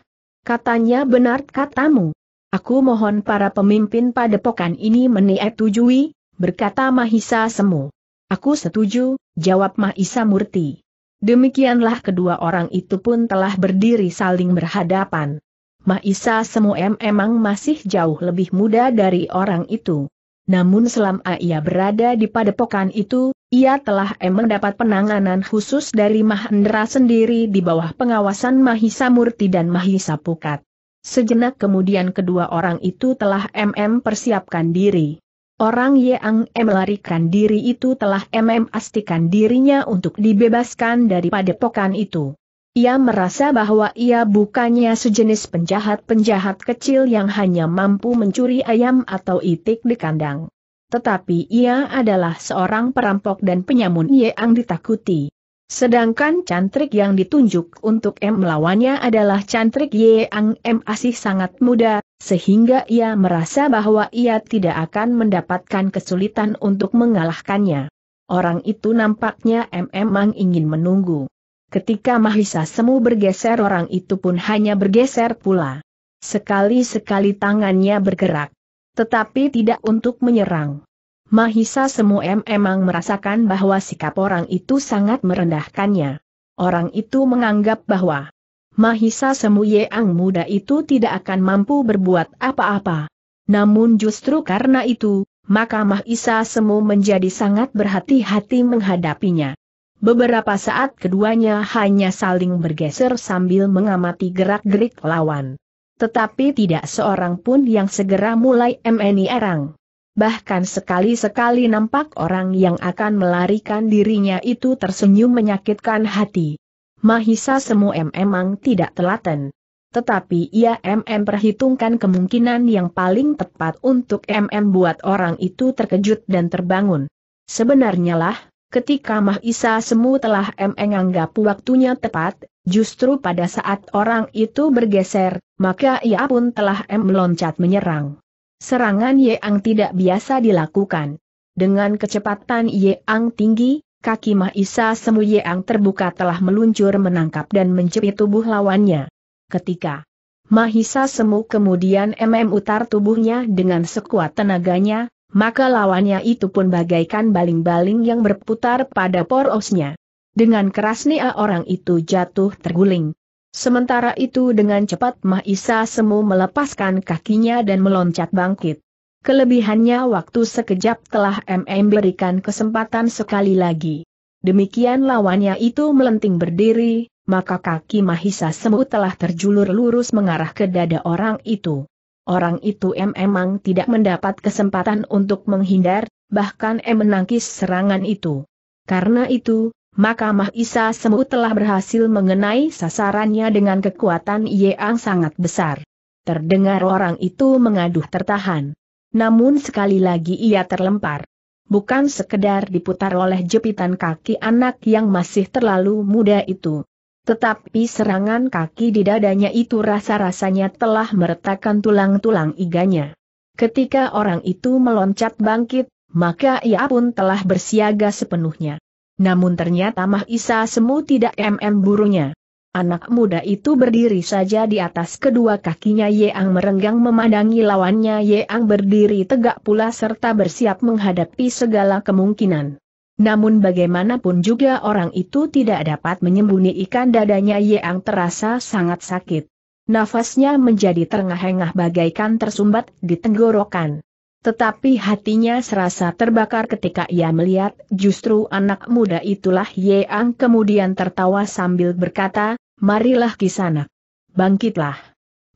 Katanya benar katamu. Aku mohon para pemimpin padepokan ini meniatujui, berkata Mahisa Semu. Aku setuju, jawab Mahisa Murti. Demikianlah kedua orang itu pun telah berdiri saling berhadapan. Mahisa Semu em emang masih jauh lebih muda dari orang itu namun selama ia berada di padepokan itu, ia telah mendapat penanganan khusus dari Mahendra sendiri di bawah pengawasan Mahisa Murti dan Mahisa Pukat. Sejenak kemudian kedua orang itu telah MM persiapkan diri. Orang yang melarikan diri itu telah MM pastikan dirinya untuk dibebaskan dari padepokan itu. Ia merasa bahwa ia bukannya sejenis penjahat-penjahat kecil yang hanya mampu mencuri ayam atau itik di kandang. Tetapi ia adalah seorang perampok dan penyamun yang ditakuti. Sedangkan cantrik yang ditunjuk untuk M melawannya adalah cantrik yang M asih sangat muda, sehingga ia merasa bahwa ia tidak akan mendapatkan kesulitan untuk mengalahkannya. Orang itu nampaknya M memang ingin menunggu. Ketika Mahisa Semu bergeser orang itu pun hanya bergeser pula. Sekali-sekali tangannya bergerak. Tetapi tidak untuk menyerang. Mahisa Semu memang merasakan bahwa sikap orang itu sangat merendahkannya. Orang itu menganggap bahwa Mahisa Semu Yeang muda itu tidak akan mampu berbuat apa-apa. Namun justru karena itu, maka Mahisa Semu menjadi sangat berhati-hati menghadapinya. Beberapa saat keduanya hanya saling bergeser sambil mengamati gerak-gerik lawan. Tetapi tidak seorang pun yang segera mulai MNI erang. Bahkan sekali-sekali nampak orang yang akan melarikan dirinya itu tersenyum menyakitkan hati. Mahisa Semu memang tidak telaten. Tetapi ia MM perhitungkan kemungkinan yang paling tepat untuk MM buat orang itu terkejut dan terbangun. Sebenarnya lah, Ketika Mahisa Semu telah menganggap waktunya tepat, justru pada saat orang itu bergeser, maka ia pun telah meloncat menyerang. Serangan Yeang tidak biasa dilakukan. Dengan kecepatan Yeang tinggi, kaki Mahisa Semu Yeang terbuka telah meluncur menangkap dan menjepit tubuh lawannya. Ketika Mahisa Semu kemudian MM utar tubuhnya dengan sekuat tenaganya, maka lawannya itu pun bagaikan baling-baling yang berputar pada porosnya. Dengan keras Nia orang itu jatuh terguling. Sementara itu dengan cepat Mahisa Semu melepaskan kakinya dan meloncat bangkit. Kelebihannya waktu sekejap telah MM berikan kesempatan sekali lagi. Demikian lawannya itu melenting berdiri, maka kaki Mahisa Semu telah terjulur lurus mengarah ke dada orang itu orang itu emang tidak mendapat kesempatan untuk menghindar, bahkan M menangkis serangan itu. Karena itu, maka Isa Semu telah berhasil mengenai sasarannya dengan kekuatan yang sangat besar. Terdengar orang itu mengaduh tertahan. Namun sekali lagi ia terlempar. Bukan sekedar diputar oleh jepitan kaki anak yang masih terlalu muda itu. Tetapi serangan kaki di dadanya itu rasa-rasanya telah meretakkan tulang-tulang iganya. Ketika orang itu meloncat bangkit, maka ia pun telah bersiaga sepenuhnya. Namun ternyata Mah Isa Semu tidak MM burunya. Anak muda itu berdiri saja di atas kedua kakinya Yeang merenggang memandangi lawannya Yeang berdiri tegak pula serta bersiap menghadapi segala kemungkinan. Namun bagaimanapun juga orang itu tidak dapat menyembunyikan dadanya yang terasa sangat sakit. Nafasnya menjadi terengah-engah bagaikan tersumbat di tenggorokan. Tetapi hatinya serasa terbakar ketika ia melihat justru anak muda itulah Yeang kemudian tertawa sambil berkata, Marilah kisana. Bangkitlah.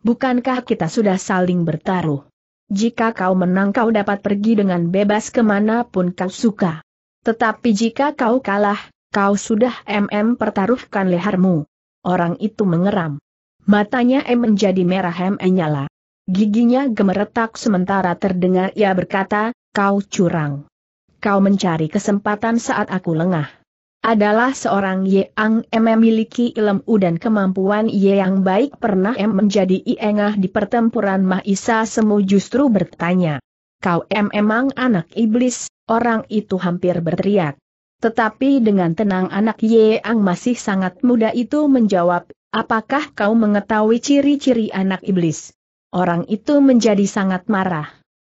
Bukankah kita sudah saling bertaruh? Jika kau menang kau dapat pergi dengan bebas kemanapun kau suka. Tetapi jika kau kalah, kau sudah MM pertaruhkan lehermu. Orang itu mengeram. Matanya M menjadi merah M nyala. Giginya gemeretak sementara terdengar ia berkata, kau curang. Kau mencari kesempatan saat aku lengah. Adalah seorang ye ang M memiliki ilmu dan kemampuan ye yang baik pernah M menjadi iengah di pertempuran Mahisa Semu justru bertanya kau em emang anak iblis, orang itu hampir berteriak. Tetapi dengan tenang anak Yeang masih sangat muda itu menjawab, apakah kau mengetahui ciri-ciri anak iblis? Orang itu menjadi sangat marah.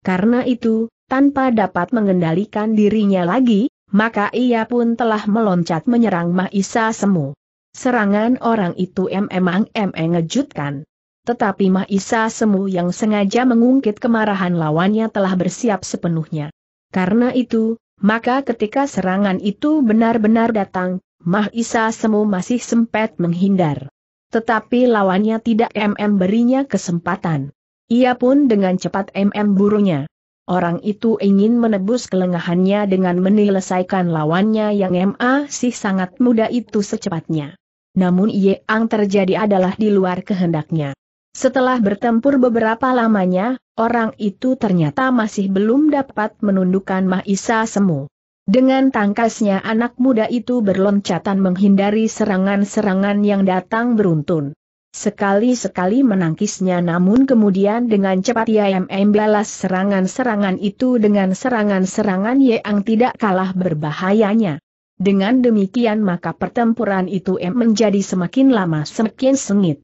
Karena itu, tanpa dapat mengendalikan dirinya lagi, maka ia pun telah meloncat menyerang Mahisa Semu. Serangan orang itu emang emang ngejutkan tetapi Mahisa Semu yang sengaja mengungkit kemarahan lawannya telah bersiap sepenuhnya. Karena itu, maka ketika serangan itu benar-benar datang, Mahisa Semu masih sempat menghindar. Tetapi lawannya tidak MM berinya kesempatan. Ia pun dengan cepat MM burunya. Orang itu ingin menebus kelengahannya dengan menyelesaikan lawannya yang MA sih sangat muda itu secepatnya. Namun ang terjadi adalah di luar kehendaknya. Setelah bertempur beberapa lamanya, orang itu ternyata masih belum dapat menundukkan Mahisa Semu. Dengan tangkasnya anak muda itu berloncatan menghindari serangan-serangan yang datang beruntun. Sekali-sekali menangkisnya namun kemudian dengan cepat ia membalas serangan-serangan itu dengan serangan-serangan yang tidak kalah berbahayanya. Dengan demikian maka pertempuran itu menjadi semakin lama semakin sengit.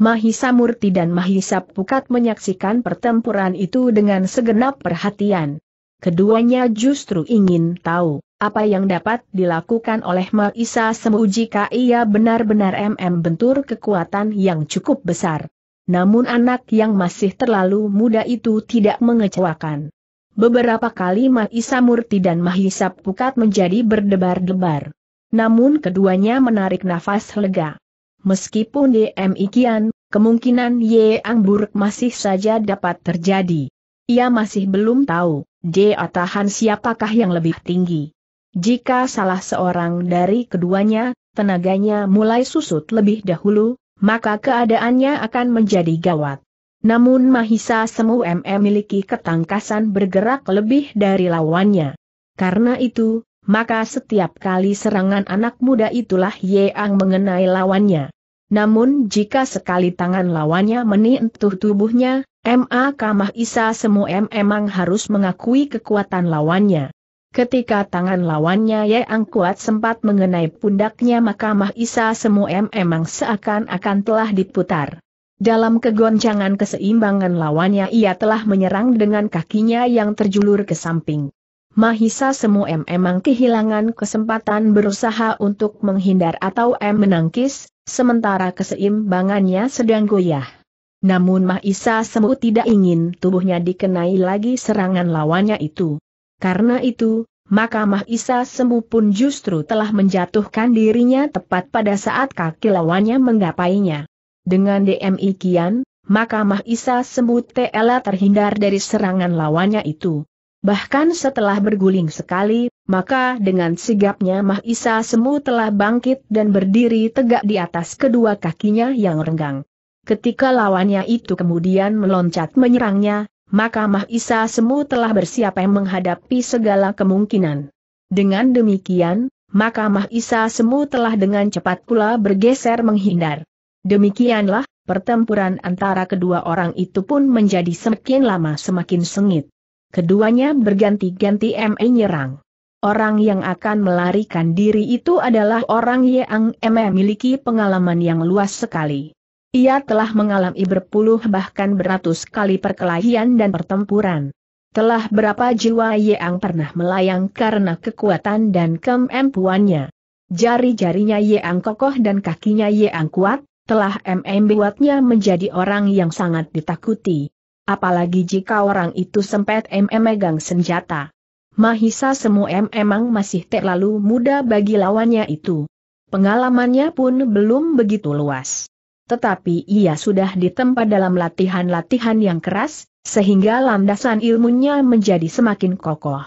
Mahisa Murti dan Mahisa Pukat menyaksikan pertempuran itu dengan segenap perhatian. Keduanya justru ingin tahu, apa yang dapat dilakukan oleh Mahisa Semu jika ia benar-benar MM bentur kekuatan yang cukup besar. Namun anak yang masih terlalu muda itu tidak mengecewakan. Beberapa kali Mahisa Murti dan Mahisa Pukat menjadi berdebar-debar. Namun keduanya menarik nafas lega. Meskipun demikian, kemungkinan Yeang buruk masih saja dapat terjadi. Ia masih belum tahu, dia tahan siapakah yang lebih tinggi. Jika salah seorang dari keduanya, tenaganya mulai susut lebih dahulu, maka keadaannya akan menjadi gawat. Namun Mahisa Semu MM memiliki ketangkasan bergerak lebih dari lawannya. Karena itu, maka setiap kali serangan anak muda itulah Yeang mengenai lawannya. Namun jika sekali tangan lawannya menyentuh tubuhnya, M.A. Kamah Isa semua M emang harus mengakui kekuatan lawannya. Ketika tangan lawannya Yeang kuat sempat mengenai pundaknya maka Mah Isa semua M emang seakan-akan telah diputar. Dalam kegoncangan keseimbangan lawannya ia telah menyerang dengan kakinya yang terjulur ke samping. Mahisa Semu M memang kehilangan kesempatan berusaha untuk menghindar atau M menangkis, sementara keseimbangannya sedang goyah. Namun Mahisa Semu tidak ingin tubuhnya dikenai lagi serangan lawannya itu. Karena itu, maka Mahisa Semu pun justru telah menjatuhkan dirinya tepat pada saat kaki lawannya menggapainya. Dengan DMI Kian, maka Mahisa Semu Tela terhindar dari serangan lawannya itu. Bahkan setelah berguling sekali, maka dengan sigapnya Mahisa Semu telah bangkit dan berdiri tegak di atas kedua kakinya yang renggang. Ketika lawannya itu kemudian meloncat menyerangnya, maka Mahisa Semu telah bersiap menghadapi segala kemungkinan. Dengan demikian, maka Mahisa Semu telah dengan cepat pula bergeser menghindar. Demikianlah, pertempuran antara kedua orang itu pun menjadi semakin lama semakin sengit. Keduanya berganti-ganti ME nyerang. Orang yang akan melarikan diri itu adalah orang yang ME miliki pengalaman yang luas sekali. Ia telah mengalami berpuluh bahkan beratus kali perkelahian dan pertempuran. Telah berapa jiwa yang pernah melayang karena kekuatan dan kemampuannya. Jari-jarinya yang kokoh dan kakinya yang kuat, telah MM buatnya menjadi orang yang sangat ditakuti. Apalagi jika orang itu sempat memegang senjata. Mahisa Semu memang masih terlalu muda bagi lawannya itu. Pengalamannya pun belum begitu luas. Tetapi ia sudah ditempa dalam latihan-latihan yang keras, sehingga landasan ilmunya menjadi semakin kokoh.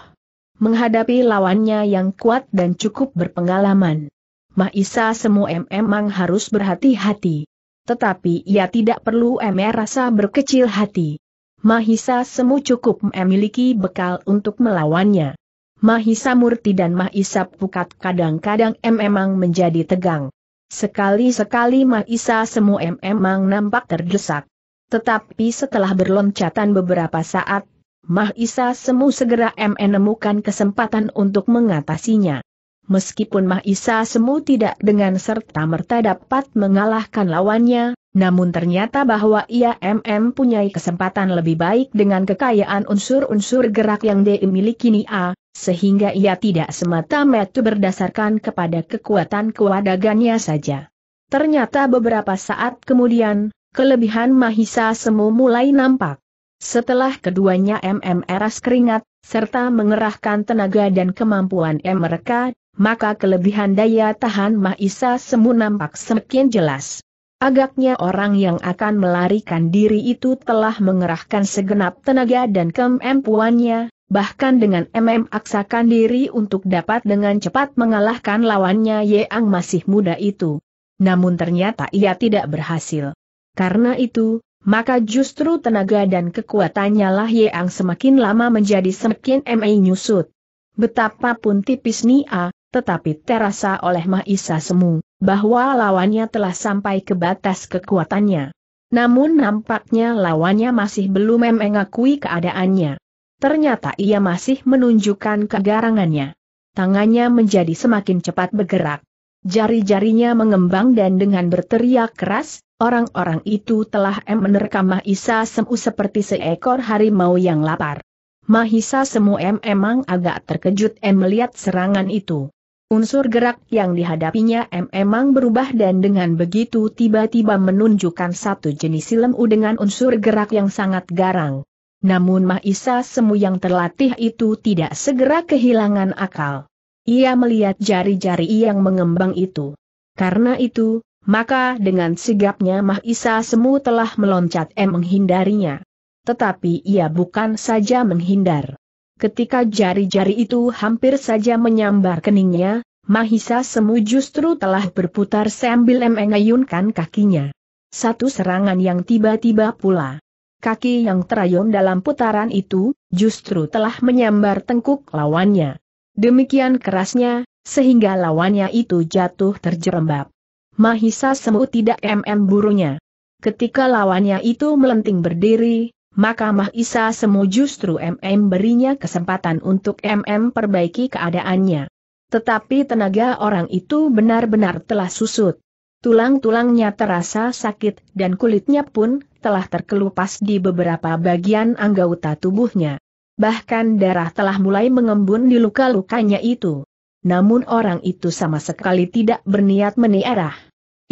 Menghadapi lawannya yang kuat dan cukup berpengalaman. Mahisa Semu memang harus berhati-hati. Tetapi ia tidak perlu merasa berkecil hati. Mahisa Semu cukup memiliki bekal untuk melawannya. Mahisa Murti dan Mahisa Pukat kadang-kadang memang menjadi tegang. Sekali-sekali Mahisa Semu memang nampak terdesak. Tetapi setelah berloncatan beberapa saat, Mahisa Semu segera menemukan kesempatan untuk mengatasinya. Meskipun Mahisa Semu tidak dengan serta-merta dapat mengalahkan lawannya, namun ternyata bahwa ia MM punya kesempatan lebih baik dengan kekayaan unsur-unsur gerak yang dimiliki Nia, sehingga ia tidak semata-mata berdasarkan kepada kekuatan kewadagannya saja. Ternyata beberapa saat kemudian, kelebihan Mahisa Semu mulai nampak. Setelah keduanya MM eras keringat, serta mengerahkan tenaga dan kemampuan M mereka, maka kelebihan daya tahan Mahisa Semu nampak semakin jelas. Agaknya orang yang akan melarikan diri itu telah mengerahkan segenap tenaga dan kemampuannya, bahkan dengan MM aksakan diri untuk dapat dengan cepat mengalahkan lawannya Yeang masih muda itu. Namun ternyata ia tidak berhasil. Karena itu, maka justru tenaga dan kekuatannya lah Yeang semakin lama menjadi semakin MA nyusut. Betapapun tipis Nia, tetapi terasa oleh Mahisa Semu, bahwa lawannya telah sampai ke batas kekuatannya. Namun nampaknya lawannya masih belum mengakui keadaannya. Ternyata ia masih menunjukkan kegarangannya. Tangannya menjadi semakin cepat bergerak. Jari-jarinya mengembang dan dengan berteriak keras, orang-orang itu telah menerkam Mahisa Semu seperti seekor harimau yang lapar. Mahisa Semu memang agak terkejut em melihat serangan itu. Unsur gerak yang dihadapinya memang berubah dan dengan begitu tiba-tiba menunjukkan satu jenis u dengan unsur gerak yang sangat garang. Namun Mahisa Semu yang terlatih itu tidak segera kehilangan akal. Ia melihat jari-jari yang mengembang itu. Karena itu, maka dengan sigapnya Mahisa Semu telah meloncat dan menghindarinya. Tetapi ia bukan saja menghindar. Ketika jari-jari itu hampir saja menyambar keningnya, Mahisa Semu justru telah berputar sambil mengayunkan kakinya. Satu serangan yang tiba-tiba pula. Kaki yang terayun dalam putaran itu, justru telah menyambar tengkuk lawannya. Demikian kerasnya, sehingga lawannya itu jatuh terjerembab. Mahisa Semu tidak mm burunya. Ketika lawannya itu melenting berdiri, maka Mahisa Semu justru MM berinya kesempatan untuk MM perbaiki keadaannya. Tetapi tenaga orang itu benar-benar telah susut. Tulang-tulangnya terasa sakit dan kulitnya pun telah terkelupas di beberapa bagian anggota tubuhnya. Bahkan darah telah mulai mengembun di luka-lukanya itu. Namun orang itu sama sekali tidak berniat meniarah.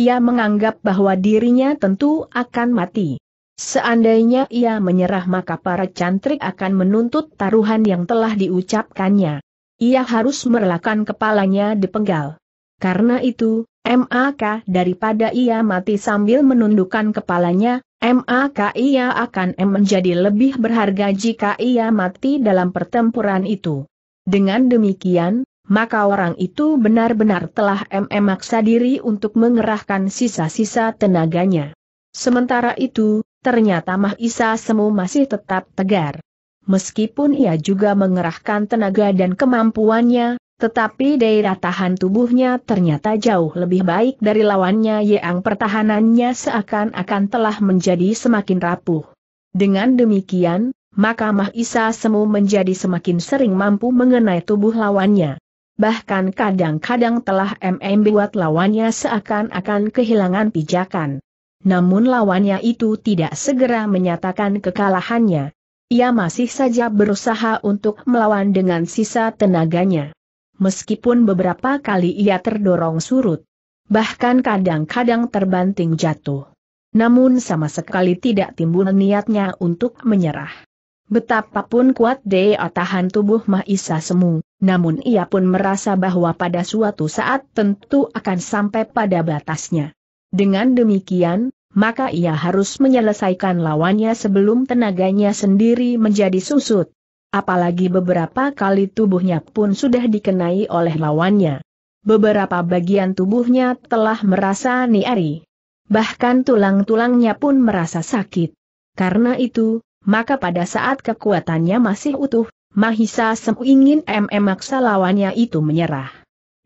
Ia menganggap bahwa dirinya tentu akan mati. Seandainya ia menyerah maka para cantrik akan menuntut taruhan yang telah diucapkannya. Ia harus merelakan kepalanya dipenggal. Karena itu, MAK daripada ia mati sambil menundukkan kepalanya, MAK ia akan menjadi lebih berharga jika ia mati dalam pertempuran itu. Dengan demikian, maka orang itu benar-benar telah memaksa diri untuk mengerahkan sisa-sisa tenaganya. Sementara itu, ternyata Mahisa Semu masih tetap tegar. Meskipun ia juga mengerahkan tenaga dan kemampuannya, tetapi daya tahan tubuhnya ternyata jauh lebih baik dari lawannya yang pertahanannya seakan-akan telah menjadi semakin rapuh. Dengan demikian, maka Mahisa Semu menjadi semakin sering mampu mengenai tubuh lawannya. Bahkan kadang-kadang telah MM buat lawannya seakan-akan kehilangan pijakan namun lawannya itu tidak segera menyatakan kekalahannya. Ia masih saja berusaha untuk melawan dengan sisa tenaganya. Meskipun beberapa kali ia terdorong surut, bahkan kadang-kadang terbanting jatuh. Namun sama sekali tidak timbul niatnya untuk menyerah. Betapapun kuat daya tahan tubuh Mahisa Semu, namun ia pun merasa bahwa pada suatu saat tentu akan sampai pada batasnya. Dengan demikian, maka ia harus menyelesaikan lawannya sebelum tenaganya sendiri menjadi susut. Apalagi beberapa kali tubuhnya pun sudah dikenai oleh lawannya. Beberapa bagian tubuhnya telah merasa niari. Bahkan tulang-tulangnya pun merasa sakit. Karena itu, maka pada saat kekuatannya masih utuh, Mahisa Sem ingin memaksa lawannya itu menyerah.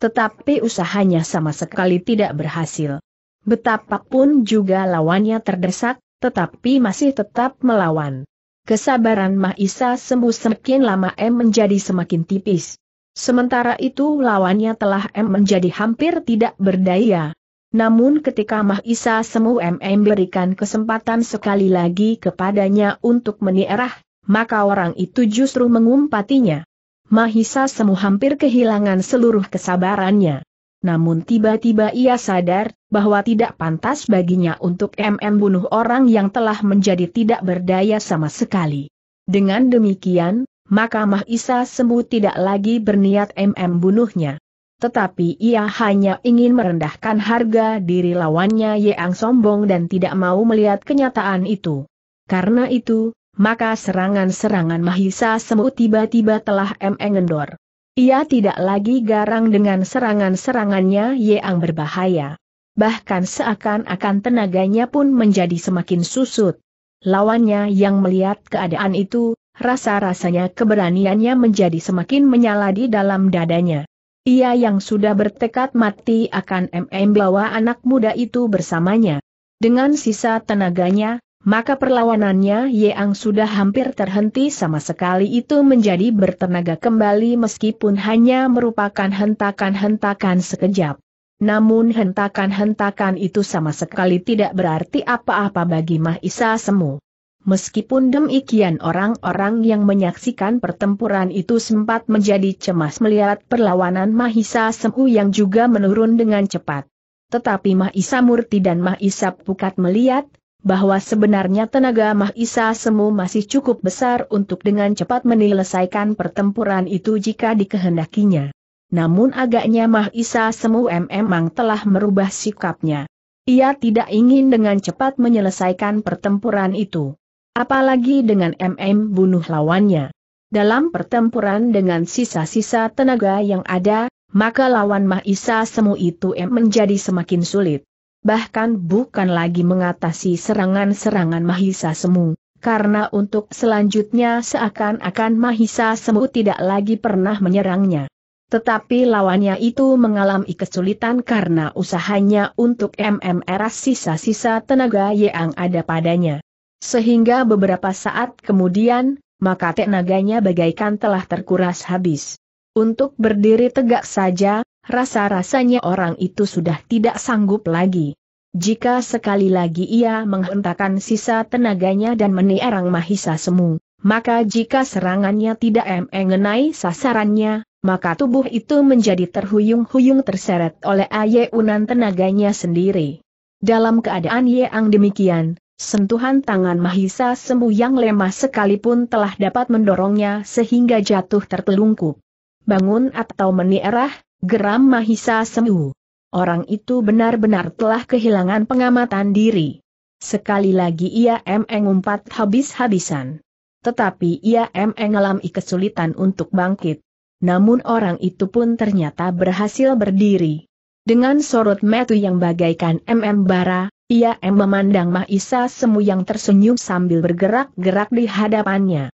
Tetapi usahanya sama sekali tidak berhasil. Betapapun juga lawannya terdesak, tetapi masih tetap melawan. Kesabaran Mahisa sembuh semakin lama M menjadi semakin tipis. Sementara itu lawannya telah M menjadi hampir tidak berdaya. Namun ketika Mahisa Semu MM berikan kesempatan sekali lagi kepadanya untuk menierah, maka orang itu justru mengumpatinya. Mahisa Semu hampir kehilangan seluruh kesabarannya. Namun tiba-tiba ia sadar, bahwa tidak pantas baginya untuk MM bunuh orang yang telah menjadi tidak berdaya sama sekali. Dengan demikian, maka Mahisa sembuh tidak lagi berniat MM bunuhnya. Tetapi ia hanya ingin merendahkan harga diri lawannya Yeang sombong dan tidak mau melihat kenyataan itu. Karena itu, maka serangan-serangan Mahisa Semu tiba-tiba telah mengendor. Ia tidak lagi garang dengan serangan-serangannya yang berbahaya. Bahkan seakan-akan tenaganya pun menjadi semakin susut. Lawannya yang melihat keadaan itu, rasa-rasanya keberaniannya menjadi semakin menyala di dalam dadanya. Ia yang sudah bertekad mati akan MM anak muda itu bersamanya. Dengan sisa tenaganya, maka perlawanannya Yeang sudah hampir terhenti sama sekali itu menjadi bertenaga kembali meskipun hanya merupakan hentakan-hentakan sekejap. Namun hentakan-hentakan itu sama sekali tidak berarti apa-apa bagi Mahisa Semu. Meskipun demikian orang-orang yang menyaksikan pertempuran itu sempat menjadi cemas melihat perlawanan Mahisa Semu yang juga menurun dengan cepat. Tetapi Mahisa Murti dan Mahisa Pukat melihat, bahwa sebenarnya tenaga Mahisa Semu masih cukup besar untuk dengan cepat menyelesaikan pertempuran itu jika dikehendakinya. Namun agaknya Mahisa Semu memang telah merubah sikapnya. Ia tidak ingin dengan cepat menyelesaikan pertempuran itu. Apalagi dengan MM bunuh lawannya. Dalam pertempuran dengan sisa-sisa tenaga yang ada, maka lawan Mahisa Semu itu menjadi semakin sulit bahkan bukan lagi mengatasi serangan-serangan Mahisa Semu, karena untuk selanjutnya seakan-akan Mahisa Semu tidak lagi pernah menyerangnya. Tetapi lawannya itu mengalami kesulitan karena usahanya untuk MMR sisa-sisa tenaga yang ada padanya. Sehingga beberapa saat kemudian, maka tenaganya bagaikan telah terkuras habis. Untuk berdiri tegak saja, Rasa-rasanya orang itu sudah tidak sanggup lagi. Jika sekali lagi ia menghentakkan sisa tenaganya dan menierang Mahisa Semu, maka jika serangannya tidak mengenai sasarannya, maka tubuh itu menjadi terhuyung-huyung terseret oleh Ayeunan tenaganya sendiri. Dalam keadaan yang demikian, sentuhan tangan Mahisa Semu yang lemah sekalipun telah dapat mendorongnya sehingga jatuh tertelungkup. Bangun atau menierah, Geram Mahisa Semu. Orang itu benar-benar telah kehilangan pengamatan diri. Sekali lagi ia mengumpat habis-habisan. Tetapi ia mengalami kesulitan untuk bangkit. Namun orang itu pun ternyata berhasil berdiri. Dengan sorot metu yang bagaikan MM bara, ia M memandang Mahisa Semu yang tersenyum sambil bergerak-gerak di hadapannya.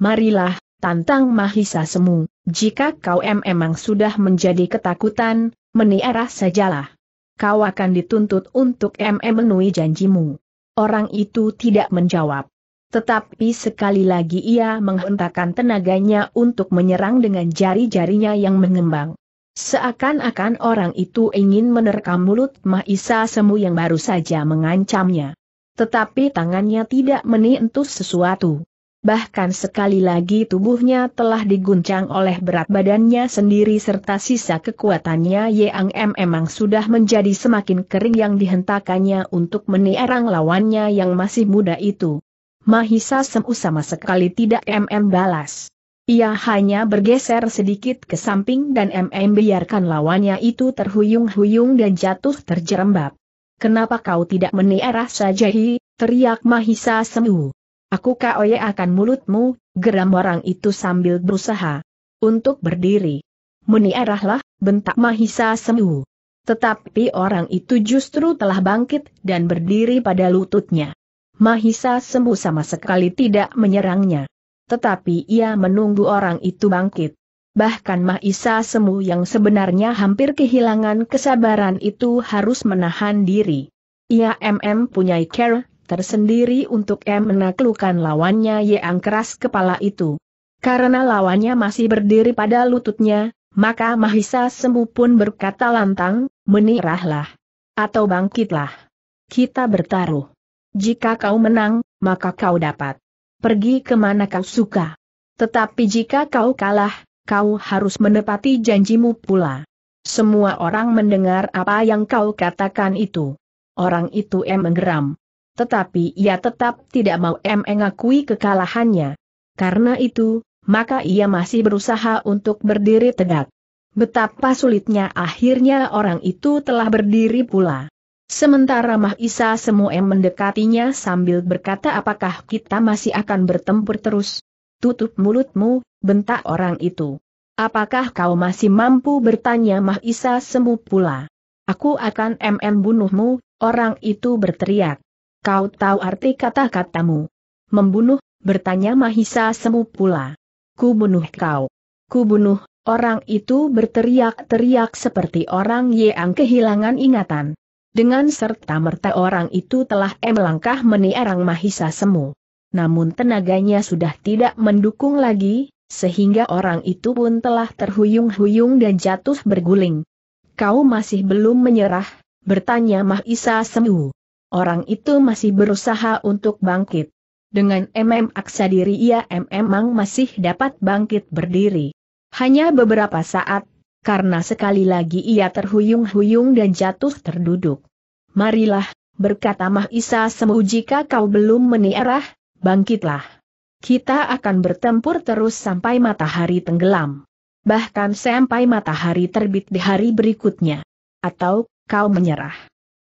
Marilah, tantang Mahisa Semu. Jika kau em emang sudah menjadi ketakutan, meniarah sajalah. Kau akan dituntut untuk em memenuhi janjimu. Orang itu tidak menjawab. Tetapi sekali lagi ia menghentakkan tenaganya untuk menyerang dengan jari-jarinya yang mengembang. Seakan-akan orang itu ingin menerkam mulut Mahisa Semu yang baru saja mengancamnya. Tetapi tangannya tidak menentu sesuatu bahkan sekali lagi tubuhnya telah diguncang oleh berat badannya sendiri serta sisa kekuatannya Yang M emang sudah menjadi semakin kering yang dihentakannya untuk menierang lawannya yang masih muda itu. Mahisa Semu sama sekali tidak MM balas. Ia hanya bergeser sedikit ke samping dan MM biarkan lawannya itu terhuyung-huyung dan jatuh terjerembab. Kenapa kau tidak menierah saja hi, teriak Mahisa Semu. Aku kaoye akan mulutmu, geram orang itu sambil berusaha untuk berdiri. Meniarahlah, bentak Mahisa Semu. Tetapi orang itu justru telah bangkit dan berdiri pada lututnya. Mahisa Semu sama sekali tidak menyerangnya. Tetapi ia menunggu orang itu bangkit. Bahkan Mahisa Semu yang sebenarnya hampir kehilangan kesabaran itu harus menahan diri. Ia mm punya care tersendiri untuk M menaklukkan lawannya yang keras kepala itu. Karena lawannya masih berdiri pada lututnya, maka Mahisa sembuh pun berkata lantang, menirahlah. Atau bangkitlah. Kita bertaruh. Jika kau menang, maka kau dapat. Pergi kemana kau suka. Tetapi jika kau kalah, kau harus menepati janjimu pula. Semua orang mendengar apa yang kau katakan itu. Orang itu em menggeram tetapi ia tetap tidak mau mengakui kekalahannya. Karena itu, maka ia masih berusaha untuk berdiri tegak. Betapa sulitnya akhirnya orang itu telah berdiri pula. Sementara Mahisa semua yang mendekatinya sambil berkata apakah kita masih akan bertempur terus? Tutup mulutmu, bentak orang itu. Apakah kau masih mampu bertanya Mahisa semu pula? Aku akan mm bunuhmu, orang itu berteriak. Kau tahu arti kata-katamu. Membunuh, bertanya Mahisa Semu pula. Ku bunuh kau. Ku bunuh, orang itu berteriak-teriak seperti orang yang kehilangan ingatan. Dengan serta-merta orang itu telah melangkah menierang Mahisa Semu. Namun tenaganya sudah tidak mendukung lagi, sehingga orang itu pun telah terhuyung-huyung dan jatuh berguling. Kau masih belum menyerah, bertanya Mahisa Semu orang itu masih berusaha untuk bangkit. Dengan MM aksa diri ia memang masih dapat bangkit berdiri. Hanya beberapa saat, karena sekali lagi ia terhuyung-huyung dan jatuh terduduk. Marilah, berkata Mahisa Semu jika kau belum meniarah, bangkitlah. Kita akan bertempur terus sampai matahari tenggelam. Bahkan sampai matahari terbit di hari berikutnya. Atau, kau menyerah.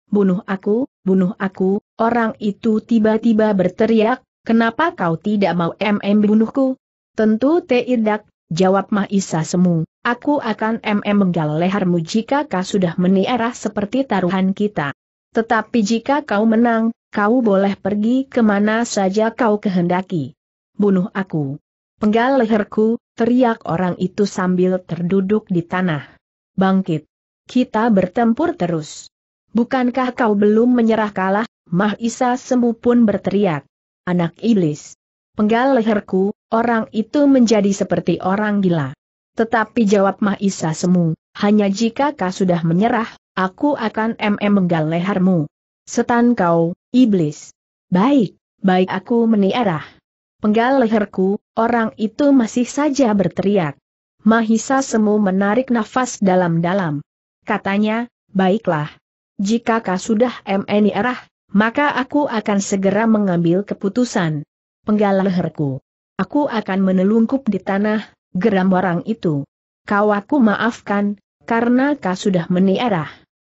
Bunuh aku, bunuh aku, orang itu tiba-tiba berteriak, kenapa kau tidak mau MM bunuhku? Tentu tidak, jawab Mahisa Semu, aku akan MM menggal lehermu jika kau sudah meniarah seperti taruhan kita. Tetapi jika kau menang, kau boleh pergi kemana saja kau kehendaki. Bunuh aku. Penggal leherku, teriak orang itu sambil terduduk di tanah. Bangkit. Kita bertempur terus. Bukankah kau belum menyerah kalah? Mahisa Semu pun berteriak. Anak iblis. Penggal leherku, orang itu menjadi seperti orang gila. Tetapi jawab Mahisa Semu, hanya jika kau sudah menyerah, aku akan mm menggal lehermu. Setan kau, iblis. Baik, baik aku meniarah. Penggal leherku, orang itu masih saja berteriak. Mahisa Semu menarik nafas dalam-dalam. Katanya, baiklah, jika kau sudah MNI arah, maka aku akan segera mengambil keputusan. Penggal leherku. Aku akan menelungkup di tanah, geram orang itu. Kau aku maafkan, karena kau sudah meniarah.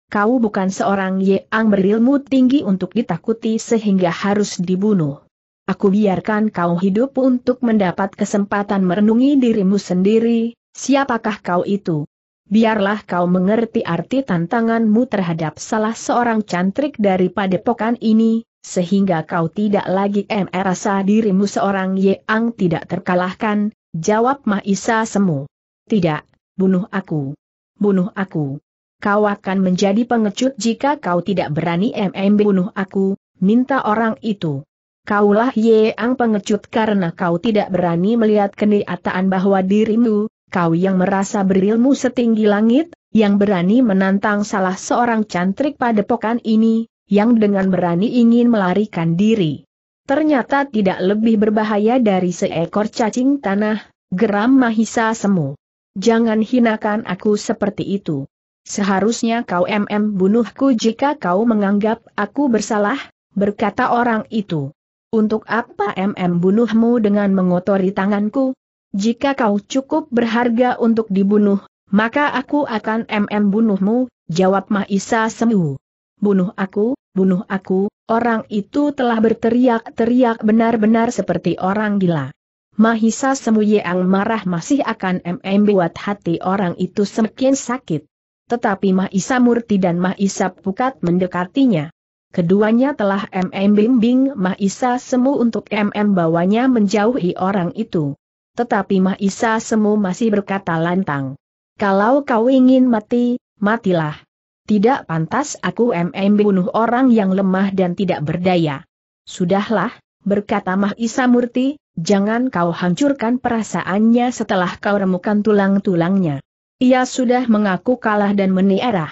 Kau bukan seorang yang berilmu tinggi untuk ditakuti sehingga harus dibunuh. Aku biarkan kau hidup untuk mendapat kesempatan merenungi dirimu sendiri, siapakah kau itu? biarlah kau mengerti arti tantanganmu terhadap salah seorang cantrik dari padepokan ini, sehingga kau tidak lagi merasa dirimu seorang yang tidak terkalahkan, jawab Mahisa Semu. Tidak, bunuh aku. Bunuh aku. Kau akan menjadi pengecut jika kau tidak berani MMB bunuh aku, minta orang itu. Kaulah Ye Ang pengecut karena kau tidak berani melihat kenyataan bahwa dirimu, kau yang merasa berilmu setinggi langit, yang berani menantang salah seorang cantrik padepokan ini, yang dengan berani ingin melarikan diri. Ternyata tidak lebih berbahaya dari seekor cacing tanah, geram Mahisa Semu. Jangan hinakan aku seperti itu. Seharusnya kau mm bunuhku jika kau menganggap aku bersalah, berkata orang itu. Untuk apa mm bunuhmu dengan mengotori tanganku? Jika kau cukup berharga untuk dibunuh, maka aku akan mm bunuhmu, jawab Mahisa Semu. Bunuh aku, bunuh aku, orang itu telah berteriak-teriak benar-benar seperti orang gila. Mahisa Semu yang marah masih akan mm buat hati orang itu semakin sakit. Tetapi Mahisa Murti dan Mahisa Pukat mendekatinya. Keduanya telah mm bimbing Mahisa Semu untuk mm bawanya menjauhi orang itu tetapi Mahisa Semu masih berkata lantang. Kalau kau ingin mati, matilah. Tidak pantas aku MM bunuh orang yang lemah dan tidak berdaya. Sudahlah, berkata Mahisa Murti, jangan kau hancurkan perasaannya setelah kau remukan tulang-tulangnya. Ia sudah mengaku kalah dan meniarah.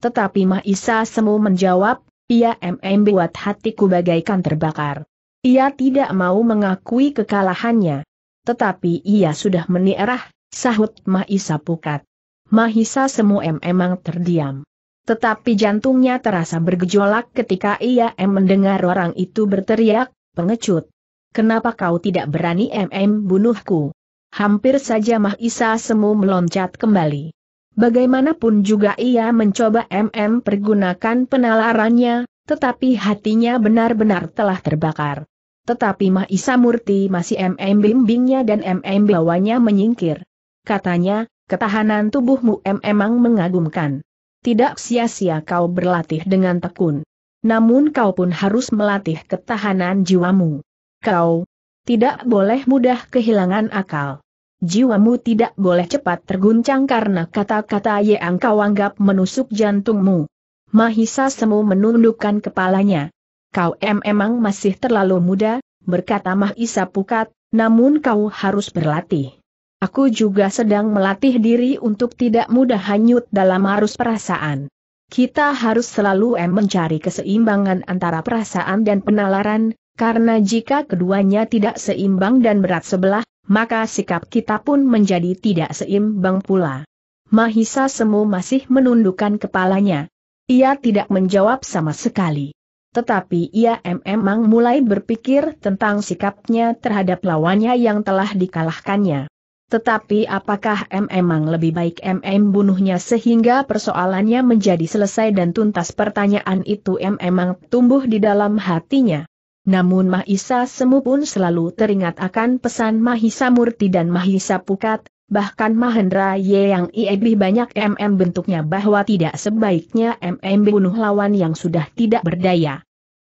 Tetapi Mahisa Semu menjawab, ia MM buat hatiku bagaikan terbakar. Ia tidak mau mengakui kekalahannya. Tetapi ia sudah menierah, sahut Mahisa Pukat. Mahisa Semu emang terdiam. Tetapi jantungnya terasa bergejolak ketika ia em mendengar orang itu berteriak, pengecut. Kenapa kau tidak berani MM bunuhku? Hampir saja Mahisa Semu meloncat kembali. Bagaimanapun juga ia mencoba MM pergunakan penalarannya, tetapi hatinya benar-benar telah terbakar. Tetapi Mahisa Murti masih MM bimbingnya dan MM bawanya menyingkir. Katanya, ketahanan tubuhmu memang mengagumkan. Tidak sia-sia kau berlatih dengan tekun. Namun kau pun harus melatih ketahanan jiwamu. Kau tidak boleh mudah kehilangan akal. Jiwamu tidak boleh cepat terguncang karena kata-kata yang kau anggap menusuk jantungmu. Mahisa Semu menundukkan kepalanya kau em emang masih terlalu muda, berkata Mahisa Pukat, namun kau harus berlatih. Aku juga sedang melatih diri untuk tidak mudah hanyut dalam arus perasaan. Kita harus selalu em mencari keseimbangan antara perasaan dan penalaran, karena jika keduanya tidak seimbang dan berat sebelah, maka sikap kita pun menjadi tidak seimbang pula. Mahisa Semu masih menundukkan kepalanya. Ia tidak menjawab sama sekali. Tetapi ia memang mulai berpikir tentang sikapnya terhadap lawannya yang telah dikalahkannya. Tetapi apakah memang lebih baik MM bunuhnya sehingga persoalannya menjadi selesai dan tuntas pertanyaan itu memang tumbuh di dalam hatinya. Namun Mahisa Semu pun selalu teringat akan pesan Mahisa Murti dan Mahisa Pukat, bahkan Mahendra Ye yang lebih banyak MM bentuknya bahwa tidak sebaiknya MM bunuh lawan yang sudah tidak berdaya.